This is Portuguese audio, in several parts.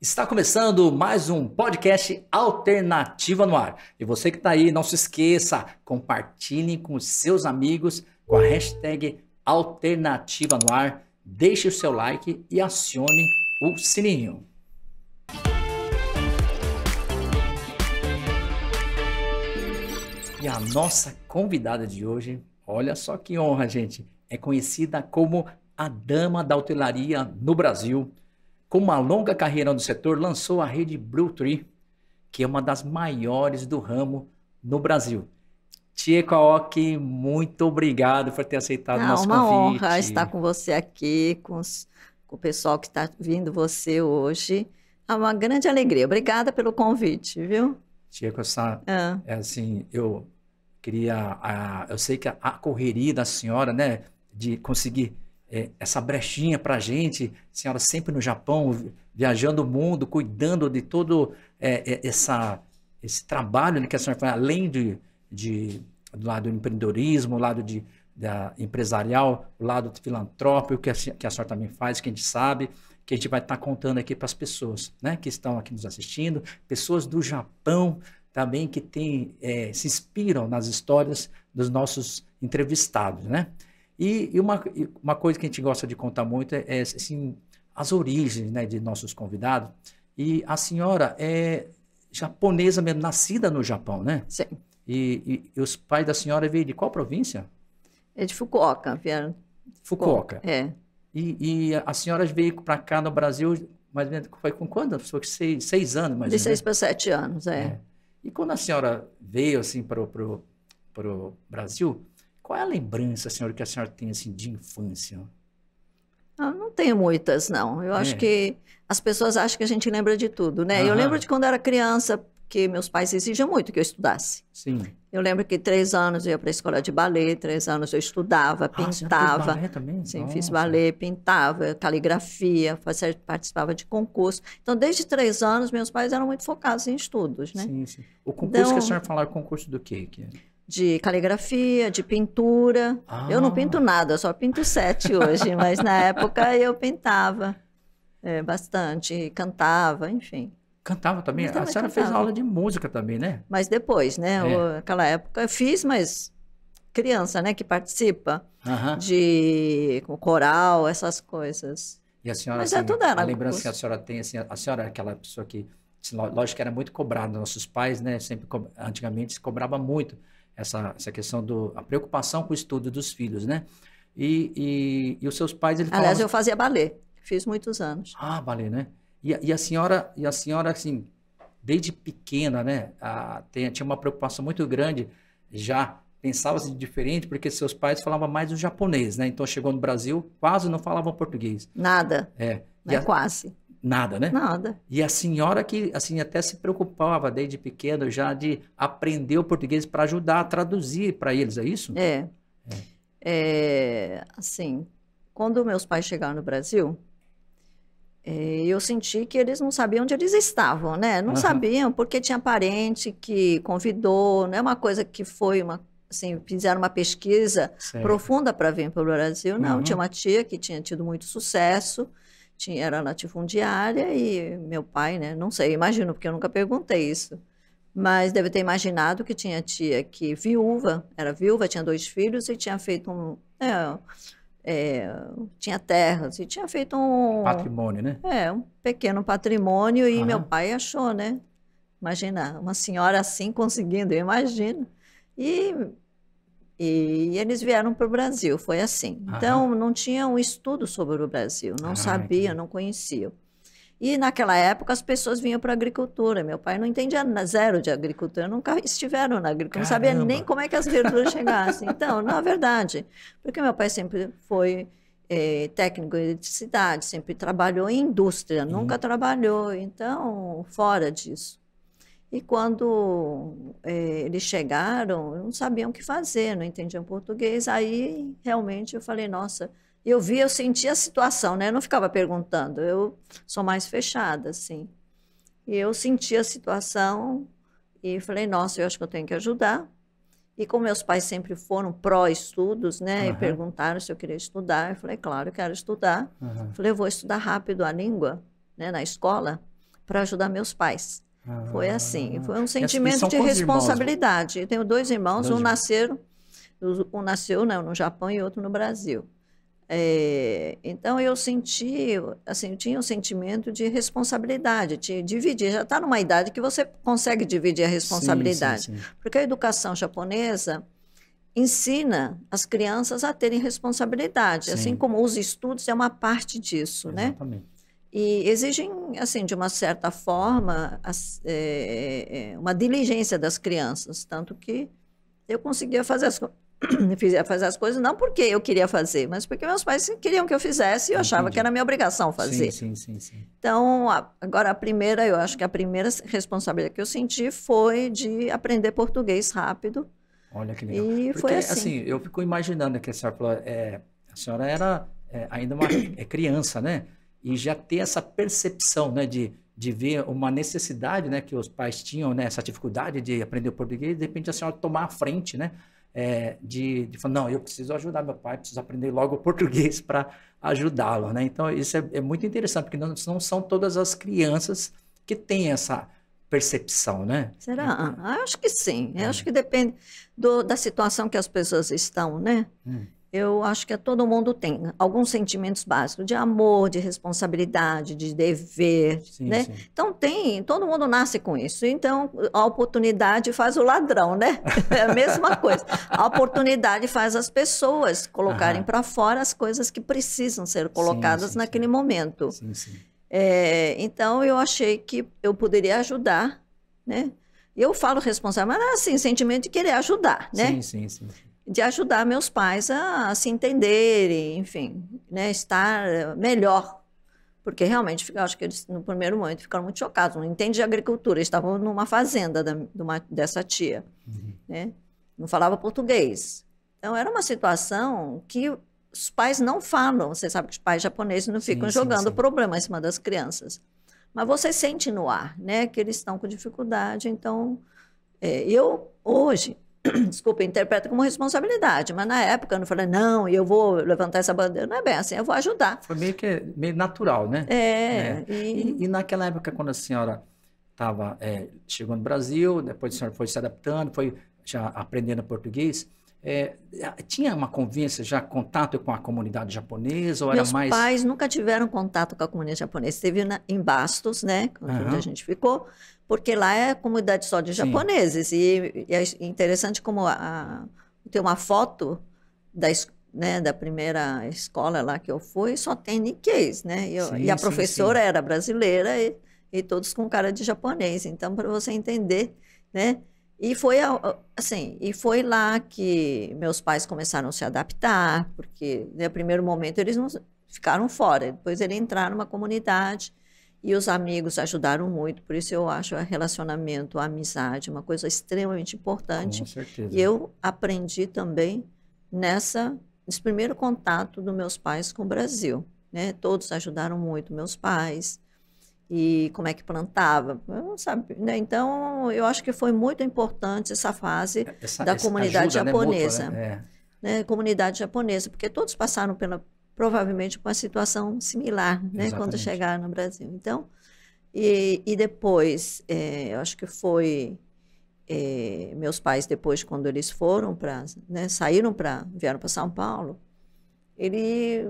Está começando mais um podcast Alternativa no Ar. E você que está aí, não se esqueça, compartilhe com seus amigos com a hashtag Alternativa no Ar. Deixe o seu like e acione o sininho. E a nossa convidada de hoje, olha só que honra, gente, é conhecida como a Dama da Hotelaria no Brasil com uma longa carreira no setor, lançou a rede Brewtree, que é uma das maiores do ramo no Brasil. Tieco Aoki, muito obrigado por ter aceitado o ah, nosso convite. É uma honra estar com você aqui, com, os, com o pessoal que está vindo você hoje. É uma grande alegria. Obrigada pelo convite, viu? Tieco, essa, ah. é assim, eu queria... A, ah, eu sei que a, a correria da senhora, né, de conseguir é, essa brechinha para a gente, senhora sempre no Japão, viajando o mundo, cuidando de todo é, é essa, esse trabalho né, que a senhora faz, além de, de, do lado do empreendedorismo, do lado de, da empresarial, do lado filantrópico que a, que a senhora também faz, que a gente sabe, que a gente vai estar tá contando aqui para as pessoas né, que estão aqui nos assistindo, pessoas do Japão também que tem, é, se inspiram nas histórias dos nossos entrevistados, né? E, e uma, uma coisa que a gente gosta de contar muito é, é assim, as origens né, de nossos convidados. E a senhora é japonesa mesmo, nascida no Japão, né? Sim. E, e, e os pais da senhora veio de qual província? É de Fukuoka, vieram. Fukuoka. É. E, e a senhora veio para cá no Brasil, mais ou menos, foi com quando? Foi seis, seis anos, mais De seis para sete anos, é. é. E quando a senhora veio, assim, para o Brasil, qual é a lembrança, senhora, que a senhora tem assim, de infância? Eu ah, não tenho muitas, não. Eu é. acho que as pessoas acham que a gente lembra de tudo, né? Uhum. Eu lembro de quando era criança, que meus pais exigiam muito que eu estudasse. Sim. Eu lembro que três anos eu ia para a escola de ballet, três anos eu estudava, ah, pintava. Ah, balé também? Sim, fiz ballet, pintava, caligrafia, fazia, participava de concurso. Então, desde três anos, meus pais eram muito focados em estudos, né? Sim, sim. O concurso então, que a então senhora falava, concurso do quê? Que é? de caligrafia, de pintura. Ah. Eu não pinto nada, eu só pinto sete hoje, mas na época eu pintava é, bastante, cantava, enfim. Cantava também? a senhora cantava. fez aula de música também, né? Mas depois, né? É. aquela época eu fiz, mas criança, né, que participa de coral, essas coisas. E a senhora, mas assim, é tudo era a lembrança que a senhora tem, assim, a senhora é aquela pessoa que, assim, lógico que era muito cobrada, nossos pais, né, sempre, antigamente se cobrava muito, essa, essa questão do a preocupação com o estudo dos filhos, né? E, e, e os seus pais ele Aliás, falavam... eu fazia balé, fiz muitos anos. Ah, balé, né? E, e a senhora e a senhora assim, desde pequena, né? A, tem, tinha uma preocupação muito grande já pensava-se diferente porque seus pais falavam mais o japonês, né? Então chegou no Brasil quase não falavam português. Nada. É. Não, né, a... quase. Nada, né? Nada. E a senhora que assim até se preocupava desde pequeno já de aprender o português para ajudar a traduzir para eles, é isso? É. é. é. Assim, quando meus pais chegaram no Brasil, é, eu senti que eles não sabiam onde eles estavam, né? Não uhum. sabiam porque tinha parente que convidou, não é uma coisa que foi uma assim, fizeram uma pesquisa certo. profunda para vir para o Brasil, não. Uhum. Tinha uma tia que tinha tido muito sucesso tinha, era latifundiária e meu pai, né? Não sei, imagino, porque eu nunca perguntei isso. Mas deve ter imaginado que tinha tia que viúva, era viúva, tinha dois filhos e tinha feito um. É, é, tinha terras e tinha feito um. Patrimônio, né? É, um pequeno patrimônio e meu pai achou, né? Imagina, uma senhora assim conseguindo, imagino E e eles vieram para o Brasil, foi assim. Então, não tinha um estudo sobre o Brasil, não ah, sabia, que... não conhecia. E naquela época as pessoas vinham para a agricultura. Meu pai não entendia zero de agricultura, nunca estiveram na agricultura, Caramba. não sabia nem como é que as verduras chegassem. Então, na verdade, porque meu pai sempre foi eh, técnico de eletricidade, sempre trabalhou em indústria, hum. nunca uhum. trabalhou, então, fora disso. E quando é, eles chegaram, não sabiam o que fazer, não entendiam português. Aí realmente eu falei, nossa, eu vi, eu senti a situação, né? Eu não ficava perguntando, eu sou mais fechada, assim. E eu senti a situação e falei, nossa, eu acho que eu tenho que ajudar. E como meus pais sempre foram pró-estudos, né? Uhum. E perguntaram se eu queria estudar. Eu falei, claro, eu quero estudar. Uhum. Falei, eu vou estudar rápido a língua, né? Na escola, para ajudar meus pais foi assim, foi um ah. sentimento de responsabilidade. Irmãos? Eu tenho dois irmãos, dois um um nasceu né, no Japão e outro no Brasil. É, então eu senti, assim, eu tinha um sentimento de responsabilidade, de dividir. Já está numa idade que você consegue dividir a responsabilidade, sim, sim, sim. porque a educação japonesa ensina as crianças a terem responsabilidade, assim como os estudos é uma parte disso, né? Exatamente. né? e exigem, assim, de uma certa forma, as, é, é, é, uma diligência das crianças, tanto que eu conseguia fazer as, fazer as coisas não porque eu queria fazer, mas porque meus pais queriam que eu fizesse e eu Entendi. achava que era minha obrigação fazer. Sim, sim, sim, sim. Então, a, agora a primeira, eu acho que a primeira responsabilidade que eu senti foi de aprender português rápido. Olha que legal. E porque, foi assim. assim. Eu fico imaginando que a senhora, é, a senhora era é, ainda uma é criança, né? e já ter essa percepção né, de, de ver uma necessidade né, que os pais tinham, né, essa dificuldade de aprender o português, de repente a senhora tomar a frente, né? É, de, de falar, não, eu preciso ajudar meu pai, preciso aprender logo o português para ajudá-lo, né? Então, isso é, é, muito interessante, porque não, não são todas as crianças que têm essa percepção, né? Será? Então ah, acho que sim. É. Acho que depende do, da situação que as pessoas estão, né? Hum eu acho que é todo mundo tem alguns sentimentos básicos de amor, de responsabilidade, de dever, sim, né? Sim. Então tem, todo mundo nasce com isso. Então a oportunidade faz o ladrão, né? É a mesma coisa. A oportunidade faz as pessoas colocarem para fora as coisas que precisam ser colocadas sim, naquele momento. É, então eu achei que eu poderia ajudar, né? Eu falo responsável, mas assim, sentimento de querer ajudar, né? Sim, sim, sim de ajudar meus pais a, a se entenderem, enfim, né, estar eh, melhor. Porque realmente, eu acho que eles, no primeiro momento, ficaram muito chocados. Não entende de agricultura. Eles estavam numa fazenda da, de uma, dessa tia. Uhum. Né? Não falava português. Então, era uma situação que os pais não falam. Você sabe que os pais japoneses não ficam sim, jogando sim. problema em cima das crianças. Mas você sente no ar né, que eles estão com dificuldade. Então, é, eu, hoje, desculpa, interpreta como responsabilidade. Mas na época eu não falei, não, eu vou levantar essa bandeira. Não é bem assim, eu vou ajudar. Foi meio que meio natural, né? É. é. E... E, e... naquela época, quando a senhora estava é, chegou no Brasil, depois a senhora foi se adaptando, foi já aprendendo português, é, tinha uma convivência, já contato com a comunidade japonesa? Ou Meus era mais... pais nunca tiveram contato com a comunidade japonesa. Teve na, em Bastos, né? Onde uhum. a gente ficou, porque lá é comunidade só de Sim. japoneses. E, e, é interessante como a, a, tem uma foto da né, da primeira escola lá que eu fui, só tem Nikkeis, né? Eu, sim, e a sim, professora sim. era brasileira e, e, todos com cara de japonês. Então, para você entender, né, e foi assim, e foi lá que meus pais começaram a se adaptar, porque no né, primeiro momento eles não ficaram fora, depois eles entraram numa comunidade e os amigos ajudaram muito, por isso eu acho o relacionamento, a amizade uma coisa extremamente importante. Com certeza. E eu aprendi também nessa nesse primeiro contato dos meus pais com o Brasil, né? Todos ajudaram muito meus pais e como é que plantava, sabe? Né? Então, eu acho que foi muito importante essa fase é, essa, da essa comunidade ajuda, né, japonesa. Né? Mútua, é. né? Comunidade japonesa, porque todos passaram pela, provavelmente por uma situação similar, né? Quando chegaram no Brasil. Então, e, e depois, é, eu acho que foi é, meus pais depois quando eles foram para, né? saíram para, vieram para São Paulo, ele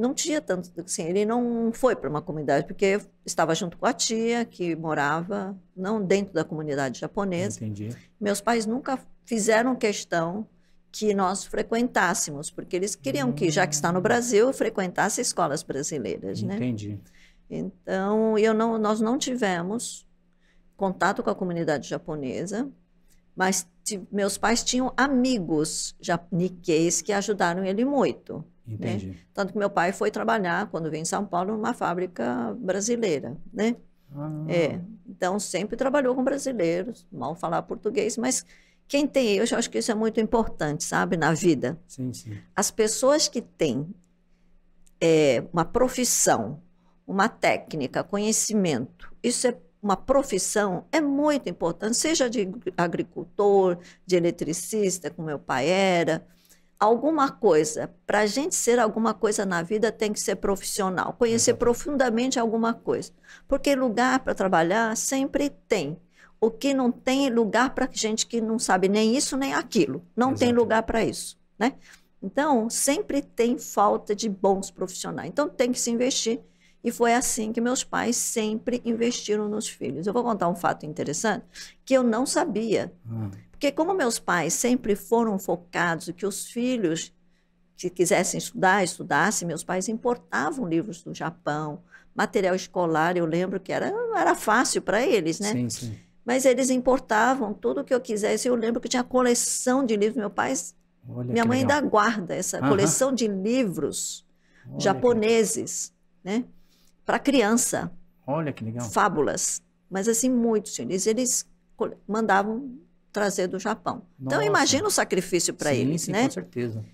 não tinha tanto, assim, ele não foi para uma comunidade, porque estava junto com a tia, que morava não dentro da comunidade japonesa. Entendi. Meus pais nunca fizeram questão que nós frequentássemos, porque eles queriam hum. que, já que está no hum. Brasil, frequentasse escolas brasileiras, Entendi. né? Entendi. Então, eu não, nós não tivemos contato com a comunidade japonesa, mas meus pais tinham amigos niqueis que ajudaram ele muito. Né? Entendi. Né? Tanto que meu pai foi trabalhar, quando veio em São Paulo, numa fábrica brasileira, né? Ah. É, então sempre trabalhou com brasileiros, mal falar português, mas quem tem, eu acho que isso é muito importante, sabe, na vida. Sim, sim. As pessoas que têm é, uma profissão, uma técnica, conhecimento, isso é uma profissão é muito importante, seja de agricultor, de eletricista, como meu pai era, alguma coisa, para a gente ser alguma coisa na vida, tem que ser profissional, conhecer Exato. profundamente alguma coisa. Porque lugar para trabalhar sempre tem. O que não tem lugar para gente que não sabe nem isso nem aquilo. Não Exato. tem lugar para isso, né? Então, sempre tem falta de bons profissionais. Então, tem que se investir. E foi assim que meus pais sempre investiram nos filhos. Eu vou contar um fato interessante que eu não sabia. Hum. Porque como meus pais sempre foram focados em que os filhos que quisessem estudar, estudassem, meus pais importavam livros do Japão, material escolar, eu lembro que era, era fácil para eles, né? Sim, sim. Mas eles importavam tudo o que eu quisesse. Eu lembro que tinha coleção de livros. Meu pai, Olha minha mãe legal. ainda guarda essa coleção de livros Olha japoneses, né? Para criança. Olha que legal. Fábulas. Mas assim, muitos. Eles, eles mandavam trazer do Japão. Então, Nossa. Então imagina o sacrifício para eles, sim, né? Com certeza.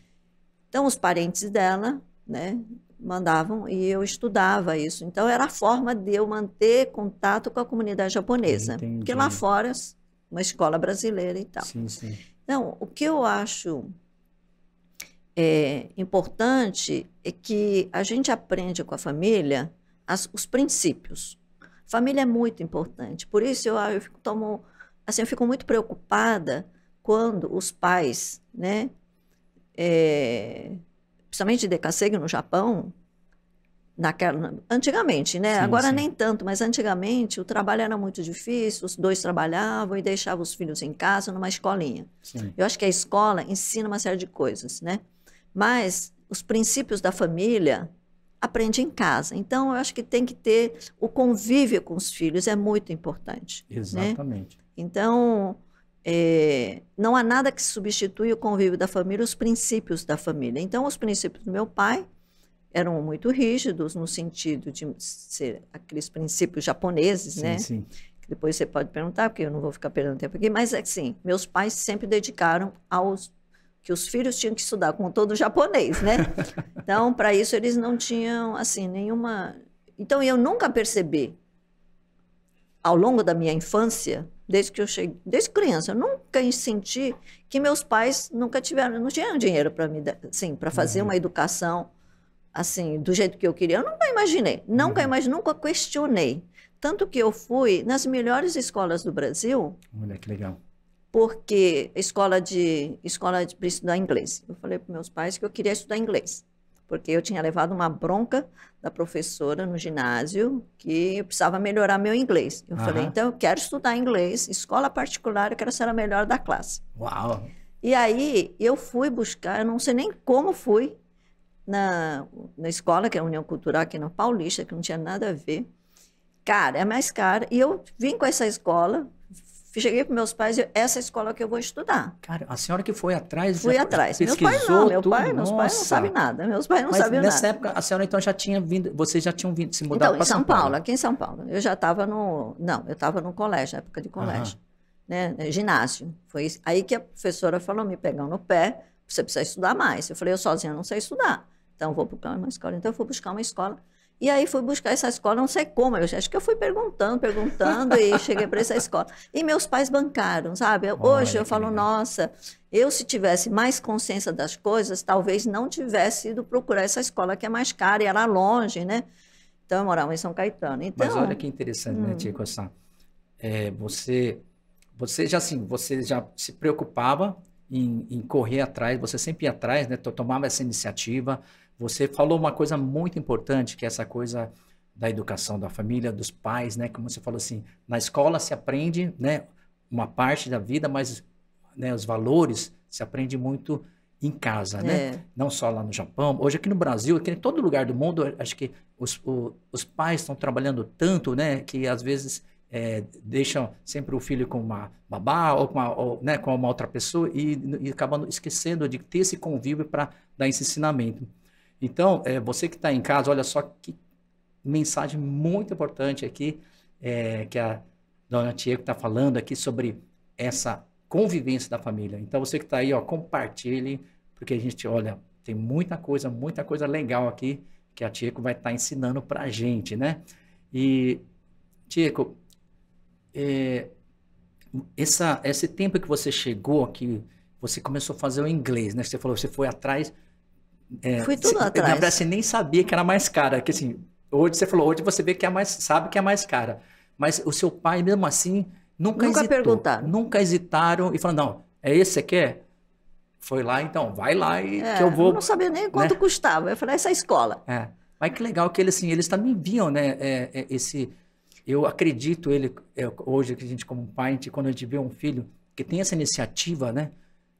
Então os parentes dela, né, mandavam e eu estudava isso. Então era a forma de eu manter contato com a comunidade japonesa, Entendi. porque lá fora uma escola brasileira e tal. Sim, sim. Então o que eu acho é, importante é que a gente aprende com a família as, os princípios. Família é muito importante. Por isso eu, eu tomo assim, eu fico muito preocupada quando os pais, né, é, principalmente de Dekasegi no Japão, naquela, antigamente, né? Sim, Agora sim. nem tanto, mas antigamente o trabalho era muito difícil, os dois trabalhavam e deixavam os filhos em casa, numa escolinha. Sim. Eu acho que a escola ensina uma série de coisas, né? Mas os princípios da família aprende em casa. Então, eu acho que tem que ter o convívio com os filhos, é muito importante. Né. Exatamente. Né? Então, é, não há nada que substitui o convívio da família, os princípios da família. Então, os princípios do meu pai eram muito rígidos no sentido de ser aqueles princípios japoneses, sim, né? Sim. Depois você pode perguntar, porque eu não vou ficar perdendo tempo aqui, mas assim, meus pais sempre dedicaram aos que os filhos tinham que estudar com todo o japonês, né? Então, para isso eles não tinham assim nenhuma. Então eu nunca percebi ao longo da minha infância desde que eu cheguei, desde criança, eu nunca senti que meus pais nunca tiveram, não tinham dinheiro para me, sim, para fazer uhum. uma educação assim, do jeito que eu queria. Eu nunca imaginei, nunca uhum. imaginei, nunca questionei. Tanto que eu fui nas melhores escolas do Brasil. Olha que legal. Porque escola de escola de para estudar inglês. Eu falei para meus pais que eu queria estudar inglês porque eu tinha levado uma bronca da professora no ginásio que eu precisava melhorar meu inglês. Eu uhum. falei, então eu quero estudar inglês, escola particular, eu quero ser a melhor da classe. Uau! E aí eu fui buscar, eu não sei nem como fui, na, na escola, que é a União Cultural aqui no Paulista, que não tinha nada a ver. Cara, é mais cara. E eu vim com essa escola, cheguei para meus pais, eu, essa é escola que eu vou estudar. Cara, a senhora que foi atrás... Fui atrás. Meus pais não, meu pai, meus pais não sabem nada, meus pais não Mas sabiam nessa nada. nessa época, a senhora então já tinha vindo, vocês já tinham vindo, se mudar então, para São, São Paulo. Paulo. aqui em São Paulo. Eu já estava no... Não, eu estava no colégio, na época de colégio. Uhum. Né, ginásio. Foi aí que a professora falou, me pegando no pé, você precisa estudar mais. Eu falei, eu sozinha não sei estudar. Então, vou buscar uma escola. Então, eu fui buscar uma escola e aí fui buscar essa escola, não sei como, eu acho que eu fui perguntando, perguntando e cheguei para essa escola. E meus pais bancaram, sabe? Olha, Hoje eu falo, nossa, eu se tivesse mais consciência das coisas, talvez não tivesse ido procurar essa escola que é mais cara e era longe, né? Então eu morava em São Caetano. Então, Mas olha que interessante, né, hum. né, Tia Coçan? É, você, você já assim, você já se preocupava em, em correr atrás, você sempre ia atrás, né? Tomava essa iniciativa, você falou uma coisa muito importante, que é essa coisa da educação da família, dos pais, né? Como você falou assim, na escola se aprende, né, uma parte da vida, mas né, os valores se aprende muito em casa, né? é. né? Não só lá no Japão, hoje aqui no Brasil, aqui em todo lugar do mundo, acho que os, o, os pais estão trabalhando tanto, né, que às vezes é, deixam sempre o filho com uma babá ou com uma, ou, né, com uma outra pessoa e, e acabam esquecendo de ter esse convívio para dar esse ensinamento. Então, é, você que está em casa, olha só que mensagem muito importante aqui é, que a dona Tiego está falando aqui sobre essa convivência da família. Então, você que está aí, ó, compartilhe, porque a gente, olha, tem muita coisa, muita coisa legal aqui que a Tieco vai estar tá ensinando para a gente, né? E, Tieco, é, essa, esse tempo que você chegou aqui, você começou a fazer o inglês, né? Você falou, você foi atrás é, Fui tudo se, atrás. Na verdade, você nem sabia que era mais cara. Que assim, hoje você falou, hoje você vê que é mais, sabe que é mais cara. Mas o seu pai, mesmo assim, nunca, nunca hesitou, perguntaram. Nunca hesitaram e falaram, não, é esse que você quer? Foi lá, então, vai lá e é, que eu vou. Eu não sabia nem quanto né? custava. Eu falei, essa é escola. É. Mas que legal que eles assim, eles também viam, né, é, é esse. Eu acredito ele, é, hoje que a gente, como pai, a gente, quando a gente vê um filho que tem essa iniciativa, né?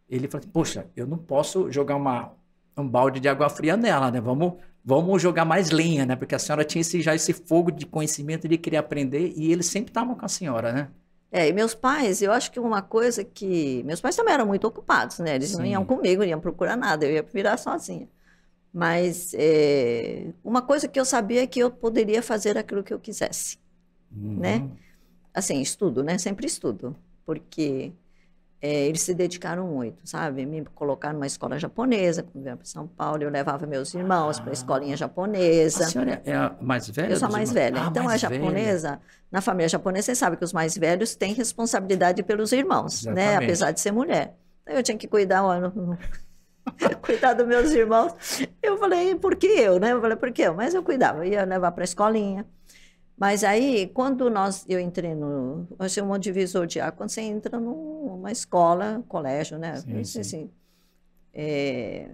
Ele fala assim, poxa, eu não posso jogar uma, um balde de água fria nela, né? Vamos, vamos jogar mais lenha, né? Porque a senhora tinha esse, já esse fogo de conhecimento de querer aprender e eles sempre estavam com a senhora, né? É, e meus pais, eu acho que uma coisa que. Meus pais também eram muito ocupados, né? Eles Sim. não iam comigo, não iam procurar nada, eu ia virar sozinha. Mas é, uma coisa que eu sabia é que eu poderia fazer aquilo que eu quisesse, né? uhum. né? Assim, estudo, né? Sempre estudo, porque é, eles se dedicaram muito, sabe? Me colocaram numa escola japonesa, quando vieram para São Paulo, eu levava meus irmãos ah. para a escolinha japonesa. A senhora é a mais velha? Eu sou a mais velha. Ah, então, mais a japonesa, velha. na família japonesa, você sabe que os mais velhos têm responsabilidade pelos irmãos, né? Exatamente. né? Apesar de ser mulher. Então, eu tinha que cuidar, ó, cuidar dos meus irmãos. Eu falei, por que eu, né? Eu falei, por que eu? Mas eu cuidava, eu ia levar para a escolinha. Mas aí, quando nós, eu entrei no. Achei um divisor de ar. Quando você entra numa escola, colégio, né? Sim, assim, é,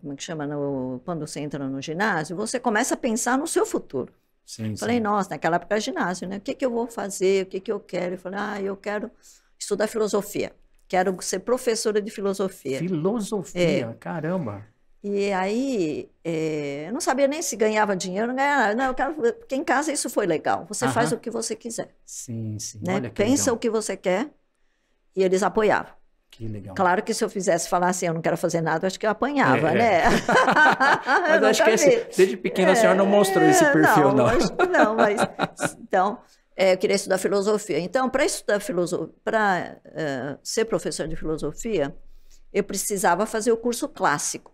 como é que chama? No, quando você entra no ginásio, você começa a pensar no seu futuro. Sim, falei, sim. nossa, naquela época era ginásio, né? O que, que eu vou fazer? O que, que eu quero? Eu falei, ah, eu quero estudar filosofia. Quero ser professora de filosofia. Filosofia, é. caramba! E aí, é, eu não sabia nem se ganhava dinheiro, não ganhava nada. Não, eu quero, porque em casa isso foi legal. Você uh -huh. faz o que você quiser. Sim, sim. Né? Pensa o que você quer e eles apoiavam. Que legal. Claro que se eu fizesse falar assim, eu não quero fazer nada, acho que eu apanhava, é. é. né? mas eu acho que esse, desde pequena é, a senhora não mostrou esse é, perfil, não. Não, não, mas. Então, é, eu queria estudar filosofia. Então, para estudar filosofia, para uh, eh, ser professor de filosofia, eu precisava fazer o curso clássico.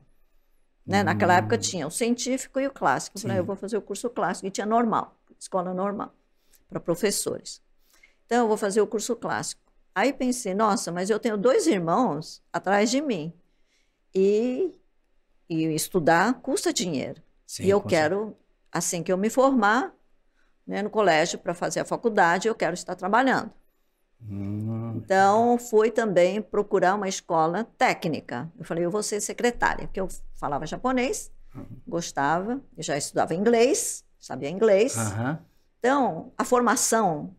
Né? Naquela hum. época tinha o científico e o clássico. Eu falei, ah, eu vou fazer o curso clássico. E tinha normal, escola normal, para professores. Então, eu vou fazer o curso clássico. Aí pensei, nossa, mas eu tenho dois irmãos atrás de mim. E, e estudar custa dinheiro. Sim, e eu quero, certeza. assim que eu me formar né, no colégio para fazer a faculdade, eu quero estar trabalhando. Então, fui também procurar uma escola técnica. Eu falei, eu vou ser secretária, porque eu falava japonês, uhum. gostava, já estudava inglês, sabia inglês. Uhum. Então, a formação,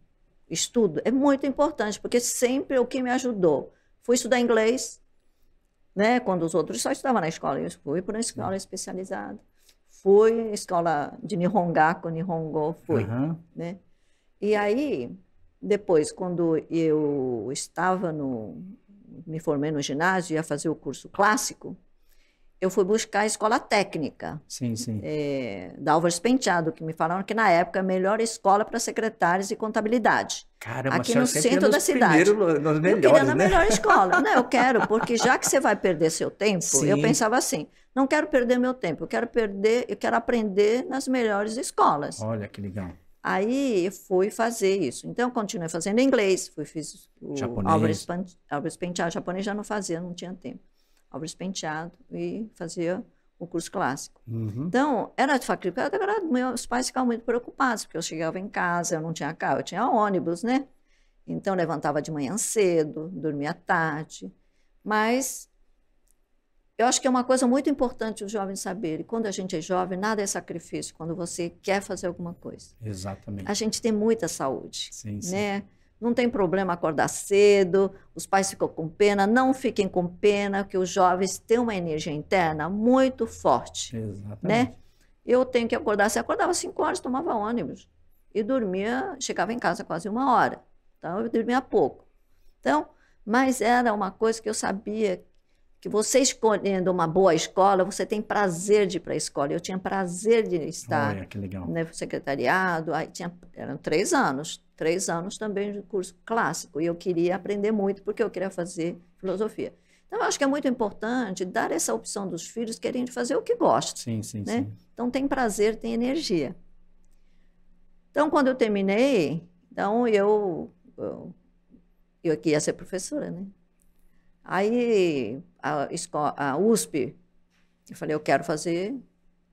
estudo, é muito importante, porque sempre o que me ajudou. Fui estudar inglês, né? Quando os outros só estudavam na escola, eu fui para uma escola especializada. Fui escola de Nihongaku, Nihongo, fui, uhum. né? E aí depois, quando eu estava no. me formei no ginásio, ia fazer o curso clássico, eu fui buscar a escola técnica. Sim, sim. É, da Álvares Penteado, que me falaram que na época a melhor escola para secretários e contabilidade. Caramba, aqui no centro é da cidade. Nos melhores, eu queria na né? melhor escola. Não, eu quero, porque já que você vai perder seu tempo, sim. eu pensava assim: não quero perder meu tempo, eu quero perder, eu quero aprender nas melhores escolas. Olha que legal. Aí eu fui fazer isso. Então, continuei fazendo inglês, fui, fiz o japonês. Álvares, Álvares Penteado. Japonês já não fazia, não tinha tempo. Álvares Penteado e fazia o curso clássico. Uhum. Então, era de faculdade, meus pais ficavam muito preocupados, porque eu chegava em casa, eu não tinha carro, eu tinha ônibus, né? Então, levantava de manhã cedo, dormia tarde, mas eu acho que é uma coisa muito importante os jovens saberem. Quando a gente é jovem, nada é sacrifício quando você quer fazer alguma coisa. Exatamente. A gente tem muita saúde, sim, né? Sim. Não tem problema acordar cedo, os pais ficam com pena, não fiquem com pena, que os jovens têm uma energia interna muito forte. Exatamente. Né? Eu tenho que acordar, se acordava 5 horas, tomava ônibus e dormia, chegava em casa quase uma hora. Então eu dormia pouco. Então, mas era uma coisa que eu sabia que você escolhendo uma boa escola, você tem prazer de ir para a escola. Eu tinha prazer de estar Olha, que legal. no secretariado. Aí tinha, eram três anos, três anos também de curso clássico. E eu queria aprender muito porque eu queria fazer filosofia. Então, eu acho que é muito importante dar essa opção dos filhos querendo fazer o que gostam. Sim, sim, né? sim. Então, tem prazer, tem energia. Então, quando eu terminei, então eu, eu, eu ia ser professora, né? Aí a, a USP, eu falei, eu quero fazer,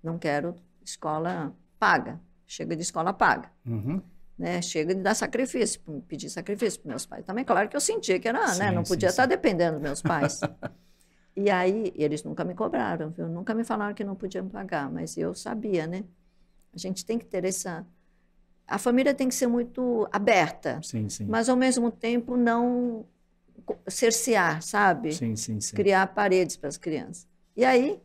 não quero escola paga. Chega de escola paga. Uhum. Né? Chega de dar sacrifício, pedir sacrifício para meus pais. Também, claro que eu sentia que era, né? sim, né? Não sim, podia sim. estar dependendo dos meus pais. e aí, eles nunca me cobraram, viu? Nunca me falaram que não podiam pagar, mas eu sabia, né? A gente tem que ter essa. A família tem que ser muito aberta, mas ao mesmo tempo não cercear, sabe? Sim, sim, sim. Criar paredes para as crianças. E aí,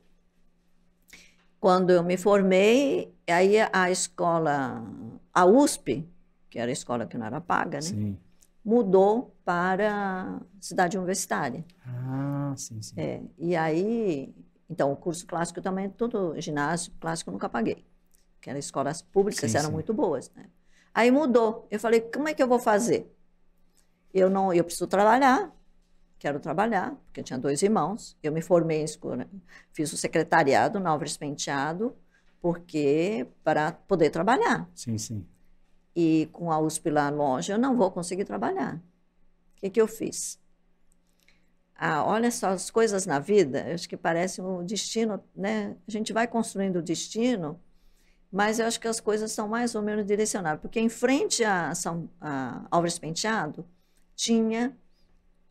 quando eu me formei, aí a escola, a USP, que era a escola que não era paga, né? Sim. Mudou para cidade universitária. Ah, sim, sim. É, e aí, então, o curso clássico também, é todo ginásio clássico eu nunca paguei. Que eram escolas públicas, sim, eram sim. muito boas, né? Aí mudou. Eu falei, como é que eu vou fazer? eu não, eu preciso trabalhar, quero trabalhar, porque eu tinha dois irmãos. Eu me formei em escola, fiz o secretariado na Alves é Penteado, porque para poder trabalhar. Sim, sim. E com a USP lá longe, eu não vou conseguir trabalhar. O que, que eu fiz? Ah, olha só, as coisas na vida, eu acho que parece um destino, né? A gente vai construindo o destino, mas eu acho que as coisas são mais ou menos direcionadas. Porque em frente a, São, a Alves Penteado, tinha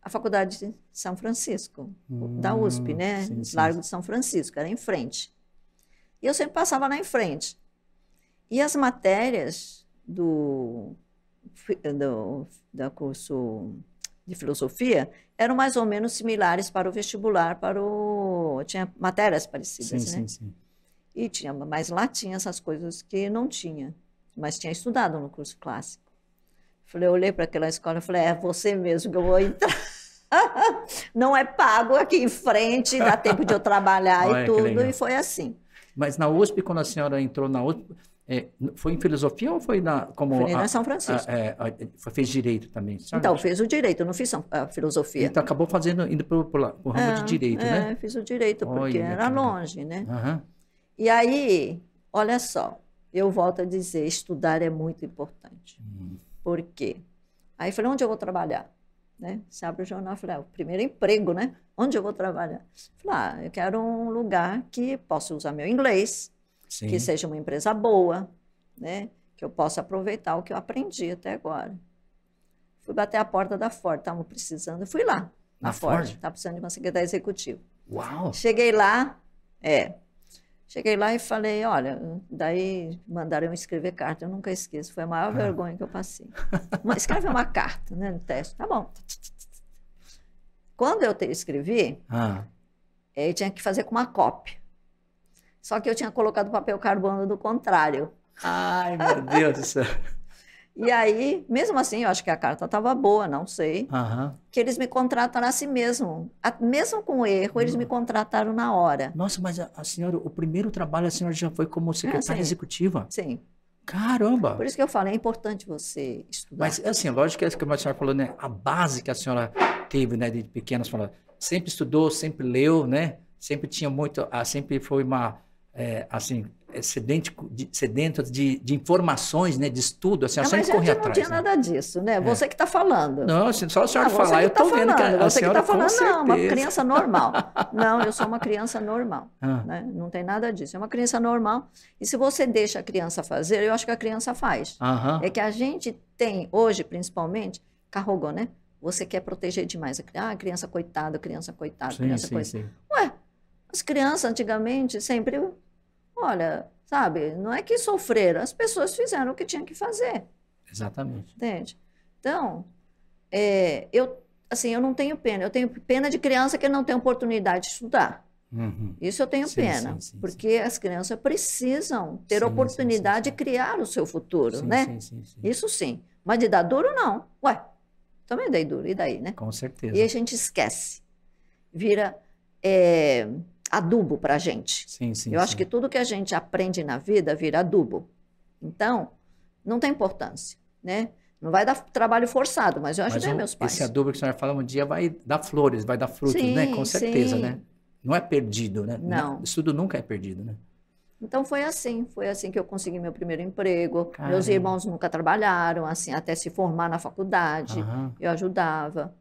a faculdade de São Francisco, hum, da USP, né? Sim, sim, Largo de São Francisco, era em frente. E eu sempre passava lá em frente. E as matérias do, do da curso de filosofia eram mais ou menos similares para o vestibular, para o tinha matérias parecidas, sim, né? Sim, sim. E tinha, mas lá tinha essas coisas que não tinha, mas tinha estudado no curso clássico. Falei, eu olhei para aquela escola e falei, é você mesmo que eu vou entrar. Não é pago aqui em frente, dá tempo de eu trabalhar Olha, e tudo, e foi assim. Mas na USP, quando a senhora entrou na USP, é, foi em filosofia ou foi na como foi na São Francisco a, é, a, fez direito também sabe? então fez o direito não fiz a filosofia então acabou fazendo indo para o ramo é, de direito né? é, né fiz o direito porque olha, era longe né uhum. e aí olha só eu volto a dizer estudar é muito importante hum. Por quê? Aí falei, onde eu vou trabalhar? Né? Você abre o jornal e fala, ah, o primeiro emprego, né? Onde eu vou trabalhar? Falei, ah, eu quero um lugar que possa usar meu inglês, Sim. que seja uma empresa boa, né? Que eu possa aproveitar o que eu aprendi até agora. Fui bater a porta da Ford, estavam precisando, fui lá. Na, na Ford? Estava precisando de uma secretária executiva. Uau! Cheguei lá, é, Cheguei lá e falei, olha, daí mandaram eu escrever carta, eu nunca esqueço, foi a maior é. vergonha que eu passei. Escreve uma carta, né, no teste, tá bom. Quando eu escrevi, ah. eu tinha que fazer com uma cópia. Só que eu tinha colocado papel carbono do contrário. Ai, meu Deus do céu. E aí, mesmo assim, eu acho que a carta estava boa, não sei. Uhum. Que eles me contrataram assim mesmo. A, mesmo com erro, eles uhum. me hum. contrataram na hora. Nossa, mas a, a, senhora, o primeiro trabalho a senhora já foi como é, secretária executiva? Sim. Caramba! Por isso que eu falo, é importante você estudar. Mas, assim, lógico que é como a senhora falou, né? A base que a senhora teve, né, de pequena, falou sempre estudou, sempre leu, né? Sempre tinha muito, sempre foi uma, é, assim, é, sedento, de, sedento de, de, informações, né, de estudo, assim, ah, não, gente correr atrás. não tinha né? nada disso, né? É. Você é. que está falando. Não, assim, só a senhora não, ah, falar, eu estou tá vendo que a, a Você que está falando, é certeza. não, uma criança normal. não, eu sou uma criança normal, ah. né? Não tem nada disso, é uma criança normal. E se você deixa a criança fazer, eu acho que a criança faz. Aham. É que a gente tem, hoje, principalmente, carregou, né? Você quer proteger demais. Ah, criança coitada, criança coitada, sim, criança sim, coitada. Sim. Ué, as crianças antigamente sempre Olha, sabe, não é que sofreram, as pessoas fizeram o que tinham que fazer. Exatamente. Entende? Então, é, eu, assim, eu não tenho pena. Eu tenho pena de criança que não tem oportunidade de estudar. Uhum. Isso eu tenho sim, pena, sim, sim, porque as crianças precisam ter oportunidade de criar o seu futuro, né? Isso sim. Mas de dar duro, não. Ué, também dei duro, e daí, né? Com certeza. E a gente esquece. Vira. É, adubo para a gente. Sim, sim, Eu sim. acho que tudo que a gente aprende na vida vira adubo. Então, não tem importância, né? Não vai dar trabalho forçado, mas eu ajudei mas meus pais. Esse adubo que a senhora fala um dia vai dar flores, vai dar frutos, né? sim, né? Com certeza, sim. né? Não é perdido, né? Não. Isso tudo nunca é perdido, né? Então foi assim, foi assim que eu consegui meu primeiro emprego. Caramba. Meus irmãos nunca trabalharam, assim, até se formar na faculdade, uhum. eu ajudava.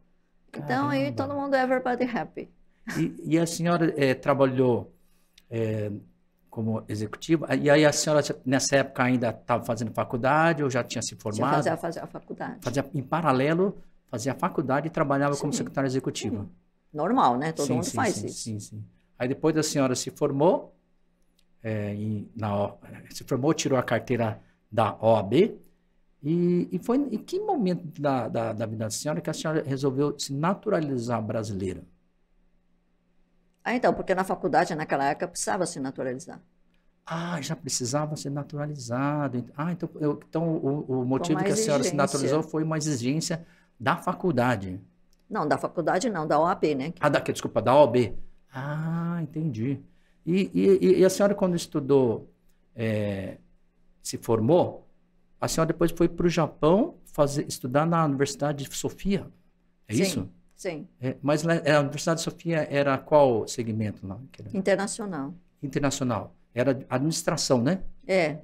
Então aí todo mundo é everybody happy. E, e a senhora é, trabalhou é, como executiva? E aí a senhora, nessa época, ainda estava fazendo faculdade ou já tinha se formado? Já fazia, a faculdade. Fazia, em paralelo, fazia a faculdade e trabalhava sim. como secretária executiva. Sim. Normal, né? Todo sim, mundo faz isso. Sim, sim. Aí depois a senhora se formou, é, na, se formou, tirou a carteira da OAB. E, e foi em que momento da, da, da vida da senhora que a senhora resolveu se naturalizar brasileira? Ah, então, porque na faculdade, naquela época, precisava se naturalizar. Ah, já precisava ser naturalizado. Ah, então, eu, então o, o motivo que a senhora se naturalizou foi uma exigência da faculdade. Não, da faculdade não, da OAB, né? Ah, da, desculpa, da OAB. Ah, entendi. E, e, e a senhora, quando estudou, é, se formou, a senhora depois foi para o Japão fazer, estudar na Universidade de Sofia, é Sim. isso? Sim. É, mas a Universidade de Sofia era qual segmento lá? Internacional. Internacional. Era administração, né? É.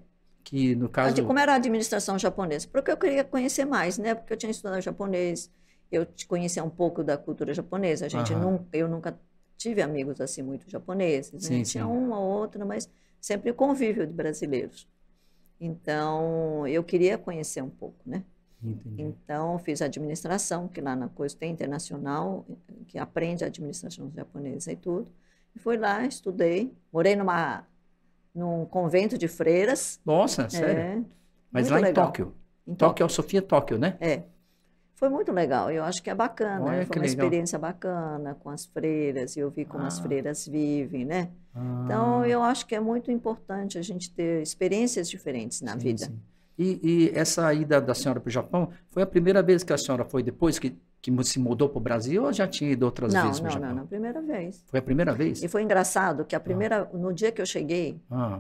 Que no caso. como era a administração japonesa? Porque eu queria conhecer mais, né? Porque eu tinha estudado japonês, eu conhecia um pouco da cultura japonesa. A gente nunca, eu nunca tive amigos assim muito japoneses. Né? Sim, né? Tinha uma ou outra, mas sempre convívio de brasileiros. Então, eu queria conhecer um pouco, né? Entendi. Então, fiz administração, que lá na coisa tem internacional, que aprende a administração japonesa e tudo. E fui lá, estudei, morei numa, num convento de freiras. Nossa, é, sério? Então é, Mas lá legal. em Tóquio. Em Tóquio, Tóquio. Sofia Tóquio, né? É. Foi muito legal, eu acho que é bacana, Olha, foi uma legal. experiência bacana com as freiras, e eu vi como ah. as freiras vivem, né? Então, ah. Então, eu acho que é muito importante a gente ter experiências diferentes na sim, vida. Sim. E, e essa ida da senhora para o Japão foi a primeira vez que a senhora foi depois que, que se mudou para o Brasil ou já tinha ido outras não, vezes para o Japão? Não, não, primeira vez. Foi a primeira vez? E foi engraçado que a ah. primeira, ah. no dia que eu cheguei, ah.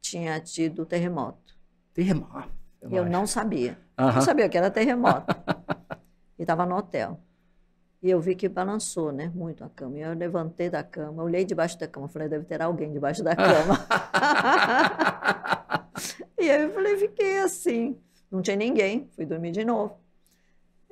tinha tido terremoto. Terremoto? Ah, eu, eu não sabia. Uh Não sabia que era terremoto. e estava no hotel. E eu vi que balançou, né? Muito a cama. E eu levantei da cama, olhei debaixo da cama, falei, deve ter alguém debaixo da cama. E aí eu falei, fiquei assim. Não tinha ninguém, fui dormir de novo.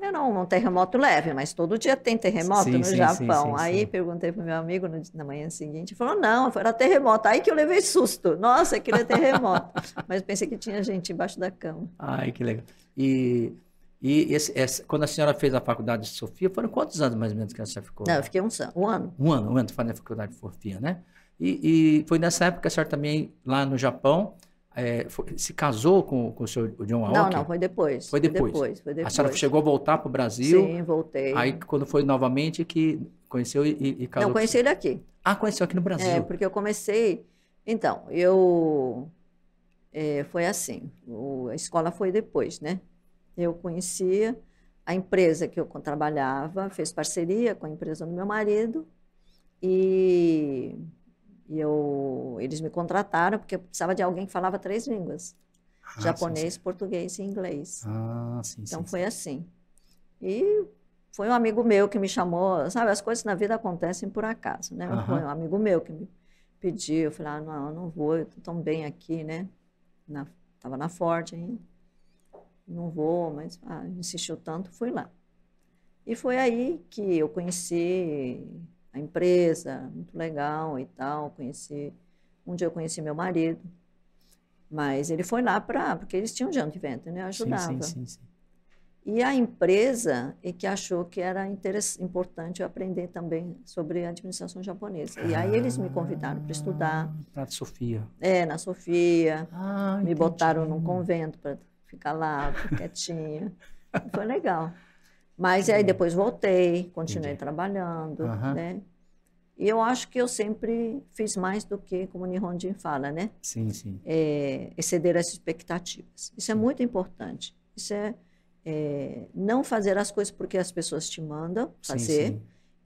Eu não, um terremoto leve, mas todo dia tem terremoto sim, no sim, Japão. Sim, aí perguntei para meu amigo no, na manhã seguinte, falou, não, era terremoto. Aí que eu levei susto. Nossa, aquilo é terremoto. mas pensei que tinha gente embaixo da cama. Ai, que legal. E, e esse, esse, quando a senhora fez a faculdade de Sofia, foram quantos anos mais ou menos que a senhora ficou? Não, eu fiquei um, um ano. Um ano, um ano fazendo a faculdade de Sofia, né? E, e foi nessa época que a senhora também, lá no Japão, é, foi, se casou com, com o senhor John Walker? Não, não, foi depois. Foi depois. Foi depois, foi depois. A senhora chegou a voltar para o Brasil? Sim, voltei. Aí, quando foi novamente, que conheceu e, e casou? Não, conheci ele aqui. Ah, conheceu aqui no é, Brasil? É, porque eu comecei. Então, eu. É, foi assim: o, a escola foi depois, né? Eu conhecia a empresa que eu trabalhava, fez parceria com a empresa do meu marido e e eu, eles me contrataram porque eu precisava de alguém que falava três línguas: ah, japonês, sim, sim. português e inglês. Ah, sim. Então sim, foi assim. E foi um amigo meu que me chamou, sabe? As coisas na vida acontecem por acaso, né? Foi um amigo meu que me pediu, eu falei, ah, não, eu não vou, eu tô tão bem aqui, né? Na, tava na forte ainda, não vou, mas ah, insistiu tanto, fui lá. E foi aí que eu conheci a empresa, muito legal e tal. Conheci, um dia eu conheci meu marido, mas ele foi lá para, porque eles tinham junk venture, né? Eu ajudava. Sim, sim, sim, sim, E a empresa e é que achou que era importante eu aprender também sobre a administração japonesa. E aí eles me convidaram para estudar. Na ah, Sofia. É, na Sofia. Ah, me entendi. botaram num convento para ficar lá, quietinha. Foi legal. Mas aí uhum. depois voltei, continuei Entendi. trabalhando, uhum. né? E eu acho que eu sempre fiz mais do que, como o Nihonjin fala, né? Sim, sim. É, exceder as expectativas. Isso é muito importante. Isso é, é, não fazer as coisas porque as pessoas te mandam fazer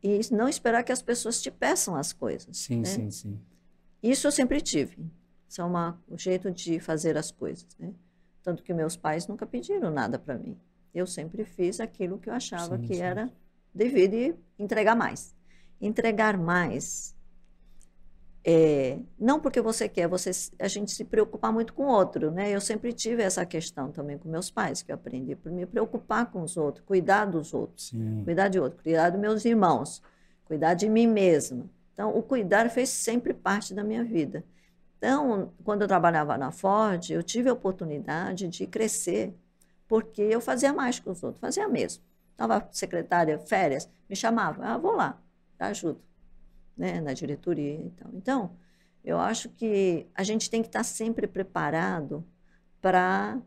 sim, sim. e não esperar que as pessoas te peçam as coisas. Sim, né? sim, sim. Isso eu sempre tive. Isso é uma, um jeito de fazer as coisas, né? Tanto que meus pais nunca pediram nada para mim. Eu sempre fiz aquilo que eu achava sim, que sim. era devido e entregar mais. Entregar mais. É, não porque você quer, você, a gente se preocupar muito com o outro, né? Eu sempre tive essa questão também com meus pais, que eu aprendi por me preocupar com os outros, cuidar dos outros, sim. cuidar de outro, cuidar dos meus irmãos, cuidar de mim mesma. Então, o cuidar fez sempre parte da minha vida. Então, quando eu trabalhava na Ford, eu tive a oportunidade de crescer porque eu fazia mais que os outros, fazia mesmo. Estava secretária, férias, me chamava, ah, vou lá, ajudo, né, na diretoria e tal. Então, eu acho que a gente tem que estar sempre preparado para,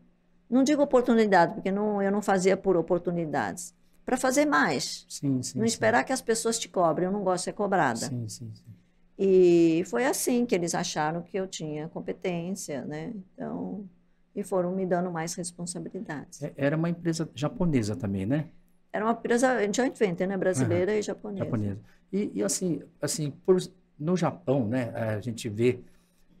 não digo oportunidade, porque não, eu não fazia por oportunidades, para fazer mais. Sim, sim, não esperar que as pessoas te cobrem, eu não gosto de ser cobrada. Sim, sim, sim. E foi assim que eles acharam que eu tinha competência, né? Então, e foram me dando mais responsabilidades. É, era uma empresa japonesa também, né? Era uma empresa joint venture, né? Brasileira uhum. e japonesa. Japonesa. E, e assim, assim por, no Japão, né? A gente vê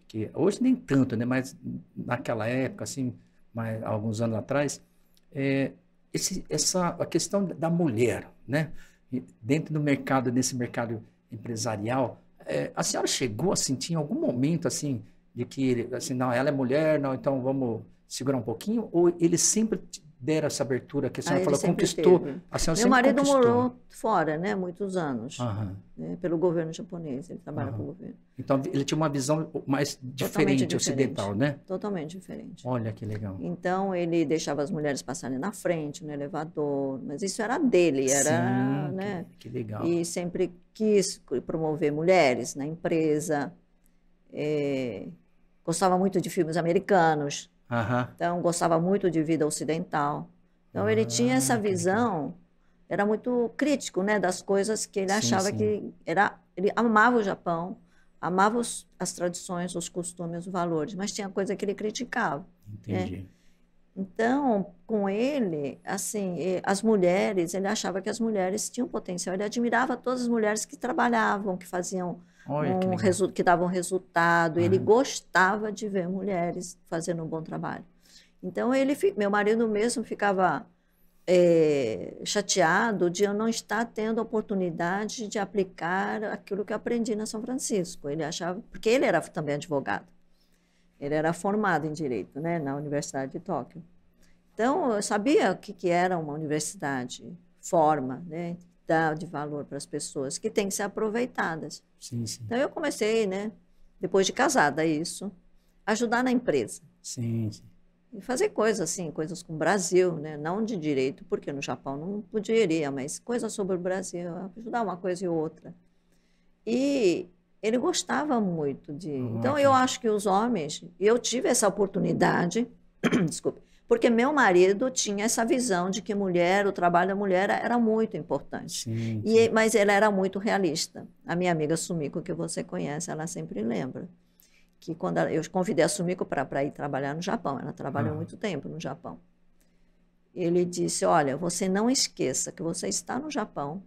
que hoje nem tanto, né? Mas naquela época, assim, mais, alguns anos atrás, é, esse, essa a questão da mulher, né? Dentro do mercado, nesse mercado empresarial, é, a senhora chegou a sentir em algum momento assim de que assim não ela é mulher não então vamos segurar um pouquinho ou ele sempre deram essa abertura que a senhora ah, falou conquistou a senhora meu marido conquistou. morou fora né muitos anos né, pelo governo japonês ele trabalha com o governo então ele tinha uma visão mais diferente, diferente, ocidental né totalmente diferente olha que legal então ele deixava as mulheres passarem na frente no elevador mas isso era dele era Sim, né que, que legal e sempre quis promover mulheres na empresa é, gostava muito de filmes americanos. Uhum. Então, gostava muito de vida ocidental. Então, ele tinha ah, essa visão, era muito crítico né, das coisas que ele sim, achava sim. que era. Ele amava o Japão, amava os, as tradições, os costumes, os valores, mas tinha coisa que ele criticava. Né. Entendi. Né? Então, com ele, assim, as mulheres, ele achava que as mulheres tinham potencial. Ele admirava todas as mulheres que trabalhavam, que faziam Olha, um que, resu que davam um resultado. Ele uhum. gostava de ver mulheres fazendo um bom trabalho. Então ele, meu marido mesmo ficava é, chateado de eu não estar tendo a oportunidade de aplicar aquilo que eu aprendi na São Francisco. Ele achava, porque ele era também advogado. Ele era formado em direito, né, na Universidade de Tóquio. Então eu sabia o que, que era uma universidade, forma, né? dar de valor para as pessoas, que têm que ser aproveitadas. Sim, sim. Então eu comecei, né, depois de casada, isso, ajudar na empresa. Sim, sim. E fazer coisas assim, coisas com o Brasil, né? não de direito, porque no Japão não poderia, mas coisas sobre o Brasil, ajudar uma coisa e outra. E ele gostava muito de. Uhum. Então eu acho que os homens, eu tive essa oportunidade, desculpe, porque meu marido tinha essa visão de que mulher, o trabalho da mulher era muito importante. Sim, sim. E, mas ele era muito realista. A minha amiga Sumico, que você conhece, ela sempre lembra que quando ela, eu convidei a Sumico para ir trabalhar no Japão, ela trabalhou ah. muito tempo no Japão. Ele disse: Olha, você não esqueça que você está no Japão,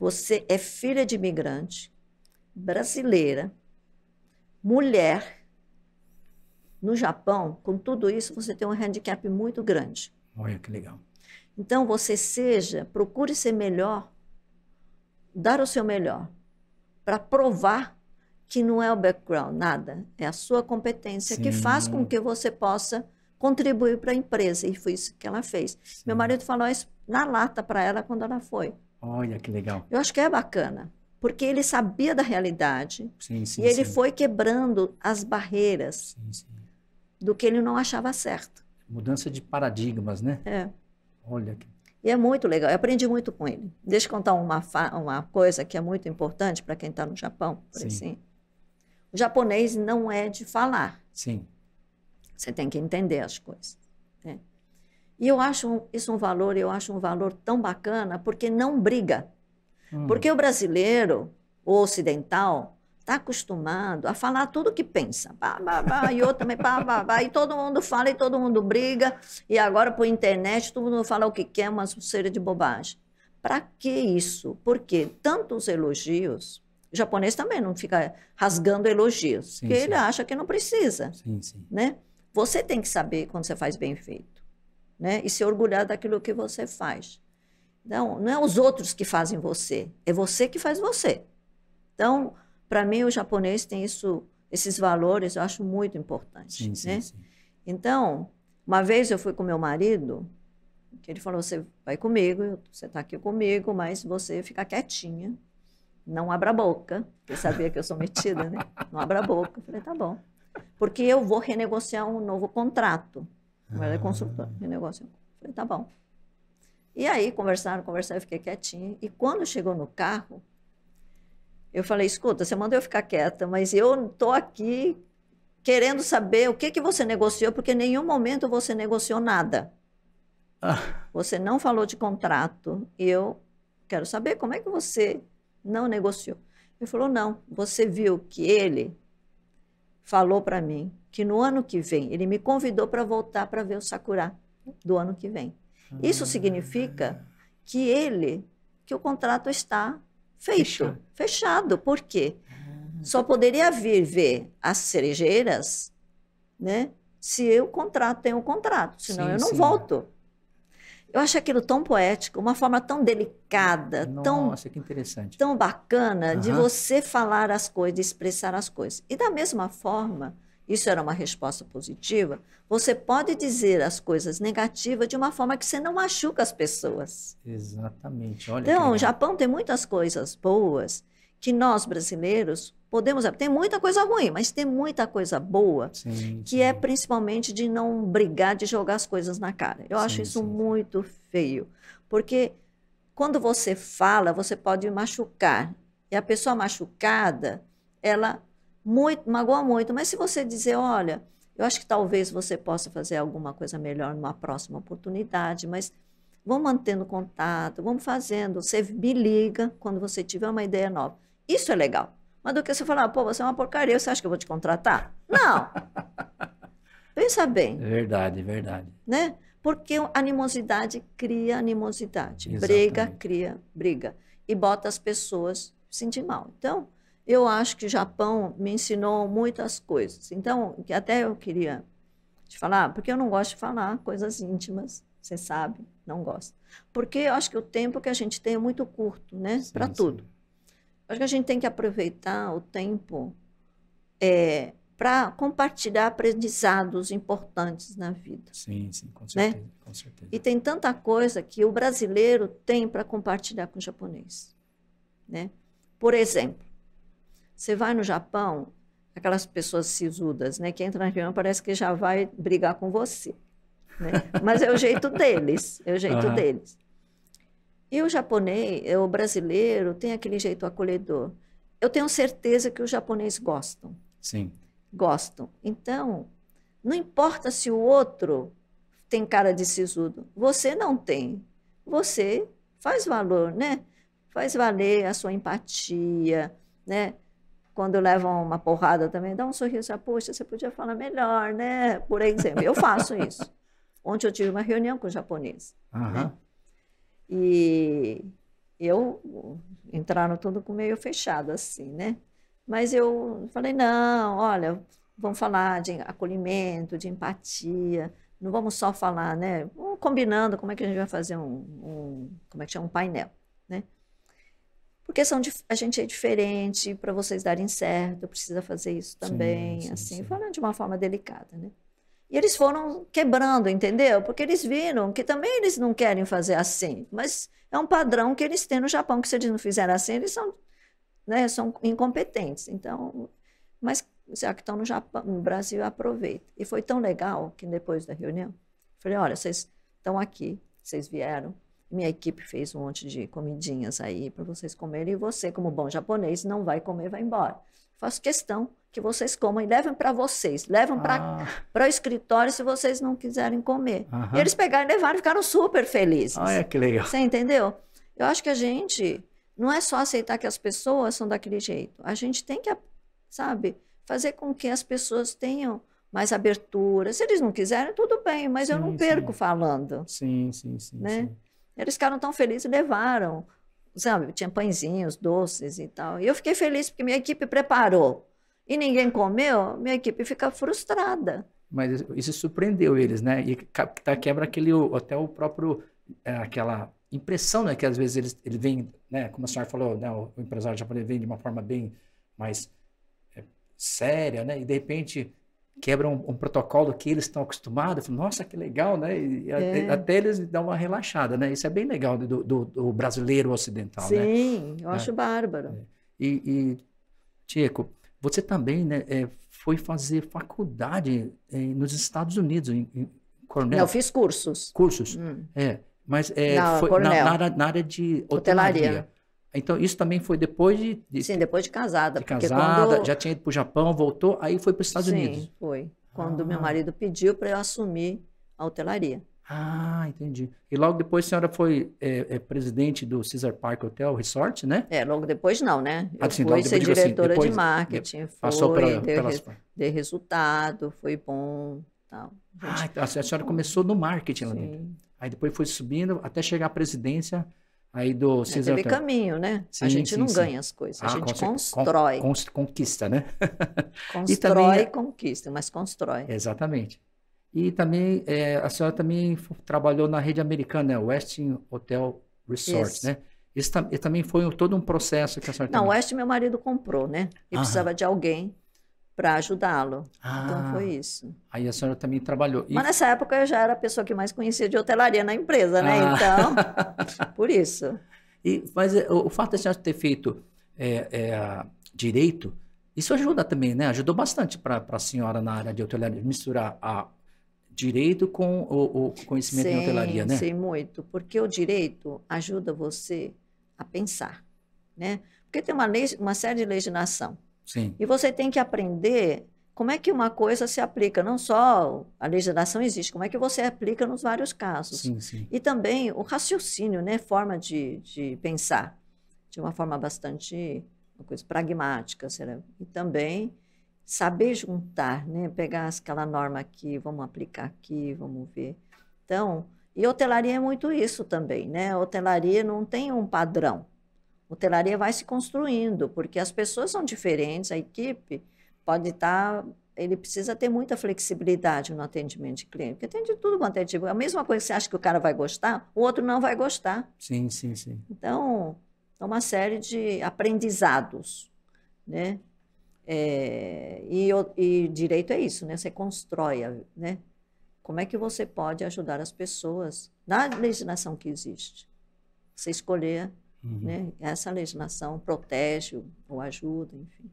você é filha de imigrante, brasileira, mulher no Japão, com tudo isso, você tem um handicap muito grande. Olha que legal. Então, você seja, procure ser melhor, dar o seu melhor, para provar que não é o background, nada. É a sua competência Sim. que faz com que você possa contribuir para a empresa. E foi isso que ela fez. Sim. Meu marido falou isso na lata para ela quando ela foi. Olha que legal. Eu acho que é bacana, porque ele sabia da realidade sim, sim, e ele sim. foi quebrando as barreiras do que ele não achava certo. Mudança de paradigmas, né? É. Olha que. E é muito legal, eu aprendi muito com ele. Deixa eu contar uma, uma coisa que é muito importante para quem está no Japão, por Sim. assim. O japonês não é de falar. Sim. Você tem que entender as coisas. Né? E eu acho isso um valor, eu acho um valor tão bacana, porque não briga. Hum. Porque o brasileiro, o ocidental, está acostumado a falar tudo o que pensa. Bah, bah, bah, e outro também, bah, bah, bah, e todo mundo fala e todo mundo briga. E agora, por internet, todo mundo fala o que quer, uma suceira de bobagem. Para que isso? Porque tantos elogios o japonês também não fica rasgando elogios, sim, porque sim. ele acha que não precisa. Sim, sim. Né? Você tem que saber quando você faz bem feito, né? E se orgulhar daquilo que você faz. Então, não é os outros que fazem você, é você que faz você. Então, para mim, o japonês tem isso, esses valores, eu acho muito importante. Sim, né? sim, sim. Então, uma vez eu fui com meu marido, que ele falou: você vai comigo, você está aqui comigo, mas você fica quietinha, não abra a boca. Ele sabia que eu sou metida, né? Não abra a boca. Eu falei: tá bom. Porque eu vou renegociar um novo contrato. Ela é consultora, ah. renegocia Eu falei: tá bom. E aí conversaram, conversaram, eu fiquei quietinha. E quando chegou no carro, eu falei, escuta, você mandou eu ficar quieta, mas eu estou aqui querendo saber o que, que você negociou, porque em nenhum momento você negociou nada. Ah. Você não falou de contrato. E eu quero saber como é que você não negociou. Ele falou, não, você viu que ele falou para mim que no ano que vem, ele me convidou para voltar para ver o Sakura do ano que vem. Isso significa que ele, que o contrato está Feito. Fechou. Fechado. Por quê? Ah. Só poderia vir ver as cerejeiras, né? Se eu contrato, tenho um contrato. Senão sim, eu não sim. volto. Eu acho aquilo tão poético, uma forma tão delicada, Nossa, tão, que interessante. tão bacana uhum. de você falar as coisas, de expressar as coisas. E da mesma forma, isso era uma resposta positiva, você pode dizer as coisas negativas de uma forma que você não machuca as pessoas. Exatamente. Olha então, o Japão tem muitas coisas boas que nós brasileiros podemos. Tem muita coisa ruim, mas tem muita coisa boa, sim, sim. que é principalmente de não brigar, de jogar as coisas na cara. Eu sim, acho isso muito feio, porque quando você fala, você pode machucar. E a pessoa machucada, ela muito, magoa muito. Mas se você dizer, olha, eu acho que talvez você possa fazer alguma coisa melhor numa próxima oportunidade, mas vamos mantendo contato, vamos fazendo. Você me liga quando você tiver uma ideia nova. Isso é legal. Mas do que você falar, pô, você é uma porcaria, você acha que eu vou te contratar? Não! Pensa bem. É verdade, é verdade. Né? Porque animosidade cria animosidade. Exatamente. Briga cria briga. E bota as pessoas sentir mal. Então, eu acho que o Japão me ensinou muitas coisas. Então, que até eu queria te falar, porque eu não gosto de falar coisas íntimas, você sabe, não gosto. Porque eu acho que o tempo que a gente tem é muito curto, né? Para tudo. Acho que a gente tem que aproveitar o tempo é, para compartilhar aprendizados importantes na vida. Sim, sim, com né? certeza, né? com certeza. E tem tanta coisa que o brasileiro tem para compartilhar com o japonês. Né? Por exemplo, você vai no Japão, aquelas pessoas sisudas, né, que entram na reunião parece que já vai brigar com você. Né? Mas é o jeito deles, é o jeito uhum. deles. E o japonês, é, o brasileiro, tem aquele jeito acolhedor. Eu tenho certeza que os japoneses gostam. Sim. Gostam. Então, não importa se o outro tem cara de sisudo, você não tem. Você faz valor, né? Faz valer a sua empatia, né? quando levam uma porrada também, dá um sorriso, ah, poxa, você podia falar melhor, né? Por exemplo, eu faço isso. Ontem eu tive uma reunião com o japonês. Uhum. Né? E eu entraram tudo com meio fechado assim, né? Mas eu falei, não, olha, vamos falar de acolhimento, de empatia, não vamos só falar, né? Combinando como é que a gente vai fazer um, um como é que chama, um painel, né? porque são a gente é diferente, para vocês darem certo, precisa fazer isso também, sim, sim, assim, sim. falando de uma forma delicada, né? E eles foram quebrando, entendeu? Porque eles viram que também eles não querem fazer assim, mas é um padrão que eles têm no Japão, que se eles não fizerem assim, eles são, né, são incompetentes. Então, mas já que estão no Japão, no Brasil, aproveita. E foi tão legal que depois da reunião, falei, olha, vocês estão aqui, vocês vieram, minha equipe fez um monte de comidinhas aí para vocês comerem. E você, como bom japonês, não vai comer, vai embora. Faço questão que vocês comam e levem para vocês. Levam ah. para o escritório se vocês não quiserem comer. Uhum. E eles pegaram e levaram, ficaram super felizes. é que legal. Você entendeu? Eu acho que a gente não é só aceitar que as pessoas são daquele jeito. A gente tem que, sabe, fazer com que as pessoas tenham mais abertura. Se eles não quiserem, tudo bem, mas sim, eu não perco sim. falando. Sim, sim, sim. Né? Sim. Eles ficaram tão felizes e levaram, sabe? Tinha pãezinhos, doces e tal. E eu fiquei feliz porque minha equipe preparou e ninguém comeu, minha equipe fica frustrada. Mas isso surpreendeu eles, né? E tá, quebra aquele, até o próprio, é, aquela impressão, né? Que às vezes eles, ele vem, né? Como a senhora falou, né? O empresário japonês vem de uma forma bem mais é, séria, né? E de repente quebra um, um, protocolo que eles estão acostumados, falo, nossa, que legal, né? E, é. Até eles dão uma relaxada, né? Isso é bem legal do, do, do brasileiro ocidental, Sim, né? Sim, eu é. acho é. bárbaro. E, e, Tico, você também né, é, foi fazer faculdade é, nos Estados Unidos, em, em Cornell. Não, eu fiz cursos. Cursos, hum. é. Mas é, na, foi na, na, área, na, área de hotelaria. hotelaria. Então, isso também foi depois de. de Sim, depois de casada. De casada, quando... já tinha ido para o Japão, voltou, aí foi para os Estados Sim, Unidos. Sim, foi. Quando ah. meu marido pediu para eu assumir a hotelaria. Ah, entendi. E logo depois a senhora foi é, é, presidente do Caesar Park Hotel Resort, né? É, logo depois não, né? Ah, eu ah, fui ser assim, diretora assim, de marketing, de, é, passou foi, pela, deu, pelas... deu resultado, foi bom, tal. Gente... Ah, então a senhora começou no marketing sim. lá dentro. Aí depois foi subindo até chegar à presidência aí do Cesar. É, teve caminho, né? Sim, a gente sim, não sim. ganha as coisas, ah, a gente constrói. Con conquista, né? constrói e também... conquista, mas constrói. Exatamente. E também, é, a senhora também trabalhou na rede americana, né? Westin Hotel Resort, Isso. né? Esse, também foi todo um processo que a senhora... Não, também... o Westin meu marido comprou, né? E precisava de alguém para ajudá-lo. Ah, então foi ah, isso. Aí a senhora também trabalhou. E... Mas nessa época eu já era a pessoa que mais conhecia de hotelaria na empresa, né? Ah. Então, por isso. E, mas eh, o fato da senhora ter feito é, é, direito, isso ajuda também, né? Ajudou bastante para a senhora na área de hotelaria, misturar a direito com o, o conhecimento sim, em hotelaria, né? Sim, muito. Porque o direito ajuda você a pensar, né? Porque tem uma, lei, uma série de legislação Sim. E você tem que aprender como é que uma coisa se aplica, não só a legislação existe, como é que você aplica nos vários casos. Sim, sim. E também o raciocínio, né? forma de, de pensar, de uma forma bastante uma coisa pragmática. Será? E também saber juntar, né? pegar aquela norma aqui, vamos aplicar aqui, vamos ver. Então, e hotelaria é muito isso também, né? hotelaria não tem um padrão hotelaria vai se construindo, porque as pessoas são diferentes, a equipe pode estar. ele precisa ter muita flexibilidade no atendimento de cliente, porque tem de tudo quanto é tipo. É a mesma coisa que você acha que o cara vai gostar, o outro não vai gostar. Sim, sim, sim. Então, é uma série de aprendizados, né? É, e, e, direito é isso, né? Você constrói, né? Como é que você pode ajudar as pessoas na legislação que existe? Você escolher Uhum. Né? Essa legislação protege ou ajuda, enfim.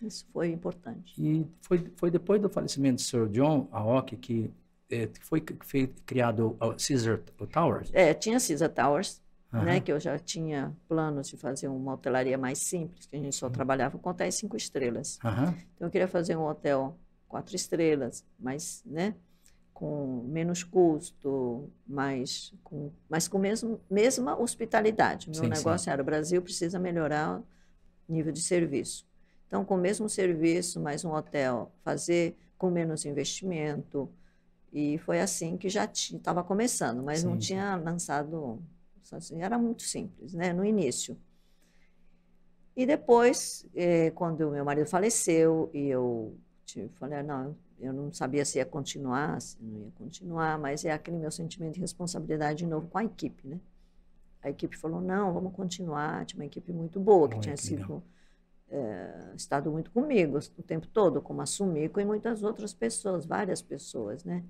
Isso foi importante. E foi, foi depois do falecimento do Sr. John Aoki que é, foi, foi, criado o Caesar Towers? É, tinha Caesar Towers, uhum. né, que eu já tinha planos de fazer uma hotelaria mais simples, que a gente só uhum. trabalhava com hotéis cinco estrelas. Então eu queria fazer um hotel quatro estrelas, mas, né, com menos custo, mas com, mas com mesmo, mesma hospitalidade. Meu sim, negócio sim. era o Brasil precisa melhorar o nível de serviço. Então, com o mesmo serviço, mais um hotel, fazer com menos investimento. E foi assim que já estava começando, mas sim, não tinha lançado. Assim, era muito simples, né? No início. E depois, eh, quando meu marido faleceu e eu tipo, falei, ah, não, eu não sabia se ia continuar, se não ia continuar, mas é aquele meu sentimento de responsabilidade de novo com a equipe, né? A equipe falou, não, vamos continuar. Tinha uma equipe muito boa, que Olha, tinha que sido, é, estado muito comigo o tempo todo, como a Sumico e muitas outras pessoas, várias pessoas, né?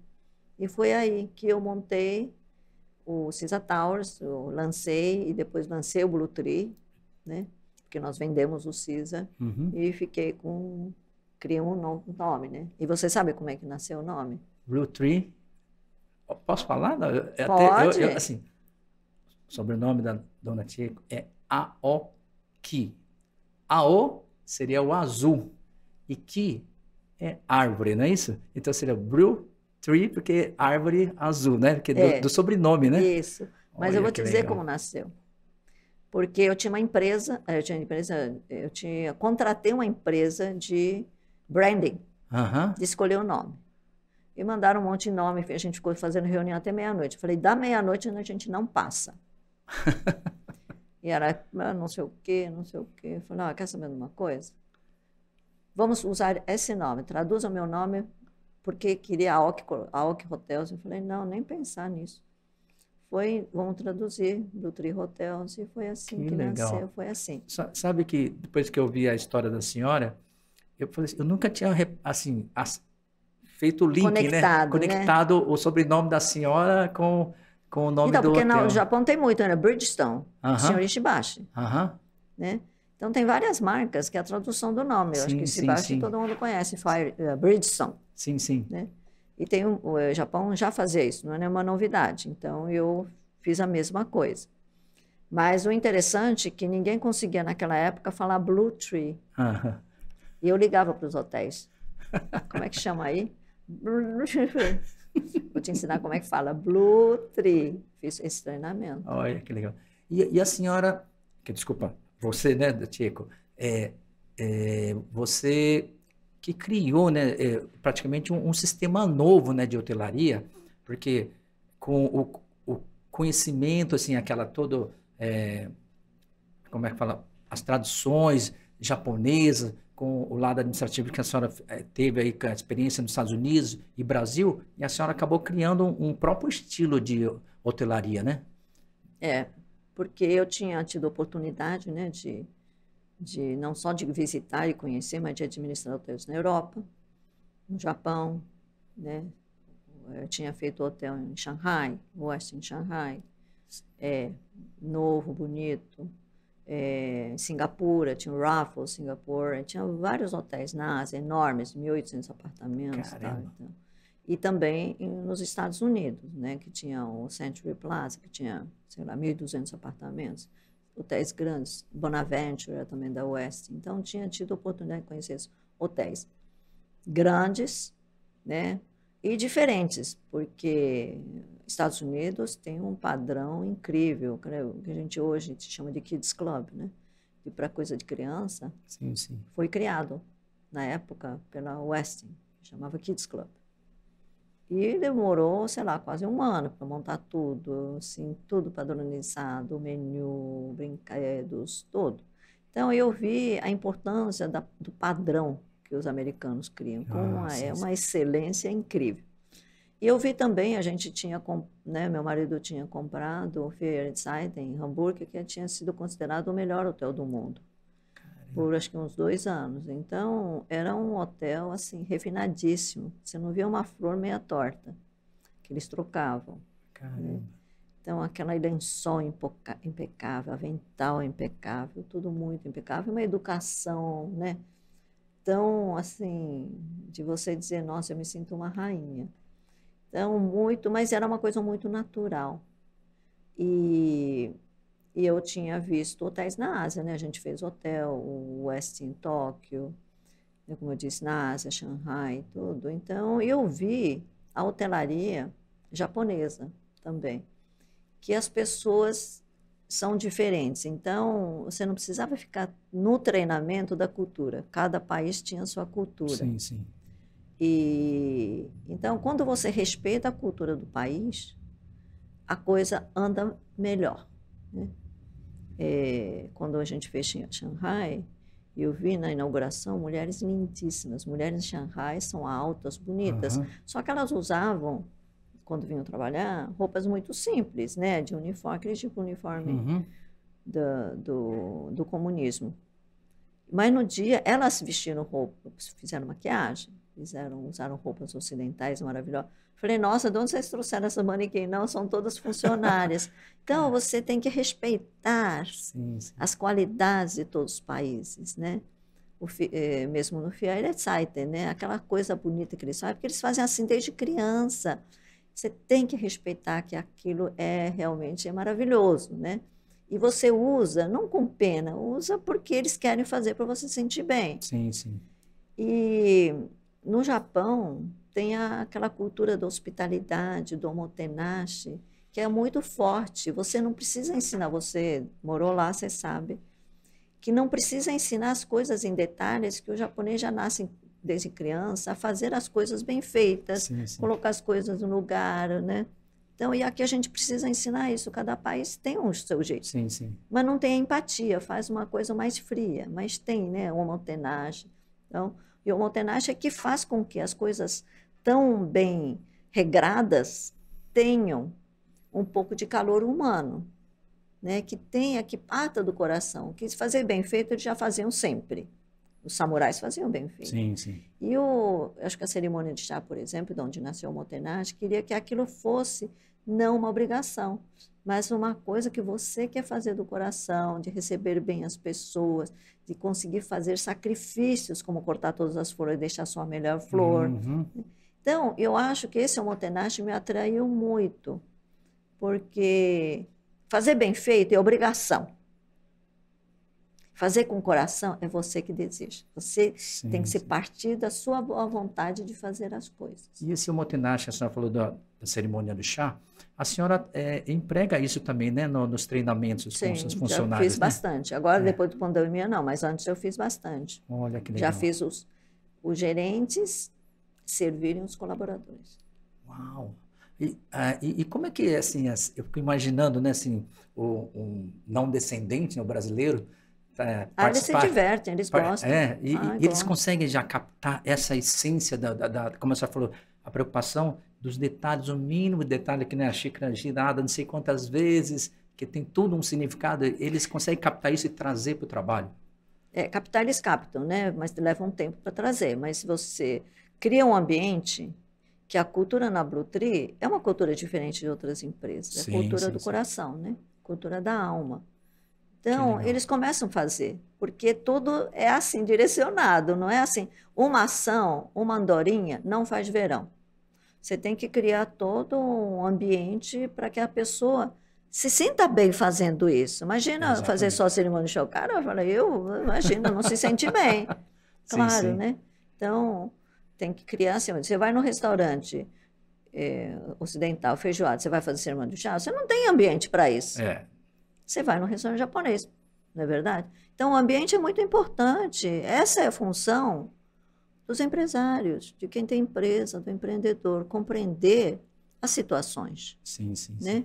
E foi aí que eu montei o Cisa Towers, eu lancei e depois lancei o Blue Tree, né? Porque nós vendemos o Cisa uhum. e fiquei com cria um nome, né? E você sabe como é que nasceu o nome? Blue Tree. Posso falar? Até, Pode. Eu, eu, assim, o sobrenome da Dona Tcheco é Aoki. Ao seria o azul e Ki é árvore, não é isso? Então seria Blue Tree, porque árvore azul, né? Porque é, do, do, sobrenome, né? Isso. Mas Olha, eu vou te dizer legal. como nasceu. Porque eu tinha uma empresa, eu tinha empresa, eu tinha contratei uma empresa de branding, uhum. de escolher o um nome. E mandaram um monte de nome, a gente ficou fazendo reunião até meia-noite. Eu falei, da meia-noite a gente não passa. e era ah, não sei o quê, não sei o quê. Eu falei, não, ah, quer saber de uma coisa? Vamos usar esse nome, traduza o meu nome, porque queria a Aoki Hotels. Eu falei, não, nem pensar nisso foi, vamos traduzir, do Tri Hotels, e foi assim que, que nasceu, foi assim. Sabe que depois que eu vi a história da senhora, eu falei assim, eu nunca tinha, assim, as, feito o link, né? Conectado, né? Conectado né? o sobrenome da senhora com, com o nome então, do hotel. Então, porque no Japão tem muito, né? Bridgestone, uh -huh. senhor Ishibashi, uh -huh. né? Então, tem várias marcas que é a tradução do nome. Eu sim, acho que Ishibashi todo mundo conhece, Fire, uh, Bridgestone. Sim, sim. Né? E tem um, o Japão já fazia isso, não é nenhuma novidade. Então, eu fiz a mesma coisa. Mas o interessante é que ninguém conseguia naquela época falar Blue Tree. Uhum. E eu ligava para os hotéis. Como é que chama aí? Vou te ensinar como é que fala. Blue Tree. Fiz esse treinamento. Olha, que legal. E, e a senhora, que desculpa, você, né, Tico, é, é, você que criou, né, é, praticamente um, um, sistema novo, né, de hotelaria, porque com o, o conhecimento, assim, aquela todo, é, como é que fala, as traduções japonesas, com o lado administrativo que a senhora eh, teve aí, com a experiência nos Estados Unidos e Brasil, e a senhora acabou criando um, próprio estilo de hotelaria, né? É, porque eu tinha tido oportunidade, né, de, de não só de visitar e conhecer, mas de administrar hotéis na Europa, no Japão, né? Eu tinha feito hotel em Xangai, West em Xangai, é, novo, bonito, é, Singapura, tinha o Raffles, Singapura, tinha vários hotéis na Ásia enormes, 1.800 apartamentos. então. E também nos Estados Unidos, né, que tinha o Century Plaza, que tinha, sei lá, 1.200 apartamentos, hotéis grandes, Bonaventure também da West. Então, tinha tido a oportunidade de conhecer esses hotéis grandes, né, e diferentes, porque Estados Unidos tem um padrão incrível, que né, a gente hoje chama de Kids Club, né? E para coisa de criança, sim, sim. foi criado na época pela Westin, chamava Kids Club. E demorou, sei lá, quase um ano para montar tudo, assim, tudo padronizado, o menu, brinquedos, tudo. Então eu vi a importância da, do padrão que os americanos criam, com uma, ah, é uma excelência incrível. E eu vi também, a gente tinha, né, meu marido tinha comprado o Ferienzeiten em Hamburgo, que tinha sido considerado o melhor hotel do mundo, Caramba. por acho que uns dois anos. Então, era um hotel, assim, refinadíssimo. Você não via uma flor meia torta, que eles trocavam. Né? Então, aquela lençol impecável, avental impecável, tudo muito impecável, uma educação, né? tão assim, de você dizer, nossa, eu me sinto uma rainha. Então, muito, mas era uma coisa muito natural. E, e eu tinha visto hotéis na Ásia, né? A gente fez hotel, o West em Tóquio, né? como eu disse, na Ásia, Shanghai, tudo. Então, eu vi a hotelaria japonesa também, que as pessoas são diferentes. Então, você não precisava ficar no treinamento da cultura. Cada país tinha sua cultura. Sim, sim. E então, quando você respeita a cultura do país, a coisa anda melhor. Né? É, quando a gente fez Xangai, eu vi na inauguração mulheres lindíssimas. Mulheres em Xangai são altas, bonitas. Uhum. Só que elas usavam quando vinham trabalhar, roupas muito simples, né? De uniforme, aquele tipo de uniforme uhum. do, do, do, comunismo. Mas no dia, elas vestiram roupa fizeram maquiagem, fizeram, usaram roupas ocidentais maravilhosas. Falei, nossa, de onde vocês trouxeram essa manequim? Não, são todas funcionárias. Então, é. você tem que respeitar sim, sim. as qualidades de todos os países, né? O, eh, mesmo no ele é Zeiten, né? Aquela coisa bonita que eles fazem, porque eles fazem assim desde criança você tem que respeitar que aquilo é realmente é maravilhoso, né? E você usa, não com pena, usa porque eles querem fazer para você se sentir bem. Sim, sim. E no Japão tem a, aquela cultura da hospitalidade, do omotenashi, que é muito forte. Você não precisa ensinar, você morou lá, você sabe, que não precisa ensinar as coisas em detalhes, que o japonês já nasce desde criança a fazer as coisas bem feitas, sim, sim. colocar as coisas no lugar, né? Então, e aqui a gente precisa ensinar isso. Cada país tem o seu jeito. Sim, sim. Mas não tem empatia, faz uma coisa mais fria. Mas tem, né? O montenage. Então, e o montenage é que faz com que as coisas tão bem regradas tenham um pouco de calor humano, né? Que tenha, que parta do coração. Que se fazer bem feito, eles já faziam sempre. Os samurais faziam bem feito. Sim, sim. E o, acho que a cerimônia de chá, por exemplo, de onde nasceu o Motenash, queria que aquilo fosse não uma obrigação, mas uma coisa que você quer fazer do coração, de receber bem as pessoas, de conseguir fazer sacrifícios, como cortar todas as flores e deixar só a melhor flor. Uhum. Então, eu acho que esse Omotenashi me atraiu muito, porque fazer bem feito é obrigação. Fazer com o coração é você que deseja. Você sim, tem que se partir da sua boa vontade de fazer as coisas. E esse motinache, a senhora falou da, da, cerimônia do chá, a senhora é, emprega isso também, né, no, nos treinamentos sim, com os funcionários? funcionários? eu fiz né? bastante. Agora, é. depois do pandemia, não, mas antes eu fiz bastante. Olha que legal. Já fiz os, os gerentes servirem os colaboradores. Uau! E, é, e, e, como é que, é, assim, eu fico imaginando, né, assim, o, um não descendente, né, o brasileiro, é, ah, eles se divertem, eles gostam. É, e, ah, e eles conseguem já captar essa essência da, da, da, como você falou, a preocupação dos detalhes, o mínimo detalhe que nem né, a xícara girada não sei quantas vezes, que tem tudo um significado, eles conseguem captar isso e trazer para o trabalho. É, captar eles captam, né? Mas leva um tempo para trazer. Mas se você cria um ambiente que a cultura na Blutri é uma cultura diferente de outras empresas, sim, é a cultura sim, do sim. coração, né? Cultura da alma. Então, eles começam a fazer, porque tudo é assim, direcionado, não é assim. Uma ação, uma andorinha, não faz verão. Você tem que criar todo um ambiente para que a pessoa se sinta bem fazendo isso. Imagina Exatamente. fazer só cerimônia chocar, eu falo, eu imagino, não se sente bem. Claro, sim, sim. né? Então, tem que criar assim. Você vai no restaurante é, ocidental, feijoada, você vai fazer cerimônia de chá, você não tem ambiente para isso. É você vai no restaurante japonês, não é verdade? Então, o ambiente é muito importante. Essa é a função dos empresários, de quem tem empresa, do empreendedor, compreender as situações. Sim, sim. Né? Sim.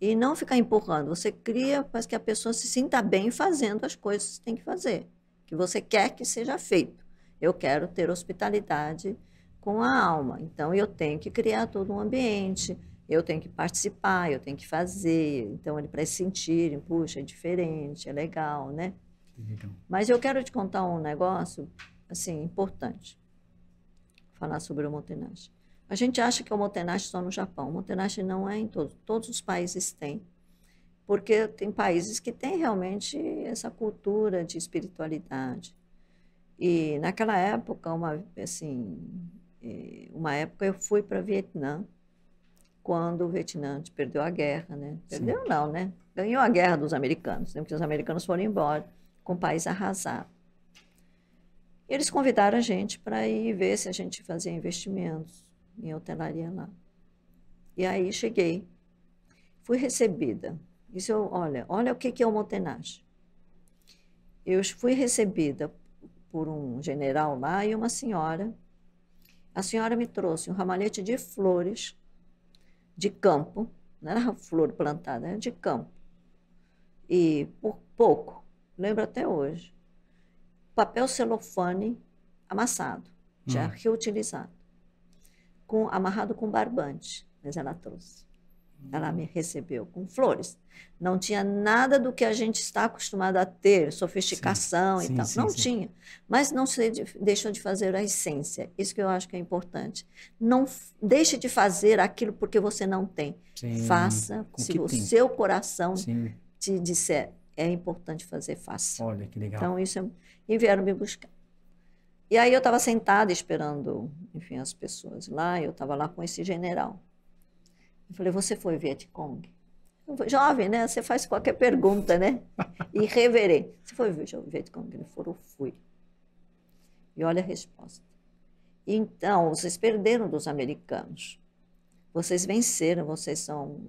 E não ficar empurrando. Você cria para que a pessoa se sinta bem fazendo as coisas que tem que fazer, que você quer que seja feito. Eu quero ter hospitalidade com a alma, então eu tenho que criar todo um ambiente eu tenho que participar, eu tenho que fazer. Então, ele para se puxa, é diferente, é legal, né? Mas eu quero te contar um negócio, assim, importante. Falar sobre o Motenashi. A gente acha que o Motenashi só no Japão. O Motenashi não é em todos. Todos os países têm. Porque tem países que têm realmente essa cultura de espiritualidade. E naquela época, uma, assim, eh, uma época eu fui para Vietnã, quando o Vietnã perdeu a guerra, né? Perdeu Sim. não, né? Ganhou a guerra dos americanos, né? porque os americanos foram embora com o país arrasado. E eles convidaram a gente para ir ver se a gente fazia investimentos em hotelaria lá. E aí cheguei, fui recebida. Isso eu, olha, olha o que que é o hotelagem. Eu fui recebida por um general lá e uma senhora. A senhora me trouxe um ramalhete de flores de campo, não né? era flor plantada, era né? de campo. E por pouco, lembro até hoje, papel celofane amassado, já hum. reutilizado, com, amarrado com barbante, mas ela trouxe. Ela uhum. me recebeu com flores. Não tinha nada do que a gente está acostumado a ter, sofisticação sim, e sim, tal. Sim, não tinha. Mas não se deixou de fazer a essência. Isso que eu acho que é importante. Não deixe de fazer aquilo porque você não tem. Faça com se o tem. seu coração te disser é importante fazer, faça. Olha que legal. Então isso é... e vieram me buscar. E aí eu estava sentada esperando, enfim, as pessoas lá. Eu estava lá com esse general eu falei, você foi Vietcong? Jovem, né? Você faz qualquer pergunta, né? Irreverente. Você foi Vietcong? Ele falou, fui. E olha a resposta. Então, vocês perderam dos americanos. Vocês venceram, vocês são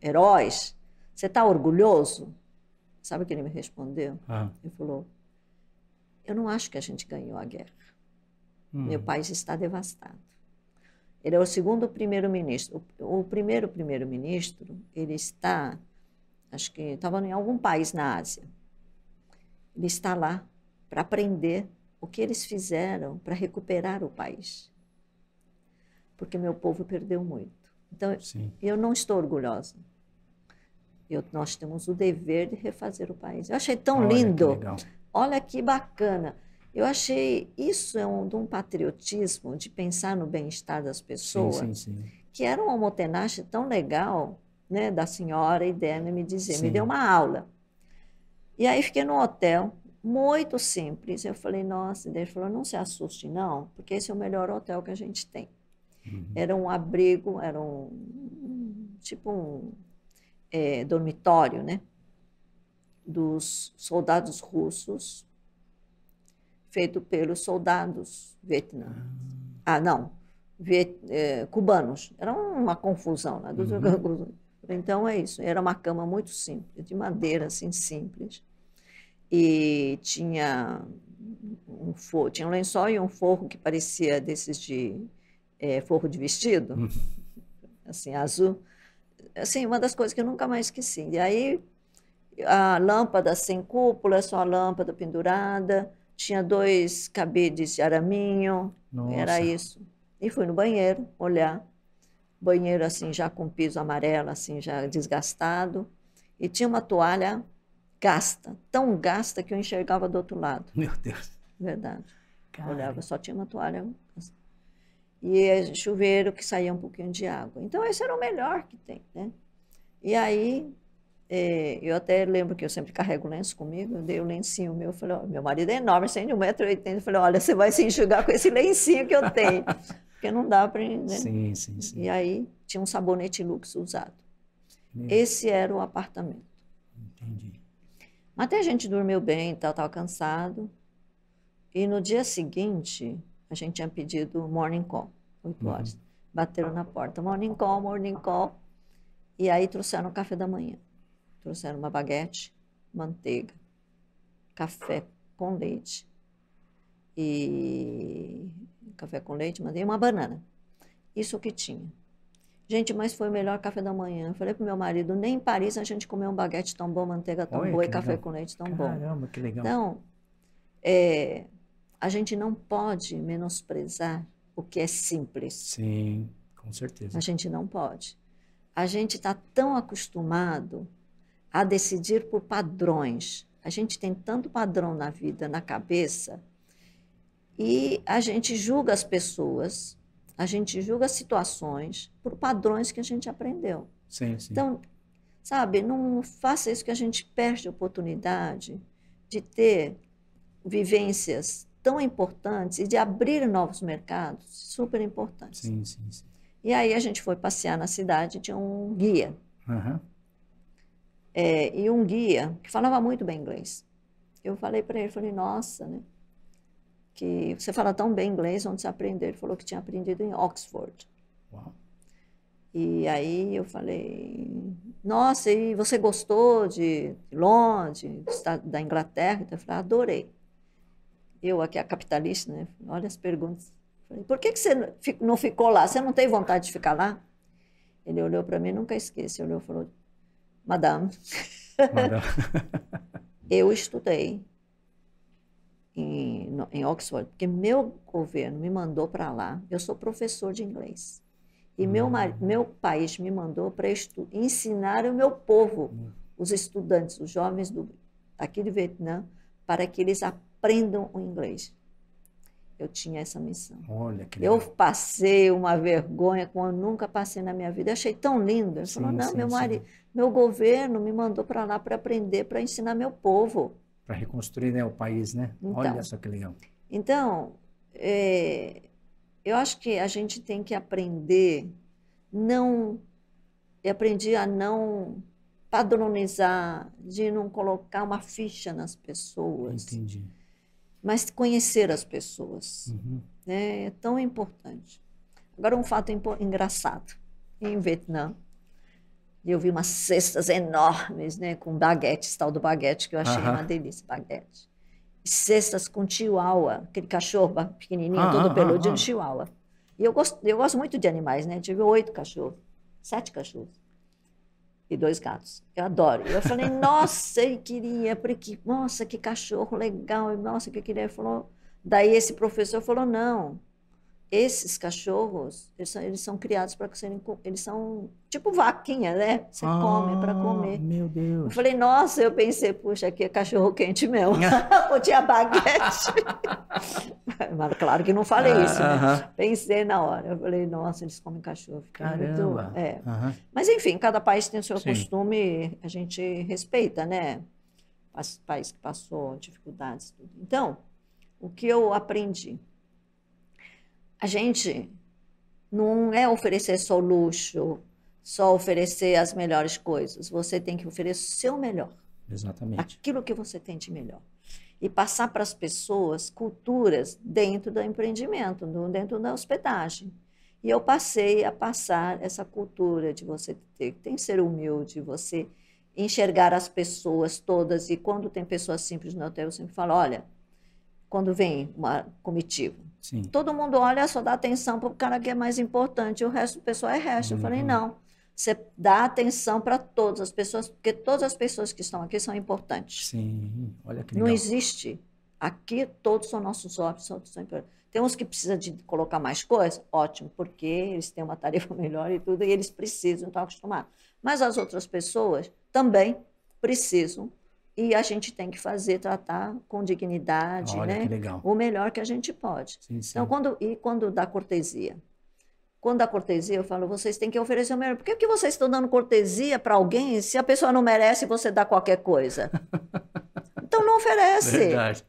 heróis. Você está orgulhoso? Sabe o que ele me respondeu? Ah. Ele falou: Eu não acho que a gente ganhou a guerra. Hum. Meu país está devastado. Ele é o segundo primeiro-ministro. O, o, primeiro primeiro-ministro, ele está, acho que estava em algum país na Ásia. Ele está lá para aprender o que eles fizeram para recuperar o país. Porque meu povo perdeu muito. Então, Sim. eu não estou orgulhosa. Eu, nós temos o dever de refazer o país. Eu achei tão Olha lindo. Olha que bacana. Eu achei isso é um, de um patriotismo, de pensar no bem-estar das pessoas, sim, sim, sim. que era um homotenache tão legal, né, da senhora e dela me dizer, me deu uma aula. E aí fiquei num hotel muito simples. Eu falei, nossa, E ele falou, não se assuste não, porque esse é o melhor hotel que a gente tem. Uhum. Era um abrigo, era um tipo um é, dormitório, né, dos soldados russos feito pelos soldados vietnamitas. Ah. ah, não, viet, eh, cubanos. Era uma confusão. Né? Uhum. Então é isso. Era uma cama muito simples, de madeira assim simples. E tinha um, forro, tinha um lençol e um forro que parecia desses de eh, forro de vestido, uhum. assim, azul. Assim, uma das coisas que eu nunca mais esqueci. E aí a lâmpada sem cúpula, só a lâmpada pendurada, tinha dois cabides de araminho, Nossa. era isso. E fui no banheiro olhar, banheiro assim já com piso amarelo, assim já desgastado, e tinha uma toalha gasta, tão gasta que eu enxergava do outro lado. Meu Deus. Verdade. Cara. Olhava, só tinha uma toalha e é chuveiro que saía um pouquinho de água. Então esse era o melhor que tem, né? E aí é, eu até lembro que eu sempre carrego lenço comigo, eu dei o um lencinho meu, falei, meu marido é enorme, tem 1,80m, eu falei, olha, você vai se enxugar com esse lencinho que eu tenho, porque não dá para... Né? Sim, sim, sim. E aí tinha um sabonete Lux usado. Esse era o apartamento. Entendi. Até a gente dormiu bem, tal, estava cansado. E no dia seguinte, a gente tinha pedido morning call, 8 uhum. horas. Uhum. Bateram na porta, morning call, morning call. E aí trouxeram o café da manhã. Trouxeram uma baguete, manteiga, café com leite e café com leite, manteiga uma banana. Isso que tinha. Gente, mas foi o melhor café da manhã. Eu falei pro meu marido, nem em Paris a gente comeu um baguete tão bom, manteiga tão boa e café legal. com leite tão Caramba, bom. Caramba, que legal. Então, é, a gente não pode menosprezar o que é simples. Sim, com certeza. A gente não pode. A gente está tão acostumado a decidir por padrões. A gente tem tanto padrão na vida, na cabeça, e a gente julga as pessoas, a gente julga as situações por padrões que a gente aprendeu. Sim, sim. Então, sabe, não faça isso que a gente perde a oportunidade de ter vivências tão importantes e de abrir novos mercados, super importantes. Sim, sim, sim. E aí a gente foi passear na cidade, tinha um guia. Uhum é, e um guia que falava muito bem inglês. Eu falei para ele, falei, nossa, né? Que você fala tão bem inglês, onde você aprendeu? Ele falou que tinha aprendido em Oxford. Uau. E aí eu falei, nossa, e você gostou de Londres, da Inglaterra? Então eu falei, adorei. Eu aqui, a capitalista, né? Olha as perguntas. Falei, por que, que você não ficou lá? Você não tem vontade de ficar lá? Ele olhou para mim, nunca esqueci, olhou e falou, Madame. Madame. eu estudei em, em Oxford, porque meu governo me mandou para lá. Eu sou professor de inglês. E hum. meu, meu país me mandou para ensinar o meu povo, hum. os estudantes, os jovens do, aqui do Vietnã, para que eles aprendam o inglês eu tinha essa missão. Olha que legal. Eu passei uma vergonha como eu nunca passei na minha vida. Eu achei tão lindo. Eu falei, não, sim, meu marido, sim. meu governo me mandou para lá para aprender, para ensinar meu povo. Para reconstruir né, o país, né? Então, Olha só que legal. Então, é, eu acho que a gente tem que aprender, não. Eu aprendi a não padronizar, de não colocar uma ficha nas pessoas. Entendi mas conhecer as pessoas. Uhum. Né? É tão importante. Agora, um fato engraçado. Em Vietnã, eu vi umas cestas enormes, né, com baguetes, tal do baguete, que eu achei uhum. uma delícia, baguete. E cestas com chihuahua, aquele cachorro pequenininho, ah, todo ah, ah, peludinho, ah, chihuahua. E eu gosto, eu gosto muito de animais, né? Tive oito cachorros, sete cachorros e dois gatos. Eu adoro. Eu falei, nossa, ele queria, porque, nossa, que cachorro legal, nossa, que queria. Ele falou, daí esse professor falou, não, esses cachorros, eles são, eles são criados para serem. Eles são tipo vaquinha, né? Você ah, come para comer. Meu Deus. Eu falei, nossa, eu pensei, puxa, aqui é cachorro quente meu. eu tinha baguete. Mas claro que não falei ah, isso, né? Uh -huh. Pensei na hora. Eu falei, nossa, eles comem cachorro. Caramba. Muito... É. Uh -huh. Mas enfim, cada país tem o seu Sim. costume, a gente respeita, né? As país que passou dificuldades, tudo. Então, o que eu aprendi? a gente não é oferecer só luxo, só oferecer as melhores coisas. Você tem que oferecer o seu melhor. Exatamente. Aquilo que você tem de melhor. E passar para as pessoas culturas dentro do empreendimento, dentro da hospedagem. E eu passei a passar essa cultura de você ter, que ser humilde, você enxergar as pessoas todas. E quando tem pessoas simples no hotel, eu sempre falo: olha, quando vem uma comitiva. Sim. Todo mundo olha só dá atenção para o cara que é mais importante, o resto do pessoal é resto. Uhum. Eu falei, uhum. não. Você dá atenção para todas as pessoas, porque todas as pessoas que estão aqui são importantes. Sim, olha que legal. Não existe. Aqui todos são nossos óbvios, todos são importantes. Tem uns que precisam de colocar mais coisa, ótimo, porque eles têm uma tarefa melhor e tudo, e eles precisam, estar acostumados. Mas as outras pessoas também precisam e a gente tem que fazer, tratar com dignidade, Olha, né? O melhor que a gente pode. Sim, sim. Então, quando, e quando dá cortesia? Quando dá cortesia, eu falo, vocês têm que oferecer o melhor. Por que, que vocês estão dando cortesia para alguém se a pessoa não merece você dá qualquer coisa? então, não oferece. Verdade.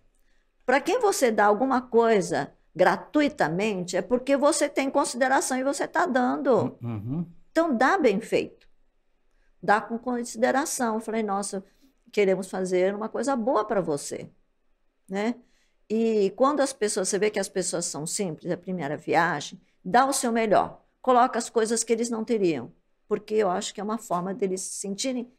Para quem você dá alguma coisa gratuitamente, é porque você tem consideração e você está dando. Uhum. Então, dá bem feito. Dá com consideração. Eu falei, nossa, queremos fazer uma coisa boa para você, né? E quando as pessoas, você vê que as pessoas são simples, a é primeira viagem, dá o seu melhor, coloca as coisas que eles não teriam, porque eu acho que é uma forma deles se sentirem,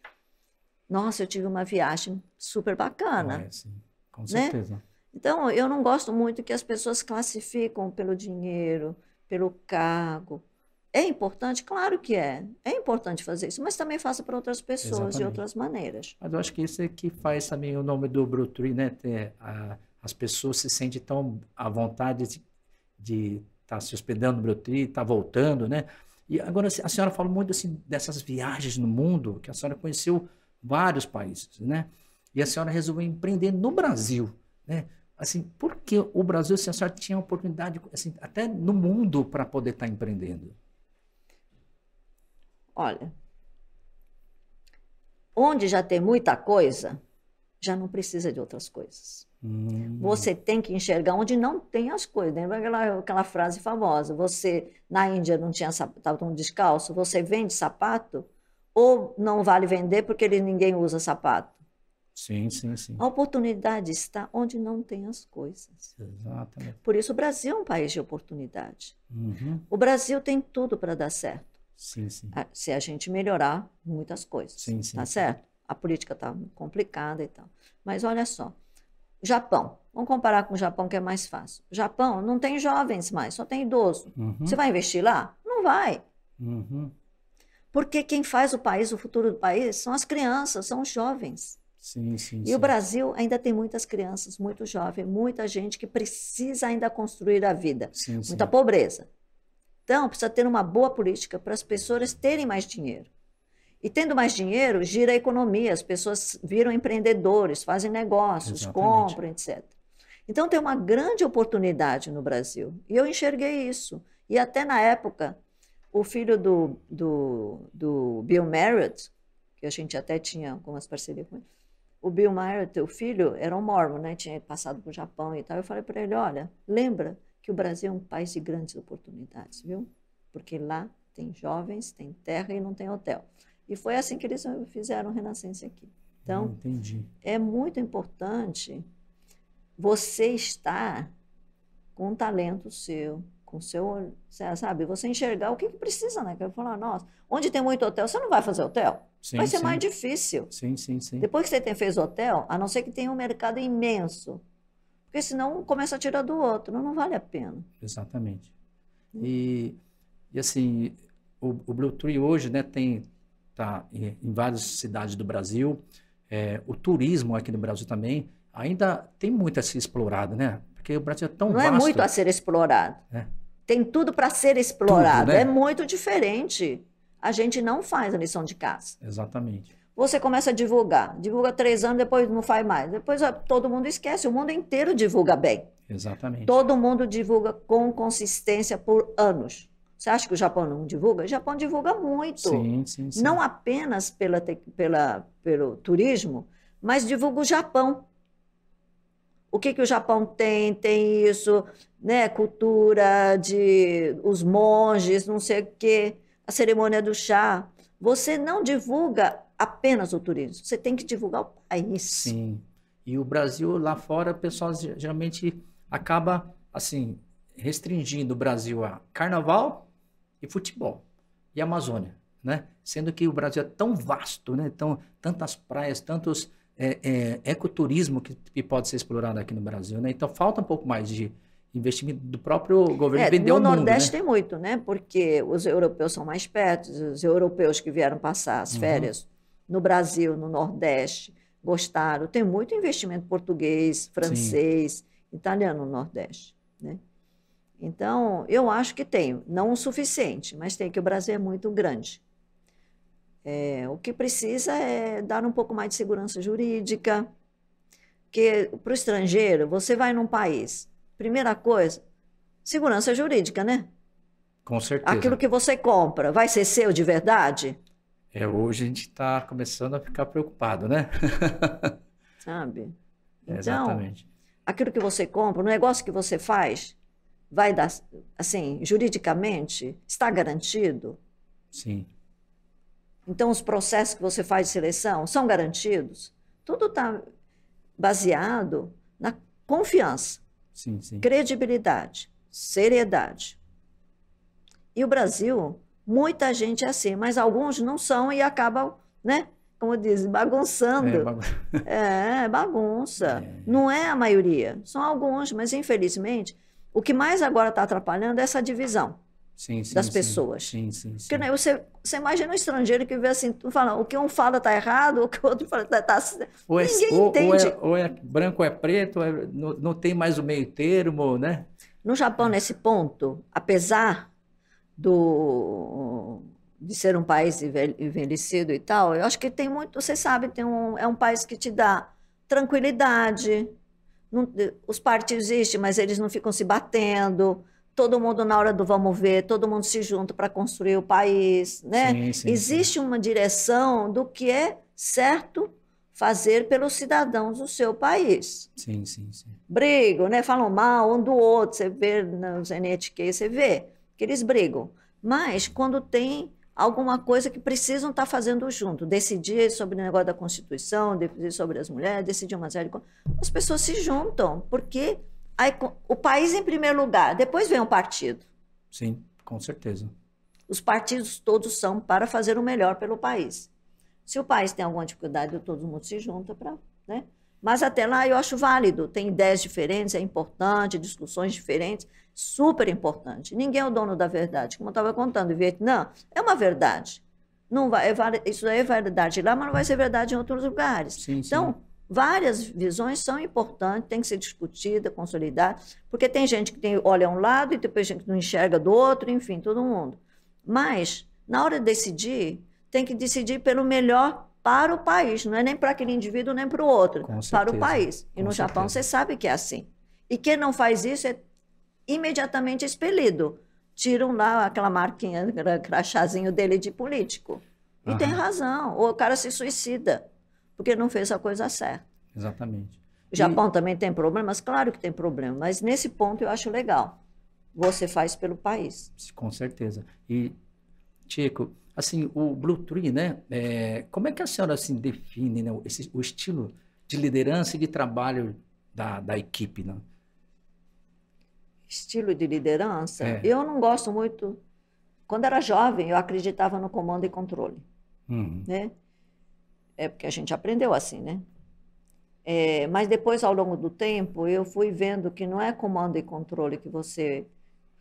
nossa, eu tive uma viagem super bacana. É, sim, com né? certeza. Né? Então, eu não gosto muito que as pessoas classificam pelo dinheiro, pelo cargo, é importante? Claro que é. É importante fazer isso, mas também faça para outras pessoas Exatamente. de outras maneiras. Mas eu acho que isso é que faz também o nome do Brutri, né? Ter a, as pessoas se sentem tão à vontade de estar tá se hospedando no Brutri, estar tá voltando, né? E agora assim, a senhora fala muito assim, dessas viagens no mundo, que a senhora conheceu vários países, né? E a senhora resolveu empreender no Brasil, né? assim, por que o Brasil, se a senhora tinha oportunidade, assim, até no mundo, para poder estar tá empreendendo? Olha, onde já tem muita coisa, já não precisa de outras coisas. Hum. Você tem que enxergar onde não tem as coisas. Lembra aquela, aquela frase famosa? Você na Índia não tinha estava um descalço, você vende sapato ou não vale vender porque ele, ninguém usa sapato? Sim, sim, sim. A oportunidade está onde não tem as coisas. Exatamente. Por isso o Brasil é um país de oportunidade. Uhum. O Brasil tem tudo para dar certo. Sim, sim. É, se a gente melhorar muitas coisas. Sim, sim. Tá certo? A política tá complicada e tal. Mas olha só. Japão. Vamos comparar com o Japão, que é mais fácil. Japão não tem jovens mais, só tem idoso. Uhum. Você vai investir lá? Não vai. Uhum. Porque quem faz o país, o futuro do país, são as crianças, são os jovens. Sim, sim, e sim. o Brasil ainda tem muitas crianças, muito jovem, muita gente que precisa ainda construir a vida. Sim, muita pobreza, então, precisa ter uma boa política para as pessoas terem mais dinheiro. E tendo mais dinheiro, gira a economia, as pessoas viram empreendedores, fazem negócios, Exatamente. compram, etc. Então, tem uma grande oportunidade no Brasil. E eu enxerguei isso. E até na época, o filho do, do, do Bill Merritt, que a gente até tinha algumas parcerias com ele, o Bill Merritt, o filho, era um mormon, né? tinha passado para o Japão e tal. Eu falei para ele: olha, lembra que o Brasil é um país de grandes oportunidades, viu? Porque lá tem jovens, tem terra e não tem hotel. E foi assim que eles fizeram a Renascença aqui. Então, Entendi. é muito importante você estar com o talento seu, com seu, sabe, você enxergar o que, que precisa, né? Que eu falar, nossa, onde tem muito hotel, você não vai fazer hotel? Sim, vai ser sim. mais difícil. Sim, sim, sim. Depois que você tem, fez hotel, a não ser que tenha um mercado imenso, porque senão começa a tirar do outro, não, não vale a pena. Exatamente. Hum. E, e assim, o, o Bluetooth hoje né, tem tá em, em várias cidades do Brasil. É, o turismo aqui no Brasil também ainda tem muito a ser explorado, né? Porque o Brasil é tão não é vasto. Não é muito a ser explorado. É. Tem tudo para ser explorado. Tudo, né? É muito diferente. A gente não faz a lição de casa. Exatamente você começa a divulgar. Divulga três anos, depois não faz mais. Depois todo mundo esquece, o mundo inteiro divulga bem. Exatamente. Todo mundo divulga com consistência por anos. Você acha que o Japão não divulga? O Japão divulga muito. Sim, sim, sim. Não apenas pela, pela, pelo turismo, mas divulga o Japão. O que, que o Japão tem? Tem isso, né? Cultura de os monges, não sei o quê, a cerimônia do chá. Você não divulga apenas o turismo. Você tem que divulgar o país. Sim. E o Brasil lá fora, o pessoal geralmente acaba assim restringindo o Brasil a carnaval e futebol e Amazônia, né? Sendo que o Brasil é tão vasto, né? Tão, tantas praias, tantos é, é, ecoturismo que, que pode ser explorado aqui no Brasil, né? Então falta um pouco mais de investimento do próprio governo é, vender no o mundo. Né? Nordeste né? tem muito, né? Porque os europeus são mais perto, os europeus que vieram passar as uhum. férias no Brasil, no Nordeste, gostaram. Tem muito investimento português, francês, Sim. italiano no Nordeste. Né? Então, eu acho que tem, não o suficiente, mas tem que o Brasil é muito grande. É, o que precisa é dar um pouco mais de segurança jurídica, porque para o estrangeiro, você vai num país, primeira coisa, segurança jurídica, né? Com certeza. Aquilo que você compra vai ser seu de verdade? É, hoje a gente está começando a ficar preocupado, né? Sabe? Então, Exatamente. aquilo que você compra, o negócio que você faz, vai dar, assim, juridicamente, está garantido? Sim. Então, os processos que você faz de seleção são garantidos? Tudo está baseado na confiança, sim, sim. credibilidade, seriedade. E o Brasil Muita gente é assim, mas alguns não são e acabam, né? Como diz, bagunçando. É, bagun... é bagunça. É. Não é a maioria. São alguns, mas infelizmente, o que mais agora está atrapalhando é essa divisão. Sim, sim, das sim. pessoas. Sim, sim, sim. Porque né, você, você imagina um estrangeiro que vê assim, fala, o que um fala está errado, o que o outro fala está... Tá, tá é, ninguém entende. Ou é, ou é, branco é preto, é, não, não tem mais o meio termo, né? No Japão, nesse ponto, apesar do de ser um país envelhecido e tal, eu acho que tem muito, você sabe, tem um, é um país que te dá tranquilidade. Não, os partidos existem, mas eles não ficam se batendo. Todo mundo na hora do vamos ver, todo mundo se junta para construir o país, né? Sim, sim, Existe sim. uma direção do que é certo fazer pelos cidadãos do seu país. Sim, sim, sim. Brigam, né? Falam mal um do outro, você vê nos NHK, você vê que eles brigam. Mas quando tem alguma coisa que precisam estar tá fazendo junto, decidir sobre o negócio da Constituição, decidir sobre as mulheres, decidir uma série de coisas, as pessoas se juntam, porque aí, o país em primeiro lugar, depois vem o partido. Sim, com certeza. Os partidos todos são para fazer o melhor pelo país. Se o país tem alguma dificuldade, todo mundo se junta para. Né? Mas até lá eu acho válido, tem ideias diferentes, é importante, discussões diferentes super importante. Ninguém é o dono da verdade, como eu estava contando. O Vietnã é uma verdade. Não vai, é, isso é verdade lá, mas não vai ser verdade em outros lugares. Sim, então, sim. várias visões são importantes, tem que ser discutida, consolidada, porque tem gente que tem, olha um lado e depois gente que não enxerga do outro, enfim, todo mundo. Mas, na hora de decidir, tem que decidir pelo melhor para o país, não é nem para aquele indivíduo nem para o outro, para o país. E Com no certeza. Japão você sabe que é assim. E quem não faz isso é imediatamente expelido. Tiram lá aquela marquinha, crachazinho dele de político. E tem razão. Ou o cara se suicida, porque não fez a coisa certa. Exatamente. O Japão e... também tem problemas? Claro que tem problema, mas nesse ponto eu acho legal. Você faz pelo país. Com certeza. E, Chico assim, o Blue Tree, né? É, como é que a senhora assim, define né, esse, o estilo de liderança e de trabalho da, da equipe? Né? estilo de liderança, é. eu não gosto muito. Quando era jovem, eu acreditava no comando e controle. Uhum. Né? É porque a gente aprendeu assim, né? É, mas depois, ao longo do tempo, eu fui vendo que não é comando e controle que você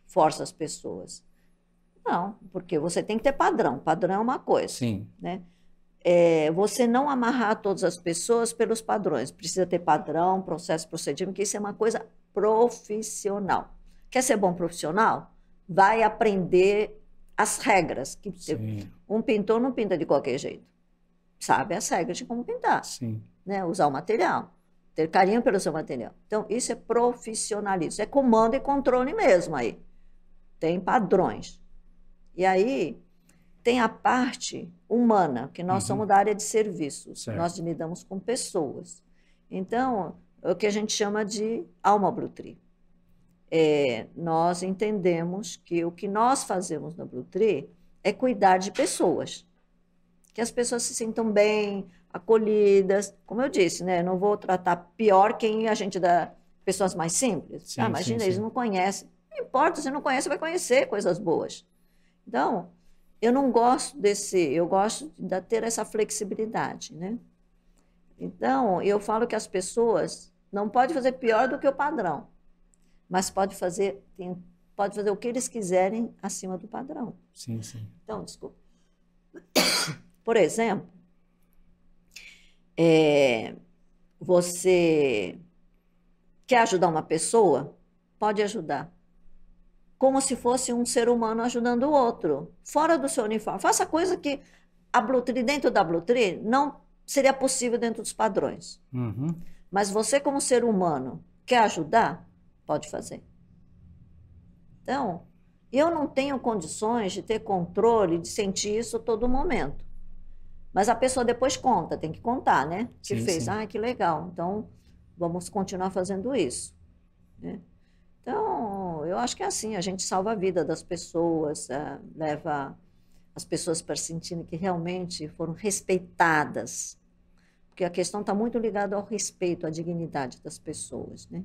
força as pessoas. Não, porque você tem que ter padrão. Padrão é uma coisa. Sim. Né? É, você não amarrar todas as pessoas pelos padrões. Precisa ter padrão, processo, procedimento, que isso é uma coisa profissional. Quer ser bom profissional? Vai aprender as regras. Que Sim. um pintor não pinta de qualquer jeito. Sabe as regras de como pintar. Sim. Né? Usar o material. Ter carinho pelo seu material. Então, isso é profissionalismo. É comando e controle mesmo aí. Tem padrões. E aí, tem a parte humana, que nós uhum. somos da área de serviços. Certo. Nós lidamos com pessoas. Então, é o que a gente chama de alma blutri é, nós entendemos que o que nós fazemos na Blue Tree é cuidar de pessoas, que as pessoas se sintam bem, acolhidas. Como eu disse, né? Não vou tratar pior quem a gente dá pessoas mais simples. Sim, ah, imagina, sim, eles sim. não conhecem. Não importa, se não conhece, vai conhecer coisas boas. Então, eu não gosto desse, eu gosto de ter essa flexibilidade, né? Então, eu falo que as pessoas não podem fazer pior do que o padrão mas pode fazer, tem, pode fazer o que eles quiserem acima do padrão. Sim, sim. Então, desculpa. Por exemplo, é, você quer ajudar uma pessoa? Pode ajudar. Como se fosse um ser humano ajudando o outro, fora do seu uniforme. Faça coisa que a Blutri, dentro da Blutri, não seria possível dentro dos padrões. Uhum. Mas você, como ser humano, quer ajudar? pode fazer. Então, eu não tenho condições de ter controle, de sentir isso todo momento. Mas a pessoa depois conta, tem que contar, né? Que sim, fez. Sim. Ah, que legal. Então, vamos continuar fazendo isso. Né? Então, eu acho que é assim: a gente salva a vida das pessoas, é, leva as pessoas para sentirem que realmente foram respeitadas. Porque a questão está muito ligada ao respeito, à dignidade das pessoas, né?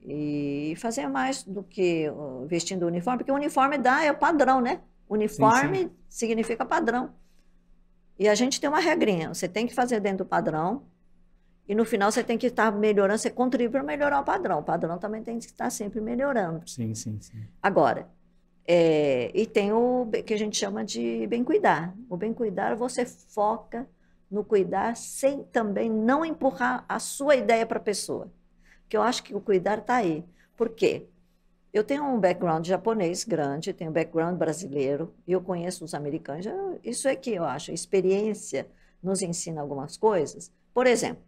e fazer mais do que uh, vestindo o uniforme, porque o uniforme dá, é o padrão, né? Uniforme sim, sim. significa padrão. E a gente tem uma regrinha, você tem que fazer dentro do padrão, e no final você tem que estar melhorando, você contribui para melhorar o padrão. O padrão também tem que estar sempre melhorando. Sim, sim, sim. Agora, é, e tem o que a gente chama de bem cuidar. O bem cuidar você foca no cuidar sem também não empurrar a sua ideia para a pessoa que eu acho que o cuidar está aí. Por quê? Eu tenho um background japonês grande, tenho um background brasileiro, e eu conheço os americanos. Isso é que eu acho, a experiência nos ensina algumas coisas. Por exemplo,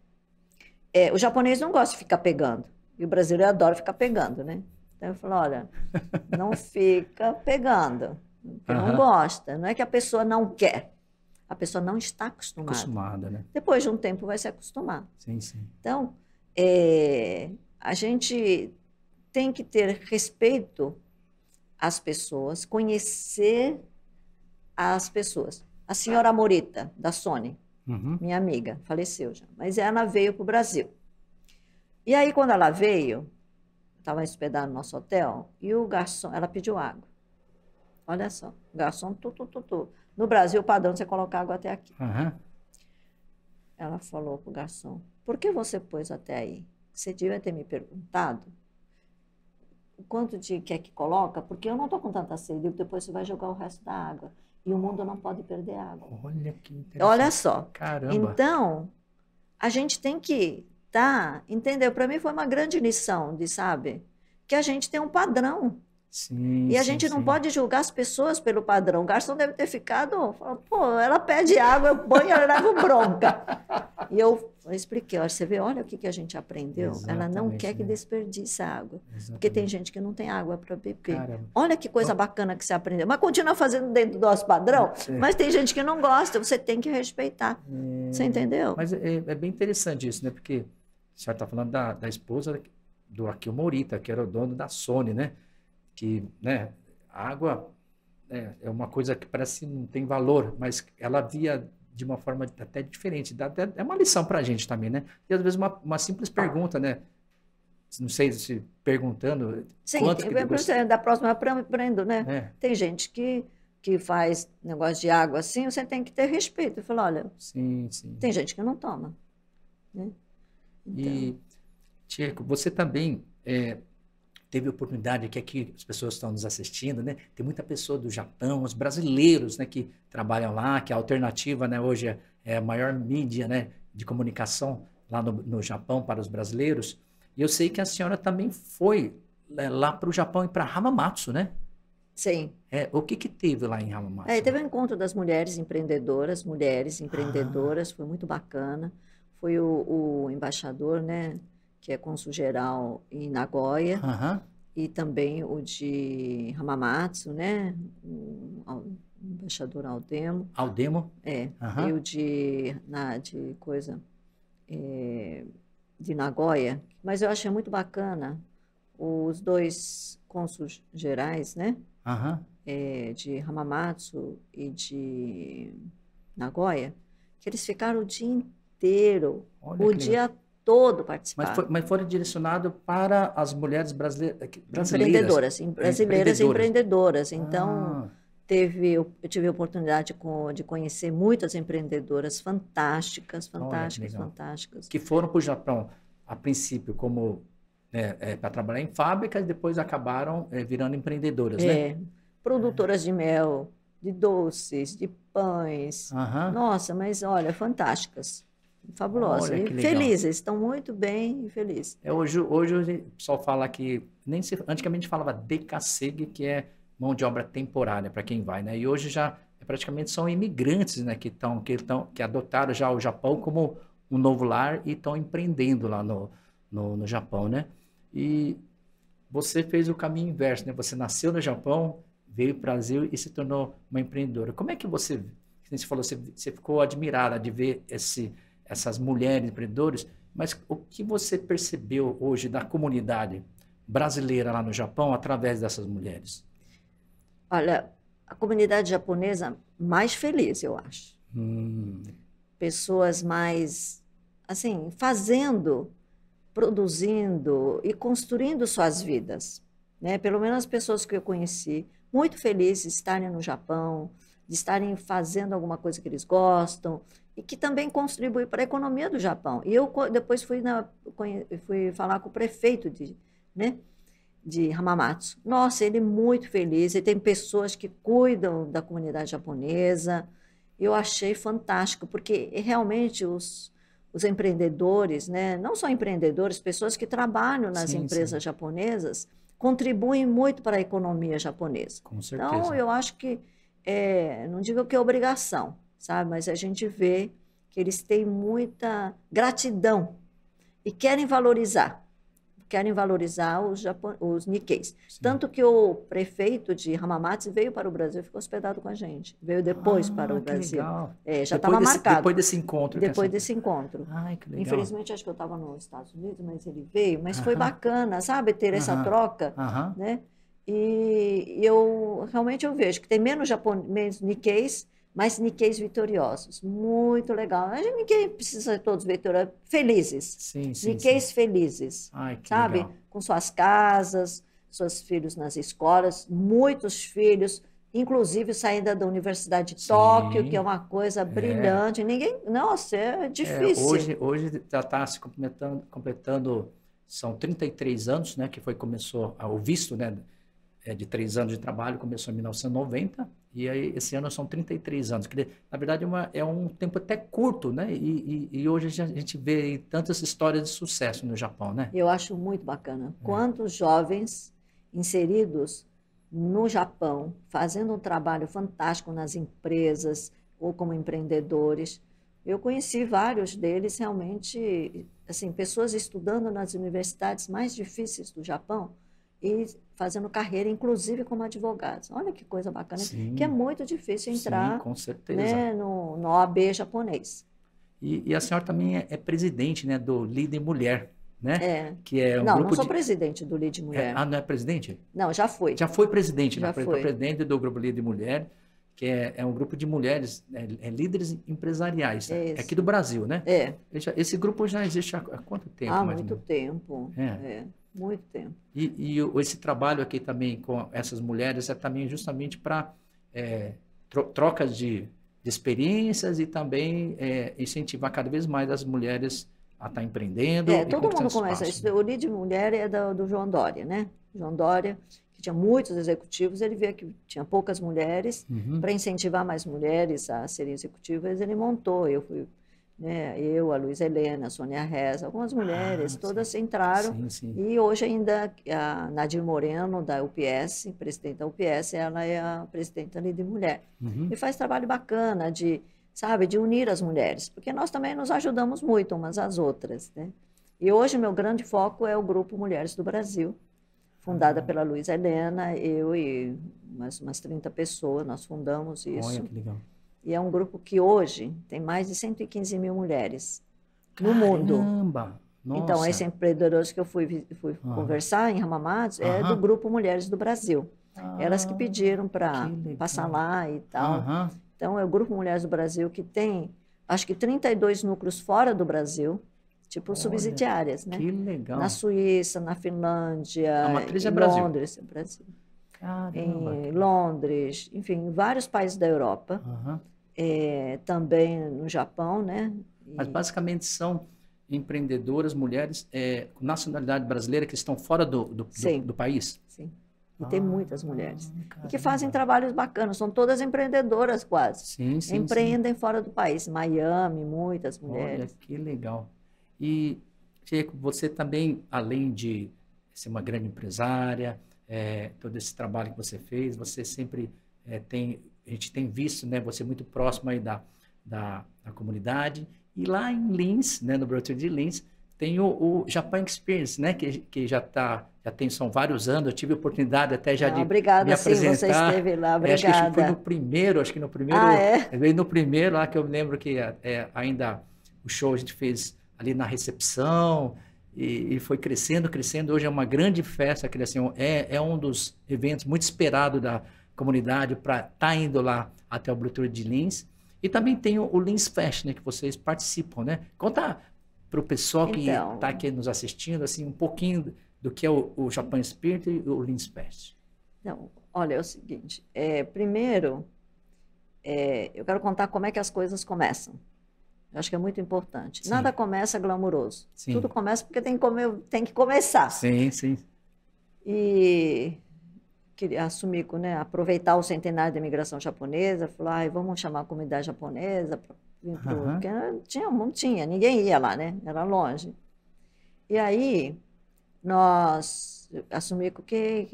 é, o japonês não gosta de ficar pegando, e o brasileiro adora ficar pegando, né? Então eu falo, olha, não fica pegando, uhum. não gosta. Não é que a pessoa não quer, a pessoa não está acostumada. Acostumada, né? Depois de um tempo vai se acostumar. Sim, sim. Então, é, a gente tem que ter respeito às pessoas, conhecer as pessoas. A senhora Morita, da Sony, uhum. minha amiga, faleceu já, mas ela veio para o Brasil. E aí, quando ela veio, estava hospedada no nosso hotel, e o garçom, ela pediu água. Olha só, garçom, tu, tu, tu, tu. No Brasil, o padrão, é você coloca água até aqui. Uhum. Ela falou para o garçom: Por que você pôs até aí? Você devia ter me perguntado quanto de que é que coloca, porque eu não estou com tanta sede. Depois você vai jogar o resto da água. E o mundo não pode perder água. Olha que interessante. Olha só. Caramba. Então, a gente tem que tá, entendeu? Para mim foi uma grande lição de, sabe, que a gente tem um padrão. Sim, e a sim, gente não sim. pode julgar as pessoas pelo padrão. O garçom deve ter ficado, pô, ela pede água, eu ponho, ela leva bronca. e eu expliquei, olha, você vê, olha o que, que a gente aprendeu. Exatamente, ela não quer que né? desperdice a água. Exatamente. Porque tem gente que não tem água para beber. Caramba. Olha que coisa bacana que você aprendeu. Mas continua fazendo dentro do nosso padrão, é. mas tem gente que não gosta, você tem que respeitar. É. Você entendeu? Mas é, é, bem interessante isso, né? Porque a senhora está falando da, da esposa do Akio Morita, que era o dono da Sony, né? que né, a água é, é uma coisa que parece que não tem valor, mas ela via de uma forma até diferente. Dá até, é uma lição para a gente também, né? E às vezes uma, uma simples pergunta, né? Não sei se perguntando. Sim, quanto que depois... da próxima aprendo, né? É. Tem gente que, que faz negócio de água assim, você tem que ter respeito. Falar, olha. Sim, sim. Tem gente que não toma. Né? Então... E, Tcheco, você também é, teve oportunidade que aqui as pessoas estão nos assistindo, né? Tem muita pessoa do Japão, os brasileiros, né, que trabalham lá, que a alternativa, né, hoje é, é a maior mídia, né, de comunicação lá no, no Japão para os brasileiros. E eu sei que a senhora também foi né, lá para o Japão e para Hamamatsu, né? Sim. É, o que, que teve lá em Hamamatsu? É, teve o um encontro das mulheres ah. empreendedoras, mulheres empreendedoras, ah. foi muito bacana. Foi o, o embaixador, né? que é cônsul geral em Nagoya, uhum. e também o de Hamamatsu, né? O embaixador Aldemo. Aldemo? É. Uhum. E o de, na, de coisa. É, de Nagoya. Mas eu achei muito bacana os dois cônsuls gerais, né? Uhum. É, de Hamamatsu e de Nagoya, que eles ficaram o dia inteiro, Olha o dia todo todo participar, Mas foi, mas foi direcionado para as mulheres eh, brasileiras. brasileiras empreendedoras, em, brasileiras empreendedoras. empreendedoras. Então, ah. teve, eu tive a oportunidade de conhecer muitas empreendedoras fantásticas, fantásticas, Olha, fantásticas. Que foram para o Japão, a princípio, como né, é, para trabalhar em fábricas, depois acabaram é, virando empreendedoras, né? é. né? Produtoras de mel, de doces, de pães. Nossa, mas olha, fantásticas fabulosa felizes, estão muito bem e felizes. É, hoje, hoje o pessoal fala que. Nem se, antigamente falava DKCG, que é mão de obra temporária para quem vai, né? E hoje já é praticamente são imigrantes né, que, estão que, que adotaram já o Japão como um novo lar e estão empreendendo lá no, no, no, Japão, né? E você fez o caminho inverso, né? Você nasceu no Japão, veio para o Brasil e se tornou uma empreendedora. Como é que você, você falou, você, você ficou admirada de ver esse, essas mulheres empreendedoras, mas o que você percebeu hoje da comunidade brasileira lá no Japão através dessas mulheres? Olha, a comunidade japonesa mais feliz, eu acho. Hum. Pessoas mais, assim, fazendo, produzindo e construindo suas vidas. Né? Pelo menos as pessoas que eu conheci, muito felizes de estarem no Japão, de estarem fazendo alguma coisa que eles gostam, e que também contribui para a economia do Japão. E eu depois fui, na, fui falar com o prefeito de, né, de Hamamatsu. Nossa, ele é muito feliz, ele tem pessoas que cuidam da comunidade japonesa. Eu achei fantástico, porque realmente os, os empreendedores, né, não só empreendedores, pessoas que trabalham nas sim, empresas sim. japonesas, contribuem muito para a economia japonesa. Com então, certeza. Então, eu acho que, é, não digo que é obrigação, sabe? Mas a gente vê que eles têm muita gratidão e querem valorizar, querem valorizar os, Japon... os Nikkeis. Sim. Tanto que o prefeito de Hamamatsu veio para o Brasil, ficou hospedado com a gente. Veio depois ah, para o Brasil. É, já estava marcado. Depois desse encontro. Depois desse encontro. Ai, que legal. Infelizmente, acho que eu estava nos Estados Unidos, mas ele veio. Mas uh -huh. foi bacana, sabe? Ter uh -huh. essa troca, uh -huh. né? E eu realmente eu vejo que tem menos japoneses, menos Nikkeis, mas Nikkeis vitoriosos. Muito legal. Ninguém precisa ser todos vitoriosos, felizes. Sim, sim, Nikkeis sim. felizes. Ai, sabe? Legal. Com suas casas, seus filhos nas escolas, muitos filhos, inclusive saindo da Universidade de Tóquio, que é uma coisa é. brilhante. É. Ninguém. Nossa, é, é difícil. É, hoje, hoje já está se completando, completando. São 33 anos, né? Que foi começou ah, o visto, né? É, de três anos de trabalho, começou em 1990 e aí, esse ano são 33 anos. Que, na verdade, é uma, é um tempo até curto, né? E, e, e hoje a gente vê tantas histórias de sucesso no Japão, né? Eu acho muito bacana. É. Quantos jovens inseridos no Japão, fazendo um trabalho fantástico nas empresas ou como empreendedores. Eu conheci vários deles realmente, assim, pessoas estudando nas universidades mais difíceis do Japão, e fazendo carreira, inclusive como advogados. Olha que coisa bacana, Sim. que é muito difícil entrar Sim, né, no, no OAB japonês. E, e, a senhora também é, é, presidente né, do Líder Mulher, né? É. Que é um não, grupo não sou de... presidente do Líder é, Mulher. É, ah, não é presidente? Não, já foi Já foi presidente, né? já né? foi presidente do grupo Líder Mulher, que é, é um grupo de mulheres, é, é líderes empresariais, né? É aqui do Brasil, né? É. Esse, esse, grupo já existe há, quanto tempo? Há muito tempo. É. Muito tempo. E, e esse trabalho aqui também com essas mulheres é também justamente para é, trocas de, de, experiências e também é, incentivar cada vez mais as mulheres a estar tá empreendendo. É, todo mundo começa. Isso, o Lead Mulher é do, do João Dória, né? João Dória que tinha muitos executivos, ele via que tinha poucas mulheres. Uhum. Para incentivar mais mulheres a serem executivas, ele montou. Eu fui né? Eu, a Luiz Helena, a Sônia Reza, algumas mulheres, ah, todas sim. entraram. Sim, sim. E hoje ainda a Nadir Moreno, da UPS, presidente da UPS, ela é a presidente ali de mulher. Uhum. E faz trabalho bacana de, sabe, de unir as mulheres, porque nós também nos ajudamos muito umas às outras, né? E hoje meu grande foco é o grupo Mulheres do Brasil, fundada ah. pela Luiz Helena, eu e mais umas 30 pessoas, nós fundamos isso. Olha que legal. E é um grupo que hoje tem mais de 115 mil mulheres Caramba. no mundo. Caramba! Então, Nossa. Então, esse empreendedor que eu fui, fui uhum. conversar em Ramamados uhum. é do Grupo Mulheres do Brasil. Ah, Elas que ah, pediram para passar lá e tal. Uhum. Então, é o Grupo Mulheres do Brasil que tem, acho que 32 núcleos fora do Brasil, tipo Olha, subsidiárias, né? Que legal. Na Suíça, na Finlândia, é em é Brasil. Londres, Brasil. Caramba. em é, Londres, enfim, em vários países da Europa, uhum. é, também no Japão, né? E... Mas basicamente são empreendedoras, mulheres é, com nacionalidade brasileira que estão fora do, do, do, do país? Sim. E tem ah, muitas mulheres. E que fazem trabalhos bacanas, são todas empreendedoras quase. Sim, sim. Empreendem sim. fora do país. Miami, muitas mulheres. Olha, que legal. E, Chico, você também, além de ser uma grande empresária, é, todo esse trabalho que você fez. Você sempre é, tem, a gente tem visto, né, você muito próximo aí da, da, da comunidade. E lá em Lins, né, no Brothery de Lins, tem o, o, Japan Experience, né? Que, que já tá, já tem, são vários anos, eu tive oportunidade até já ah, de obrigada, me apresentar. Obrigada, sim, você esteve lá, obrigada. É, acho que foi no primeiro, acho que no primeiro, ah, é? no primeiro lá que eu me lembro que é, é, ainda o show a gente fez ali na recepção, e, e, foi crescendo, crescendo. Hoje é uma grande festa, que assim, é, é um dos eventos muito esperado da comunidade para estar tá indo lá até o Bluetooth de Lins. E também tem o, o Lins Fest, né, que vocês participam, né? Conta para o pessoal que está então... Tá aqui nos assistindo, assim, um pouquinho do que é o, o Japan Spirit e o Lins Fest. Não, olha, é o seguinte, é, primeiro, é, eu quero contar como é que as coisas começam. Eu acho que é muito importante. Sim. Nada começa glamuroso. Sim. Tudo começa porque tem que, comer, tem que começar. Sim, sim. E queria assumir, né, aproveitar o centenário da imigração japonesa, falar, ah, vamos chamar a comunidade japonesa uhum. porque tinha, não tinha, ninguém ia lá, né? Era longe. E aí nós assumi que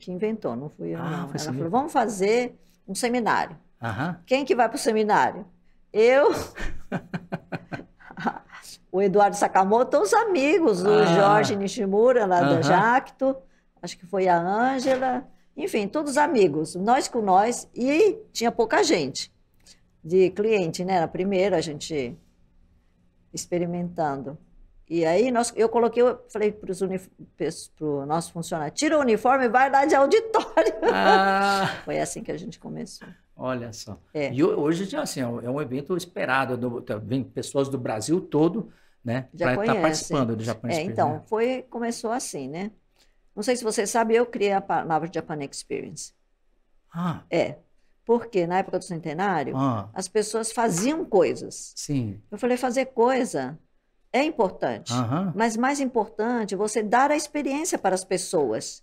que inventou, não fui eu. Ah, não. Ela falou, vamos fazer um seminário. Uhum. Quem que vai para o seminário? Eu. o Eduardo Sakamoto, os amigos, o ah. Jorge Nishimura, lá uhum. Jacto, acho que foi a Ângela, enfim, todos amigos, nós com nós, e tinha pouca gente de cliente, né? Na primeira, a gente experimentando. E aí nós, eu coloquei, eu falei para os pro nosso funcionário, tira o uniforme e vai lá de auditório. Ah. Foi assim que a gente começou. Olha só. É. E hoje já assim, é um é evento esperado, é do, tá, vem pessoas do Brasil todo, né, para estar tá participando do Japan é, Experience. É, então, né? foi começou assim, né? Não sei se você sabe, eu criei a palavra Japan Experience. Ah. É. Porque na época do centenário, ah. as pessoas faziam coisas. Sim. Eu falei, fazer coisa é importante, uh -huh. mas mais importante, você dar a experiência para as pessoas.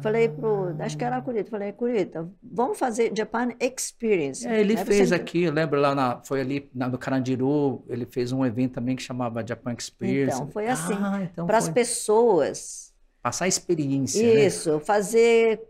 Falei pro, acho que era a Curita, falei, Curita, vamos fazer Japan Experience. É, ele né? fez Você... aqui, lembra lá, na, foi ali na, no Carandiru, ele fez um evento também que chamava Japan Experience. Então, foi assim, ah, então para as pessoas. Passar experiência, né? Isso, né? fazer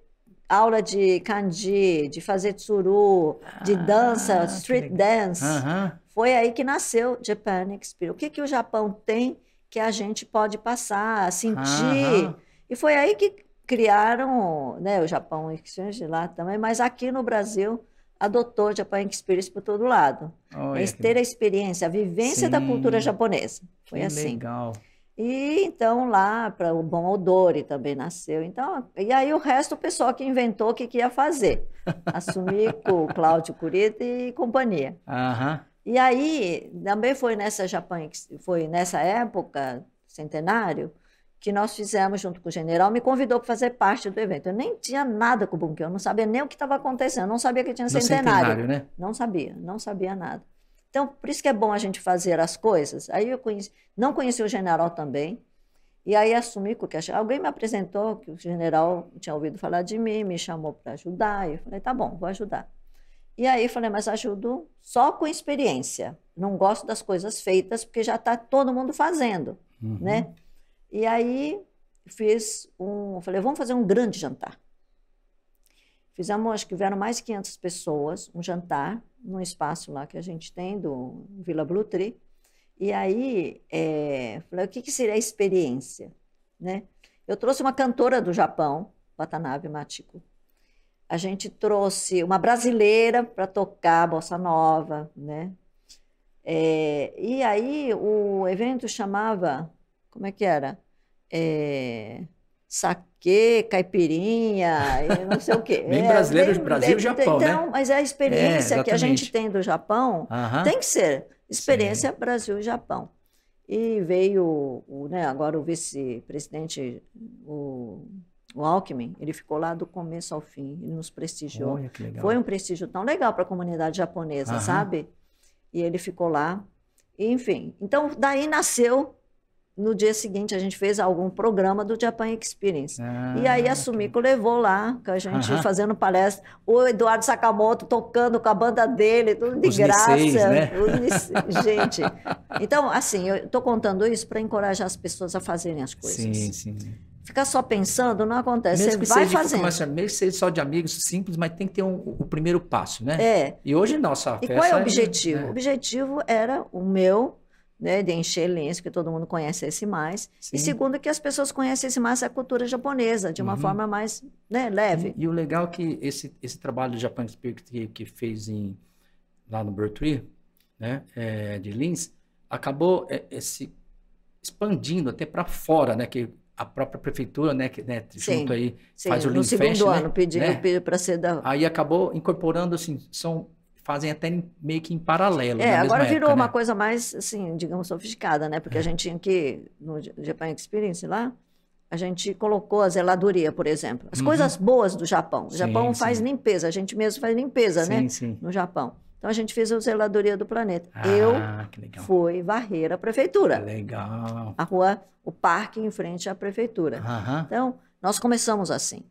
aula de kanji, de fazer tsuru, ah, de dança, street dance. Uh -huh. Foi aí que nasceu Japan Experience. O que, que o Japão tem que a gente pode passar, sentir? Uh -huh. E foi aí que criaram né, o Japão Exchange lá também, mas aqui no Brasil adotou o Japan Experience por todo lado. é que... ter a experiência, a vivência Sim. da cultura japonesa. Foi que assim. Legal. E então lá para o Bom Odori também nasceu. Então, e aí o resto o pessoal que inventou o que, que ia fazer. o Cláudio Curita e companhia. Uhum. E aí também foi nessa Japan, foi nessa época centenário que nós fizemos junto com o general, me convidou para fazer parte do evento. Eu nem tinha nada com o bunker, eu não sabia nem o que estava acontecendo, eu não sabia que tinha centenário. centenário né? Não sabia, não sabia nada. Então, por isso que é bom a gente fazer as coisas. Aí eu conheci, não conheci o general também, e aí assumi com o que Alguém me apresentou que o general tinha ouvido falar de mim, me chamou para ajudar, e eu falei, tá bom, vou ajudar. E aí falei, mas ajudo só com experiência. Não gosto das coisas feitas, porque já está todo mundo fazendo, né? uhum. né? E aí fiz um, falei, vamos fazer um grande jantar. Fizemos, acho que vieram mais de 500 pessoas, um jantar, num espaço lá que a gente tem, do Vila Blutri. E aí, é, falei, o que, que seria a experiência? Né? Eu trouxe uma cantora do Japão, Watanabe Matiko. A gente trouxe uma brasileira para tocar bossa nova, né? É, e aí o evento chamava, como é que era? é, caipirinha, não sei o quê. Bem é, brasileiro, é, bem, Brasil e Japão, né? então, né? Mas é a experiência é, que a gente tem do Japão uh -huh. tem que ser experiência Sim. Brasil e Japão. E veio, o, né, agora o vice-presidente, o, o, Alckmin, ele ficou lá do começo ao fim, ele nos prestigiou. Olha, Foi um prestígio tão legal para a comunidade japonesa, uh -huh. sabe? E ele ficou lá. Enfim, então daí nasceu no dia seguinte a gente fez algum programa do Japan Experience. Ah, e aí ah, a Sumiko tá. levou lá, que a gente fazendo palestra, o Eduardo Sakamoto tocando com a banda dele, tudo de Os graça. Niceis, né? gente, então assim, eu estou contando isso para encorajar as pessoas a fazerem as coisas. Sim, sim. Ficar só pensando não acontece, mesmo você vai seja, tipo, fazendo. Começa, mesmo que seja só de amigos simples, mas tem que ter um, o primeiro passo, né? É. E hoje nossa E qual é o é objetivo? É... O objetivo era o meu né, de lenço, que todo mundo conhecesse mais. Sim. E segundo, que as pessoas conhecessem mais é a cultura japonesa, de uma uhum. forma mais né, leve. E, e, o legal é que esse, esse trabalho do Japan Spirit que, que fez em, lá no Bertree, né, é, de Linz, acabou é, é, se expandindo até para fora, né, que a própria prefeitura, né, que né, sim, junto aí sim. faz o fest no Fest, segundo né, ano pediu, né? pediu para ser da... Aí acabou incorporando assim, são fazem até meio que em paralelo. É, agora virou época, uma né? coisa mais, assim, digamos, sofisticada, né? Porque é. a gente tinha que, no Japan Experience lá, a gente colocou a zeladoria, por exemplo. As uhum. coisas boas do Japão. O sim, Japão faz limpeza, a gente mesmo faz limpeza, né? sim, né? Sim. No Japão. Então a gente fez a zeladoria do planeta. Ah, eu fui varrer a prefeitura. Que legal. A rua, o parque em frente à prefeitura. Uhum. Então, nós começamos assim.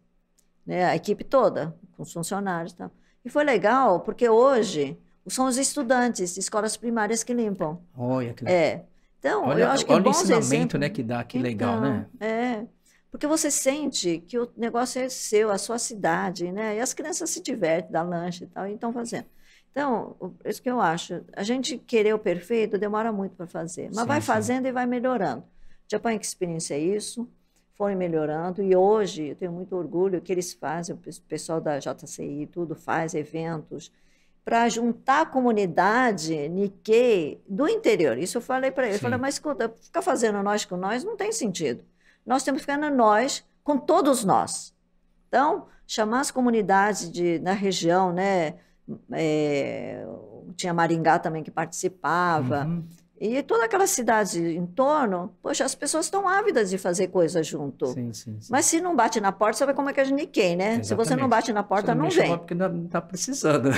Né? A equipe toda, com os funcionários e tal. E foi legal, porque hoje são os estudantes de escolas primárias que limpam. Olha que é. legal. É. Então, olha, eu acho que é olha é o ensinamento exemplo, né, que dá, que então, legal, né? É. Porque você sente que o negócio é seu, a sua cidade, né? E as crianças se divertem, dá lanche e tal, e estão fazendo. Então, isso que eu acho. A gente querer o perfeito demora muito para fazer, mas sim, vai fazendo sim. e vai melhorando. Japan Experience é isso foram melhorando e hoje eu tenho muito orgulho que eles fazem, o pessoal da JCI tudo faz eventos para juntar a comunidade Nikkei do interior. Isso eu falei para ele, eu falei, mas escuta, ficar fazendo nós com nós não tem sentido. Nós temos que ficar nós com todos nós. Então, chamar as comunidades de, na região, né? É, tinha Maringá também que participava. Uhum. E toda aquela cidade em torno, poxa, as pessoas estão ávidas de fazer coisa junto. Sim, sim, sim. Mas se não bate na porta, sabe como é que a gente quer, né? Exatamente. Se você não bate na porta, não, não vem. Porque não está precisando. Né?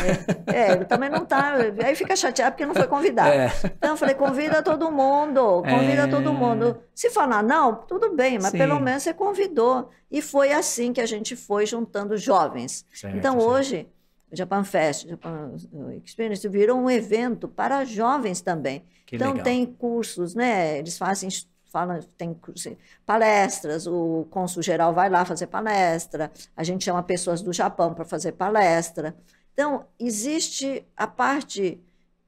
É, é, ele também não está. Aí fica chateado porque não foi convidado. É. Então eu falei, convida todo mundo, convida é. todo mundo. Se falar não, tudo bem, mas sim. pelo menos você convidou. E foi assim que a gente foi juntando jovens. Certo, então certo. hoje Japan Fest, Japan uh, Experience, virou um evento para jovens também. Que então legal. tem cursos, né? Eles fazem falam, tem assim, palestras, o consul geral vai lá fazer palestra, a gente chama pessoas do Japão para fazer palestra. Então, existe a parte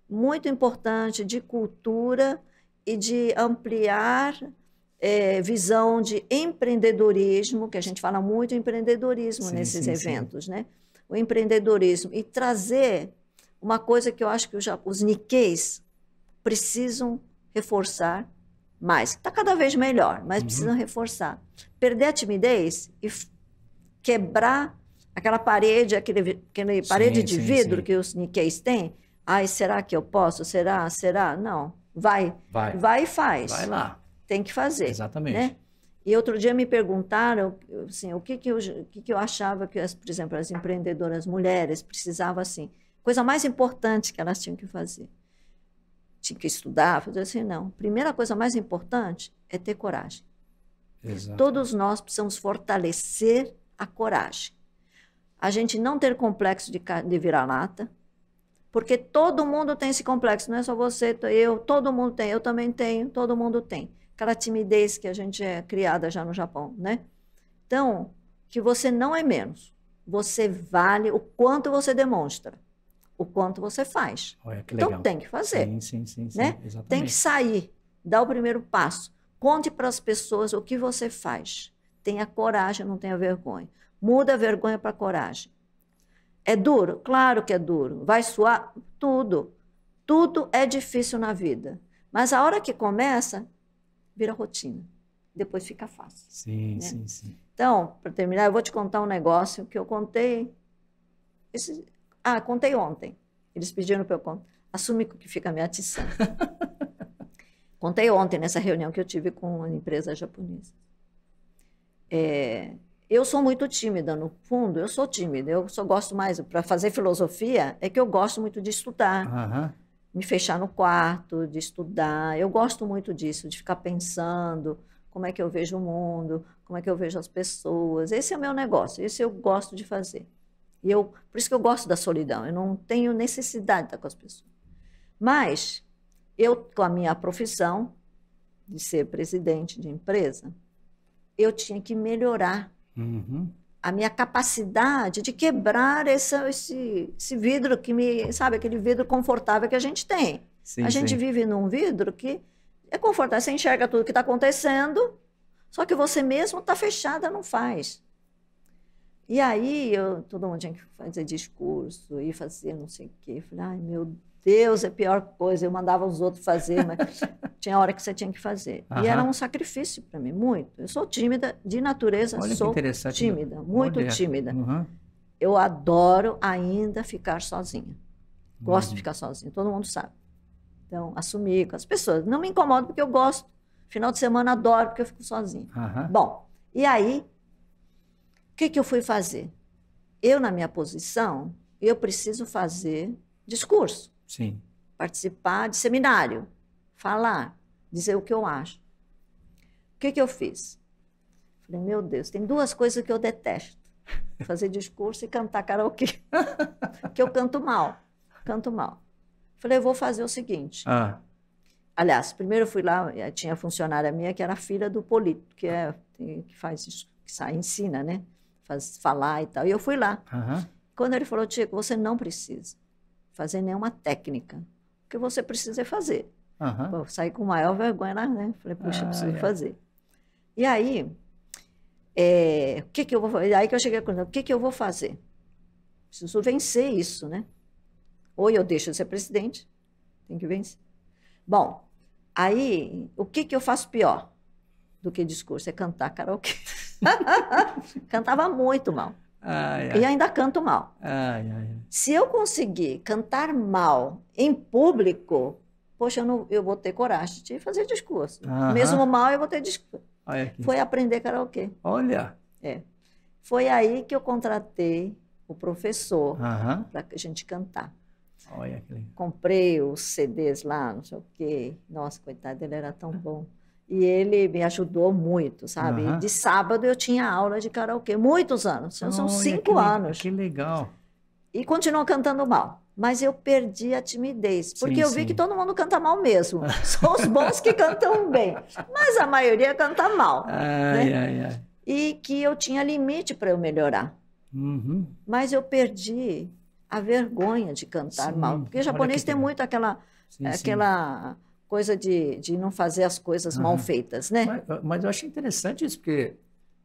muito importante de cultura e de ampliar é, visão de empreendedorismo, que a gente fala muito empreendedorismo sim, nesses sim, eventos, sim. né? o empreendedorismo e trazer uma coisa que eu acho que os, niqueis precisam reforçar mais. Está cada vez melhor, mas uhum. precisam reforçar. Perder a timidez e quebrar aquela parede, aquele, aquele sim, parede de sim, vidro sim. que os niqueis têm. Ai, será que eu posso? Será? Será? Não. Vai. Vai, vai e faz. Vai lá. Tem que fazer. Exatamente. Né? E outro dia me perguntaram assim, o que que eu, o que que eu achava que, as, por exemplo, as empreendedoras mulheres precisavam assim, coisa mais importante que elas tinham que fazer. Tinha que estudar, fazer assim, não. Primeira coisa mais importante é ter coragem. Exato. Todos nós precisamos fortalecer a coragem. A gente não ter complexo de, de vira-lata, porque todo mundo tem esse complexo, não é só você, eu, todo mundo tem, eu também tenho, todo mundo tem aquela timidez que a gente é criada já no Japão, né? Então, que você não é menos. Você vale o quanto você demonstra, o quanto você faz. Olha, então tem que fazer. Sim, sim, sim, sim né? Exatamente. Tem que sair, dar o primeiro passo. Conte para as pessoas o que você faz. Tenha coragem, não tenha vergonha. Muda a vergonha para coragem. É duro? Claro que é duro. Vai suar? Tudo. Tudo é difícil na vida. Mas a hora que começa, vira rotina. Depois fica fácil. Sim, né? sim, sim. Então, para terminar, eu vou te contar um negócio que eu contei. Esse... Ah, contei ontem. Eles pediram para eu contar. Assume que fica me atiçando. contei ontem nessa reunião que eu tive com uma empresa japonesa. É, eu sou muito tímida, no fundo, eu sou tímida. Eu só gosto mais, para fazer filosofia, é que eu gosto muito de estudar. Uhum me fechar no quarto, de estudar. Eu gosto muito disso, de ficar pensando como é que eu vejo o mundo, como é que eu vejo as pessoas. Esse é o meu negócio, esse eu gosto de fazer. E eu, por isso que eu gosto da solidão, eu não tenho necessidade de estar com as pessoas. Mas eu, com a minha profissão de ser presidente de empresa, eu tinha que melhorar. Uhum a minha capacidade de quebrar esse, esse, esse, vidro que me, sabe, aquele vidro confortável que a gente tem. Sim, a gente sim. vive num vidro que é confortável, você enxerga tudo que está acontecendo, só que você mesmo está fechada, não faz. E aí, eu, todo mundo tinha que fazer discurso e fazer não sei o quê. Falei, ai meu Deus é a pior coisa. Eu mandava os outros fazer, mas tinha hora que você tinha que fazer. Uhum. E era um sacrifício para mim, muito. Eu sou tímida, de natureza Olha sou né? tímida, muito Olha. tímida. Uhum. Eu adoro ainda ficar sozinha. Gosto uhum. de ficar sozinha, todo mundo sabe. Então, assumir com as pessoas. Não me incomodo porque eu gosto. Final de semana adoro porque eu fico sozinha. Bom, e aí, o que, que eu fui fazer? Eu, na minha posição, eu preciso fazer discurso. Sim. Participar de seminário, falar, dizer o que eu acho. O que, que eu fiz? Falei, meu Deus, tem duas coisas que eu detesto: fazer discurso e cantar karaokê. que eu canto mal. Canto mal. Falei, eu vou fazer o seguinte. Ah. Aliás, primeiro eu fui lá, eh, tinha funcionária minha que era filha do Polito, que é que faz isso, que sai, ensina, né? Faz falar e tal. E eu fui lá. Uhum. Quando ele falou, Tico, você não precisa fazer nenhuma técnica. O que você precisa é fazer. Uhum. sair saí com maior vergonha, na, né? Falei, puxa, ah, preciso é. fazer. E aí, é, o que que eu vou fazer? Aí que eu cheguei a conclusão, o que que eu vou fazer? Preciso vencer isso, né? Ou eu deixo de ser presidente, tem que vencer. Bom, aí, o que que eu faço pior do que discurso? É cantar karaokê. Cantava muito mal. Ai, E ainda canto mal. Ai, Se eu conseguir cantar mal em público, poxa, eu, não, eu vou ter coragem de fazer discurso. Aham. Mesmo mal, eu vou ter discurso. Foi aprender karaokê. Olha! É. Foi aí que eu contratei o professor para a gente cantar. Olha que legal. Comprei os CDs lá, não sei o quê. Nossa, coitado, ele era tão bom. E ele me ajudou muito, sabe? Uhum. De sábado eu tinha aula de karaokê, muitos anos, Olha, são cinco que anos. Que legal. E continuou cantando mal. Mas eu perdi a timidez, porque sim, eu vi sim. que todo mundo canta mal mesmo. São os bons que cantam bem, mas a maioria canta mal. Ai, né? ai, ai. E que eu tinha limite para eu melhorar. Uhum. Mas eu perdi a vergonha de cantar sim. mal. Porque o japonês tem muito aquela. aquela coisa de, de não fazer as coisas uhum. mal feitas, né? Mas, mas, eu acho interessante isso, porque,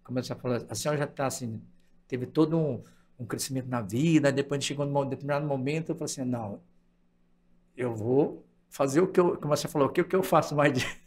como você falou, a senhora já está assim, teve todo um, um, crescimento na vida, depois chegou num determinado momento, eu falei assim, não, eu vou fazer o que eu, como você falou, o que, o que eu faço mais de,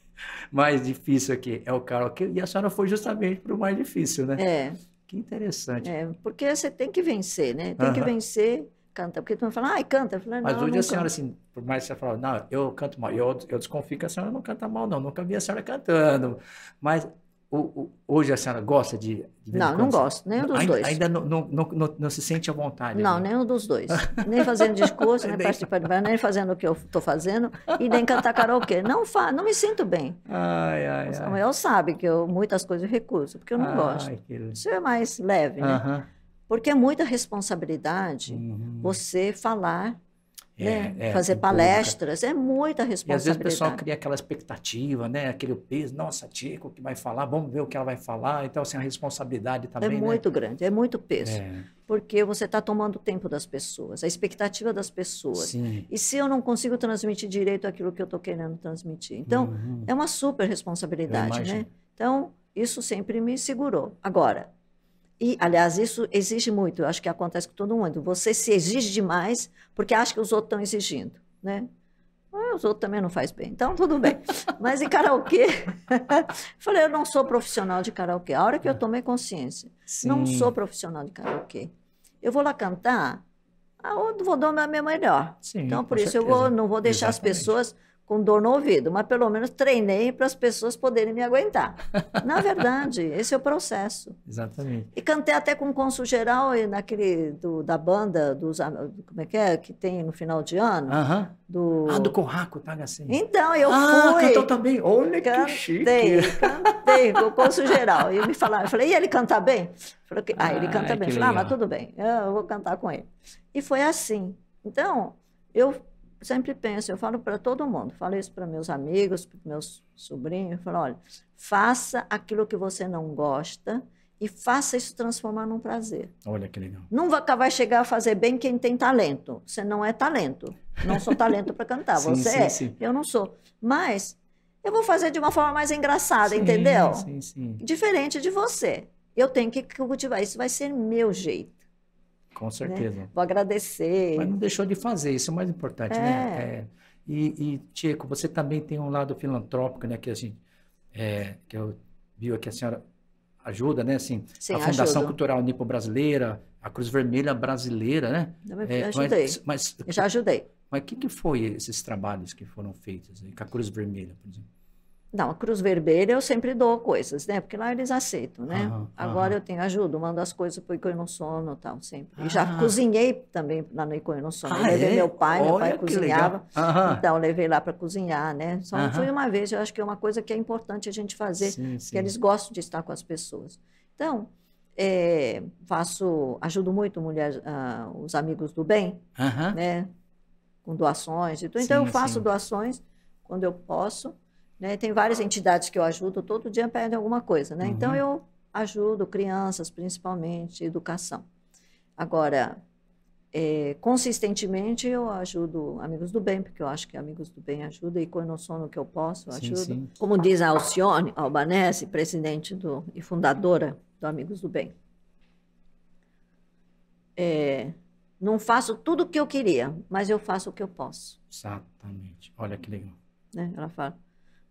mais difícil aqui é o karaokê, e a senhora foi justamente para o mais difícil, né? É. Que interessante. É, porque você tem que vencer, né? Tem uhum. que vencer canta. Porque tu me fala, ai, canta. Mas hoje a senhora, assim, por mais que você fala, não, eu canto mal. Eu, eu desconfio que a senhora não canta mal, não. Nunca vi a senhora cantando. Mas o, o, hoje a senhora gosta de. de não, não gosto, um dos ainda, dois. Ainda não, não, não, não, se sente à vontade. Não, né? nem um dos dois. Nem fazendo discurso, nem participando, nem fazendo o que eu estou fazendo, e nem cantar karaokê. Não, fa, não me sinto bem. Ai, ai, o Samuel ai. sabe que eu muitas coisas recuso, porque eu não ai, gosto. Que... Isso é mais leve, né? Uh -huh. Porque é muita responsabilidade uhum. você falar é, né? é, fazer é. palestras, é muita responsabilidade. E às vezes o pessoal cria aquela expectativa, né? Aquele peso, nossa, Tico, que vai falar, vamos ver o que ela vai falar. Então, assim, a responsabilidade é também. É muito né? grande, é muito peso. É. Porque você está tomando o tempo das pessoas, a expectativa das pessoas. Sim. E se eu não consigo transmitir direito aquilo que eu estou querendo transmitir? Então, uhum. é uma super responsabilidade, né? Então, isso sempre me segurou. Agora, e, aliás, isso exige muito, eu acho que acontece com todo mundo. Você se exige demais porque acha que os outros estão exigindo, né? Ah, os outros também não faz bem. Então, tudo bem. Mas em karaokê, falei, eu não sou profissional de karaokê. A hora que eu ah. tomei consciência, Sim. não sou profissional de karaokê. Eu vou lá cantar, eu vou dar o é meu melhor. Sim, então, por isso, certeza. eu vou, não vou deixar Exatamente. as pessoas com dor no ouvido, mas pelo menos treinei para as pessoas poderem me aguentar. Na verdade, esse é o processo. Exatamente. E cantei até com o Consul Geral e naquele do, da banda dos como é que é que tem no final de ano. Uh -huh. do... Ah, do Corraco, tá assim. Então eu ah, fui. cantou também. Olha cantei, que chique. Cantei com o Consul Geral e me falaram, eu falei, e ele canta bem? Falei, ah, ele canta ah, bem. Falei, ah, mas tudo bem, eu vou cantar com ele. E foi assim. Então eu sempre penso, eu falo para todo mundo, falo isso para meus amigos, para meus sobrinhos, falo, olha, faça aquilo que você não gosta e faça isso transformar num prazer. Olha que legal. Nunca vai chegar a fazer bem quem tem talento. Você não é talento. Não sou talento para cantar. sim, você sim, é. Sim. Eu não sou. Mas eu vou fazer de uma forma mais engraçada, entendeu? Sim, sim. Diferente de você. Eu tenho que cultivar. Isso vai ser meu jeito. Com né? certeza. Né? Vou agradecer. Mas não deixou de fazer, isso é o mais importante, né? é. né? É. E, e, Tico, você também tem um lado filantrópico, né? Que a gente, é, que eu vi aqui a senhora ajuda, né? Assim, Sim, a Fundação ajudo. Cultural Nipo Brasileira, a Cruz Vermelha Brasileira, né? Eu é, ajudei. Mas, mas eu já ajudei. Mas o que, que foi esses trabalhos que foram feitos aí, assim, com a Cruz Vermelha, por exemplo? Não, a Cruz Vermelha eu sempre dou coisas, né? Porque lá eles aceitam, né? Uhum, Agora eu tenho ajuda, mando as coisas para o no Sono e tal, sempre. E já ah. cozinhei também lá no no Sono. Ah, levei é? meu pai, Olha meu pai cozinhava. Uhum. Então, levei lá para cozinhar, né? Só fui uma vez, eu acho que é uma coisa que é importante a gente fazer, que eles gostam de estar com as pessoas. Então, é, faço, ajudo muito mulher, uh, os amigos do bem, né? Com doações e tudo. Então, sim, eu faço doações quando eu posso né? Tem várias entidades que eu ajudo, todo dia pedem alguma coisa. Né? Então, uhum. Então, eu ajudo crianças, principalmente, educação. Agora, é, consistentemente, eu ajudo Amigos do Bem, porque eu acho que Amigos do Bem ajuda, e quando eu sou no que eu posso, eu sim, ajudo. Sim. Como diz a Alcione Albanese, presidente do, e fundadora do Amigos do Bem. É, não faço tudo o que eu queria, mas eu faço o que eu posso. Exatamente. Olha que legal. Né? Ela fala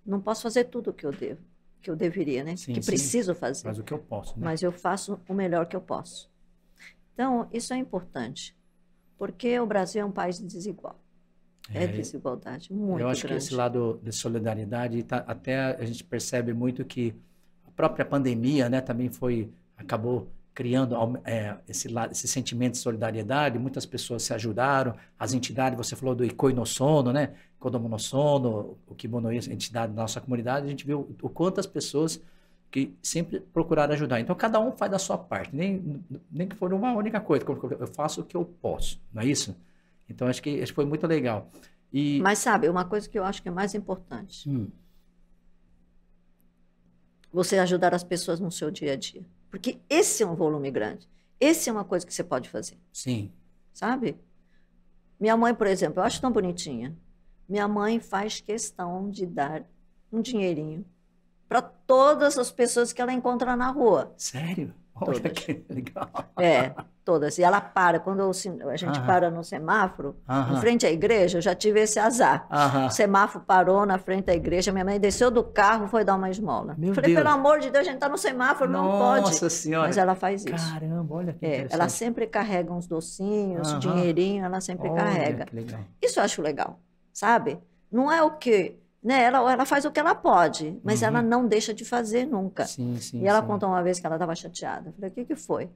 não posso fazer tudo o que eu devo, que eu deveria, né? Sim, que sim. preciso fazer. Mas o que eu posso. Né? Mas eu faço o melhor que eu posso. Então isso é importante, porque o Brasil é um país desigual. É, é desigualdade muito Eu acho grande. que esse lado de solidariedade tá, até a gente percebe muito que a própria pandemia, né, também foi acabou criando é, esse, esse, sentimento de solidariedade, muitas pessoas se ajudaram, as entidades, você falou do no sono, né? sono, o a entidade da nossa comunidade, a gente viu o quantas pessoas que sempre procuraram ajudar. Então, cada um faz da sua parte, nem, nem que for uma única coisa, eu faço o que eu posso, não é isso? Então, acho que, acho foi muito legal. E... Mas sabe, uma coisa que eu acho que é mais importante, hum. você ajudar as pessoas no seu dia a dia. Porque esse é um volume grande. Esse é uma coisa que você pode fazer. Sim. Sabe? Minha mãe, por exemplo, eu acho tão bonitinha. Minha mãe faz questão de dar um dinheirinho para todas as pessoas que ela encontra na rua. Sério? Olha que legal. É, todas. E ela para. Quando a gente Aham. para no semáforo, Aham. em frente à igreja, eu já tive esse azar. Aham. O semáforo parou na frente da igreja, minha mãe desceu do carro foi dar uma esmola. Meu Falei, Deus. pelo amor de Deus, a gente está no semáforo, Nossa não pode. Nossa Senhora. Mas ela faz isso. Caramba, olha que é, Ela sempre carrega uns docinhos, dinheirinho, ela sempre olha, carrega. Isso eu acho legal, sabe? Não é o que né, ela, ela faz o que ela pode, mas uhum. ela não deixa de fazer nunca. Sim, sim, e ela sim. contou uma vez que ela estava chateada. Eu falei, o que, que foi?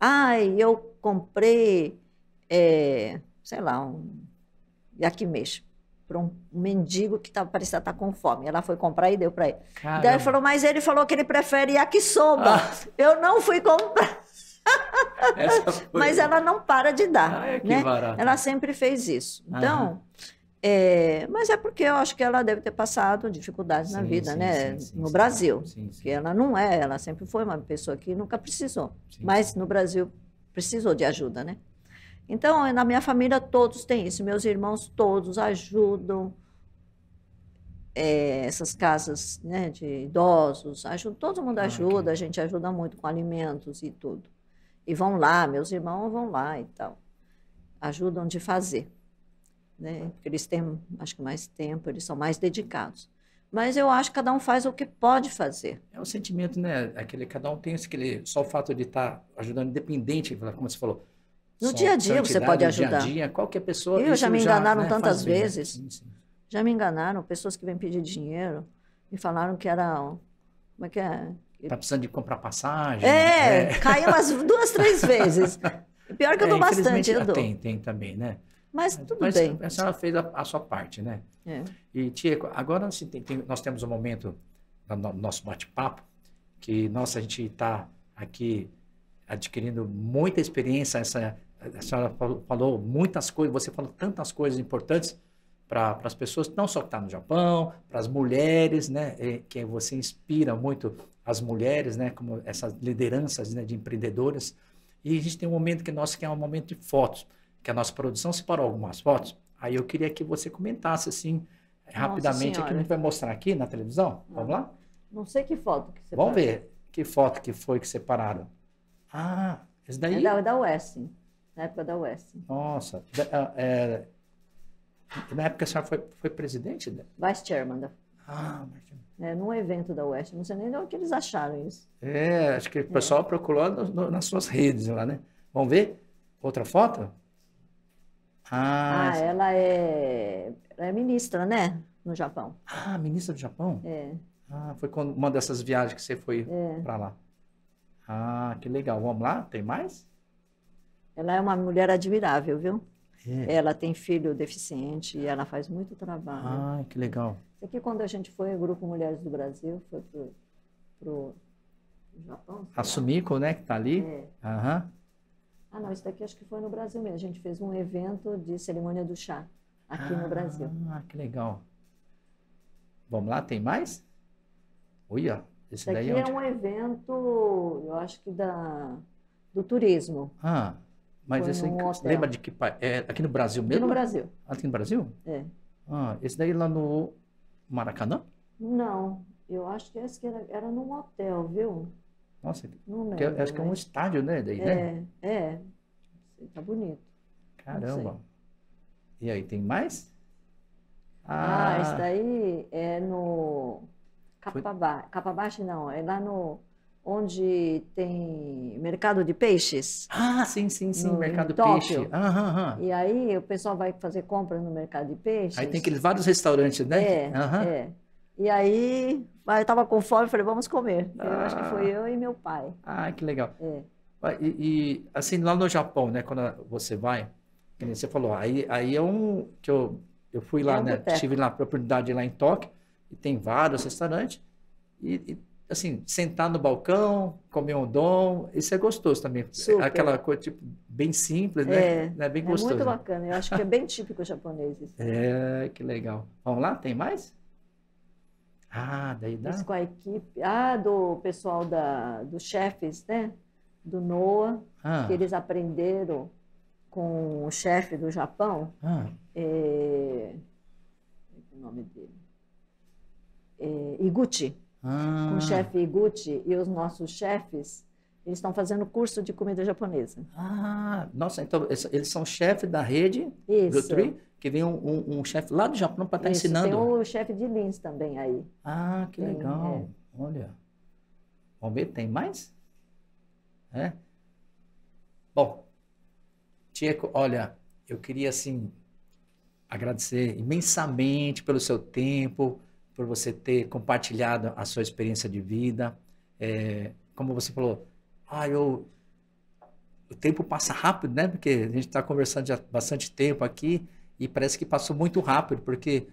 Ai, ah, eu comprei, é, sei lá, um yakimesh para um mendigo que tava, tá, parecia estar tá com fome. Ela foi comprar e deu para ele. Caramba. Daí falou, mas ele falou que ele prefere yakisoba. Ah. Eu não fui comprar. Mas ela não para de dar. né? Ela sempre fez isso. Então, Aham. É, mas é porque eu acho que ela deve ter passado dificuldades sim, na vida, sim, né? Sim, no Brasil. Que ela não é, ela sempre foi uma pessoa que nunca precisou. Mas no Brasil precisou de ajuda, né? Então, eh, na minha família, todos têm isso. Meus irmãos todos ajudam. É, essas casas né, de idosos, ajudam, todo mundo ah, ajuda, ah, okay. a gente ajuda muito com alimentos e tudo. E vão lá, meus irmãos vão lá e tal. Ajudam de fazer né? Porque eles têm, acho que mais tempo, eles são mais dedicados. Mas eu acho que cada um faz o que pode fazer. É um sentimento, né? Aquele, cada um tem aquele, só o fato de estar tá ajudando, independente, como você falou. No dia a dia você pode ajudar. No dia a dia, qualquer pessoa. Eu já me enganaram já, né, tantas né? vezes. né? Já me enganaram, pessoas que vêm pedir dinheiro e falaram que era. Como é que é? Tá precisando de comprar passagem. É, né? é. caiu umas duas, três vezes. Pior que eu é, dou bastante, eu ah, dou. Tem, tem também, né? Mas tudo Mas, bem. A senhora fez a, a sua parte, né? É. E, Tia, agora assim, tem, tem, nós temos um momento no, no nosso bate-papo que, nossa, a gente está aqui adquirindo muita experiência. Essa, a senhora falou, falou muitas coisas, você falou tantas coisas importantes para as pessoas, não só que está no Japão, para as mulheres, né? Que você inspira muito as mulheres, né? Como essas lideranças né, de empreendedoras. E a gente tem um momento que nós que é um momento de fotos que a nossa produção separou algumas fotos. Aí eu queria que você comentasse assim, rapidamente, que a gente vai mostrar aqui na televisão. Não. Vamos lá? Não sei que foto que separou. Vamos ver que foto que foi que separaram. Ah, esse daí. É da, da Westin, na época da Westin. Nossa, ah, é, na época a senhora foi, foi presidente? Da... Vice chairman da, ah, é, num evento da West, não sei nem onde eles acharam isso. É, acho que o pessoal é. procurou no, no, nas suas redes lá, né? Vamos ver? Outra foto? Ah, ah ela, é, ela é ministra, né? No Japão. Ah, ministra do Japão? É. Ah, foi quando uma dessas viagens que você foi é. para lá. Ah, que legal. Vamos lá? Tem mais? Ela é uma mulher admirável, viu? É. Ela tem filho deficiente e ela faz muito trabalho. Ah, que legal. Isso aqui, quando a gente foi, o Grupo Mulheres do Brasil foi pro, pro Japão. A Sumiko, né, que tá ali. É. Aham. Ah, não, isso daqui acho que foi no Brasil mesmo. A gente fez um evento de cerimônia do chá aqui ah, no Brasil. Ah, que legal. Vamos lá, tem mais? Olha, esse daqui daí é, onde... é um evento, eu acho que da do turismo. Ah, mas foi esse inc... lembra de que país? É aqui no Brasil mesmo? Aqui no Brasil. Ah, aqui no Brasil? É. Ah, esse daí lá no Maracanã? Não, eu acho que esse que era, era num hotel, viu? Nossa, não que lembro, acho que é um né? estádio, né? Daí, é, né? é. é. Tá bonito. Caramba. E aí, tem mais? Ah, ah esse daí é no Capabá. Foi... Capabaixo não, é lá no onde tem mercado de peixes. Ah, sim, sim, sim, no, mercado de peixe. Aham, E aí o pessoal vai fazer compra no mercado de peixe. Aí tem aqueles vários restaurantes, né? É, é. E aí mas eu estava com fome, falei, vamos comer. Ah. Eu acho que foi ah. eu e meu pai. Ah, que legal. É. Ah, e, e, assim, lá no Japão, né, quando você vai, você falou, aí, aí é um que eu, eu fui lá, é né, boteco. tive lá a oportunidade lá em Tóquio, e tem vários restaurantes, e, e, assim, sentar no balcão, comer um dom, isso é gostoso também. É Super. Aquela coisa, tipo, bem simples, né? É, né, bem é gostoso. É muito bacana, eu acho que é bem típico japonês isso. é, que legal. Vamos lá, tem mais? Ah, daí dá? com a equipe, ah, do pessoal da, dos chefes, né? Do Noah, ah. que eles aprenderam com o chefe do Japão. Ah. É, é, é... o nome dele? É... Iguchi. Ah. Com o chefe Iguchi e os nossos chefes, eles estão fazendo curso de comida japonesa. Ah, nossa, então eles são chefe da rede Isso que vem um, um, um chefe lá do Japão para estar tá ensinando. Tem o chefe de Lins também aí. Ah, que tem, legal. É. Olha. Vamos ver, tem mais? É. Bom, Tieco, olha, eu queria assim agradecer imensamente pelo seu tempo, por você ter compartilhado a sua experiência de vida. É, como você falou, ah, eu o tempo passa rápido, né? Porque a gente está conversando já há bastante tempo aqui e parece que passou muito rápido, porque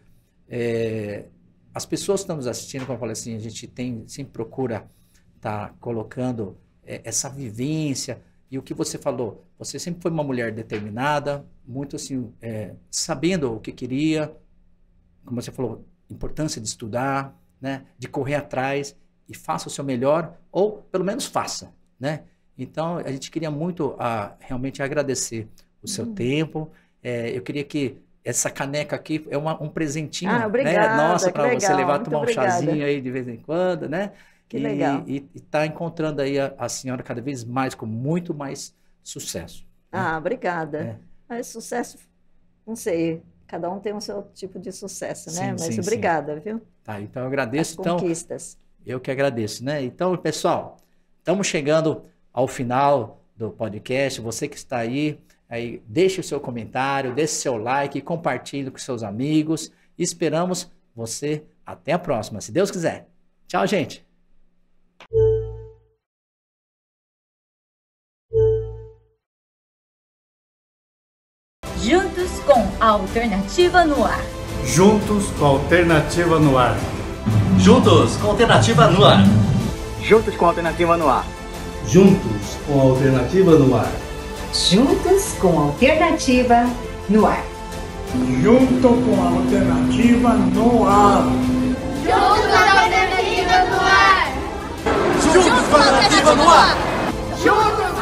é, as pessoas que estão nos assistindo, como eu falei assim, a gente tem, sempre procura estar tá colocando é, essa vivência. E o que você falou, você sempre foi uma mulher determinada, muito assim, é, sabendo o que queria, como você falou, importância de estudar, né, de correr atrás e faça o seu melhor, ou pelo menos faça, né? Então, a gente queria muito a, ah, realmente agradecer o seu hum. tempo, é, eu queria que essa caneca aqui é uma, um presentinho ah, né? obrigada, né? nossa para você levar tomar um chazinho aí de vez em quando, né? Que e, legal. E está encontrando aí a, a, senhora cada vez mais, com muito mais sucesso. Né? Ah, obrigada. É. sucesso, não sei, cada um tem o seu tipo de sucesso, né? Sim, Mas sim, obrigada, sim. viu? Tá, então eu agradeço. As então, conquistas. Eu que agradeço, né? Então, pessoal, estamos chegando ao final do podcast. Você que está aí Aí deixe o seu comentário, deixe seu like, compartilhe com seus amigos. Esperamos você até a próxima, se Deus quiser. Tchau, gente. Juntos com a Alternativa no Ar. Juntos com a Alternativa no Ar. Juntos com a Alternativa no Ar. Juntos com a Alternativa no Ar. Juntos com a Alternativa no Ar. Juntos com a Alternativa no Ar. Junto com a Alternativa no Ar. Junto com a Alternativa no Ar. Juntos com a Alternativa no Ar. Juntos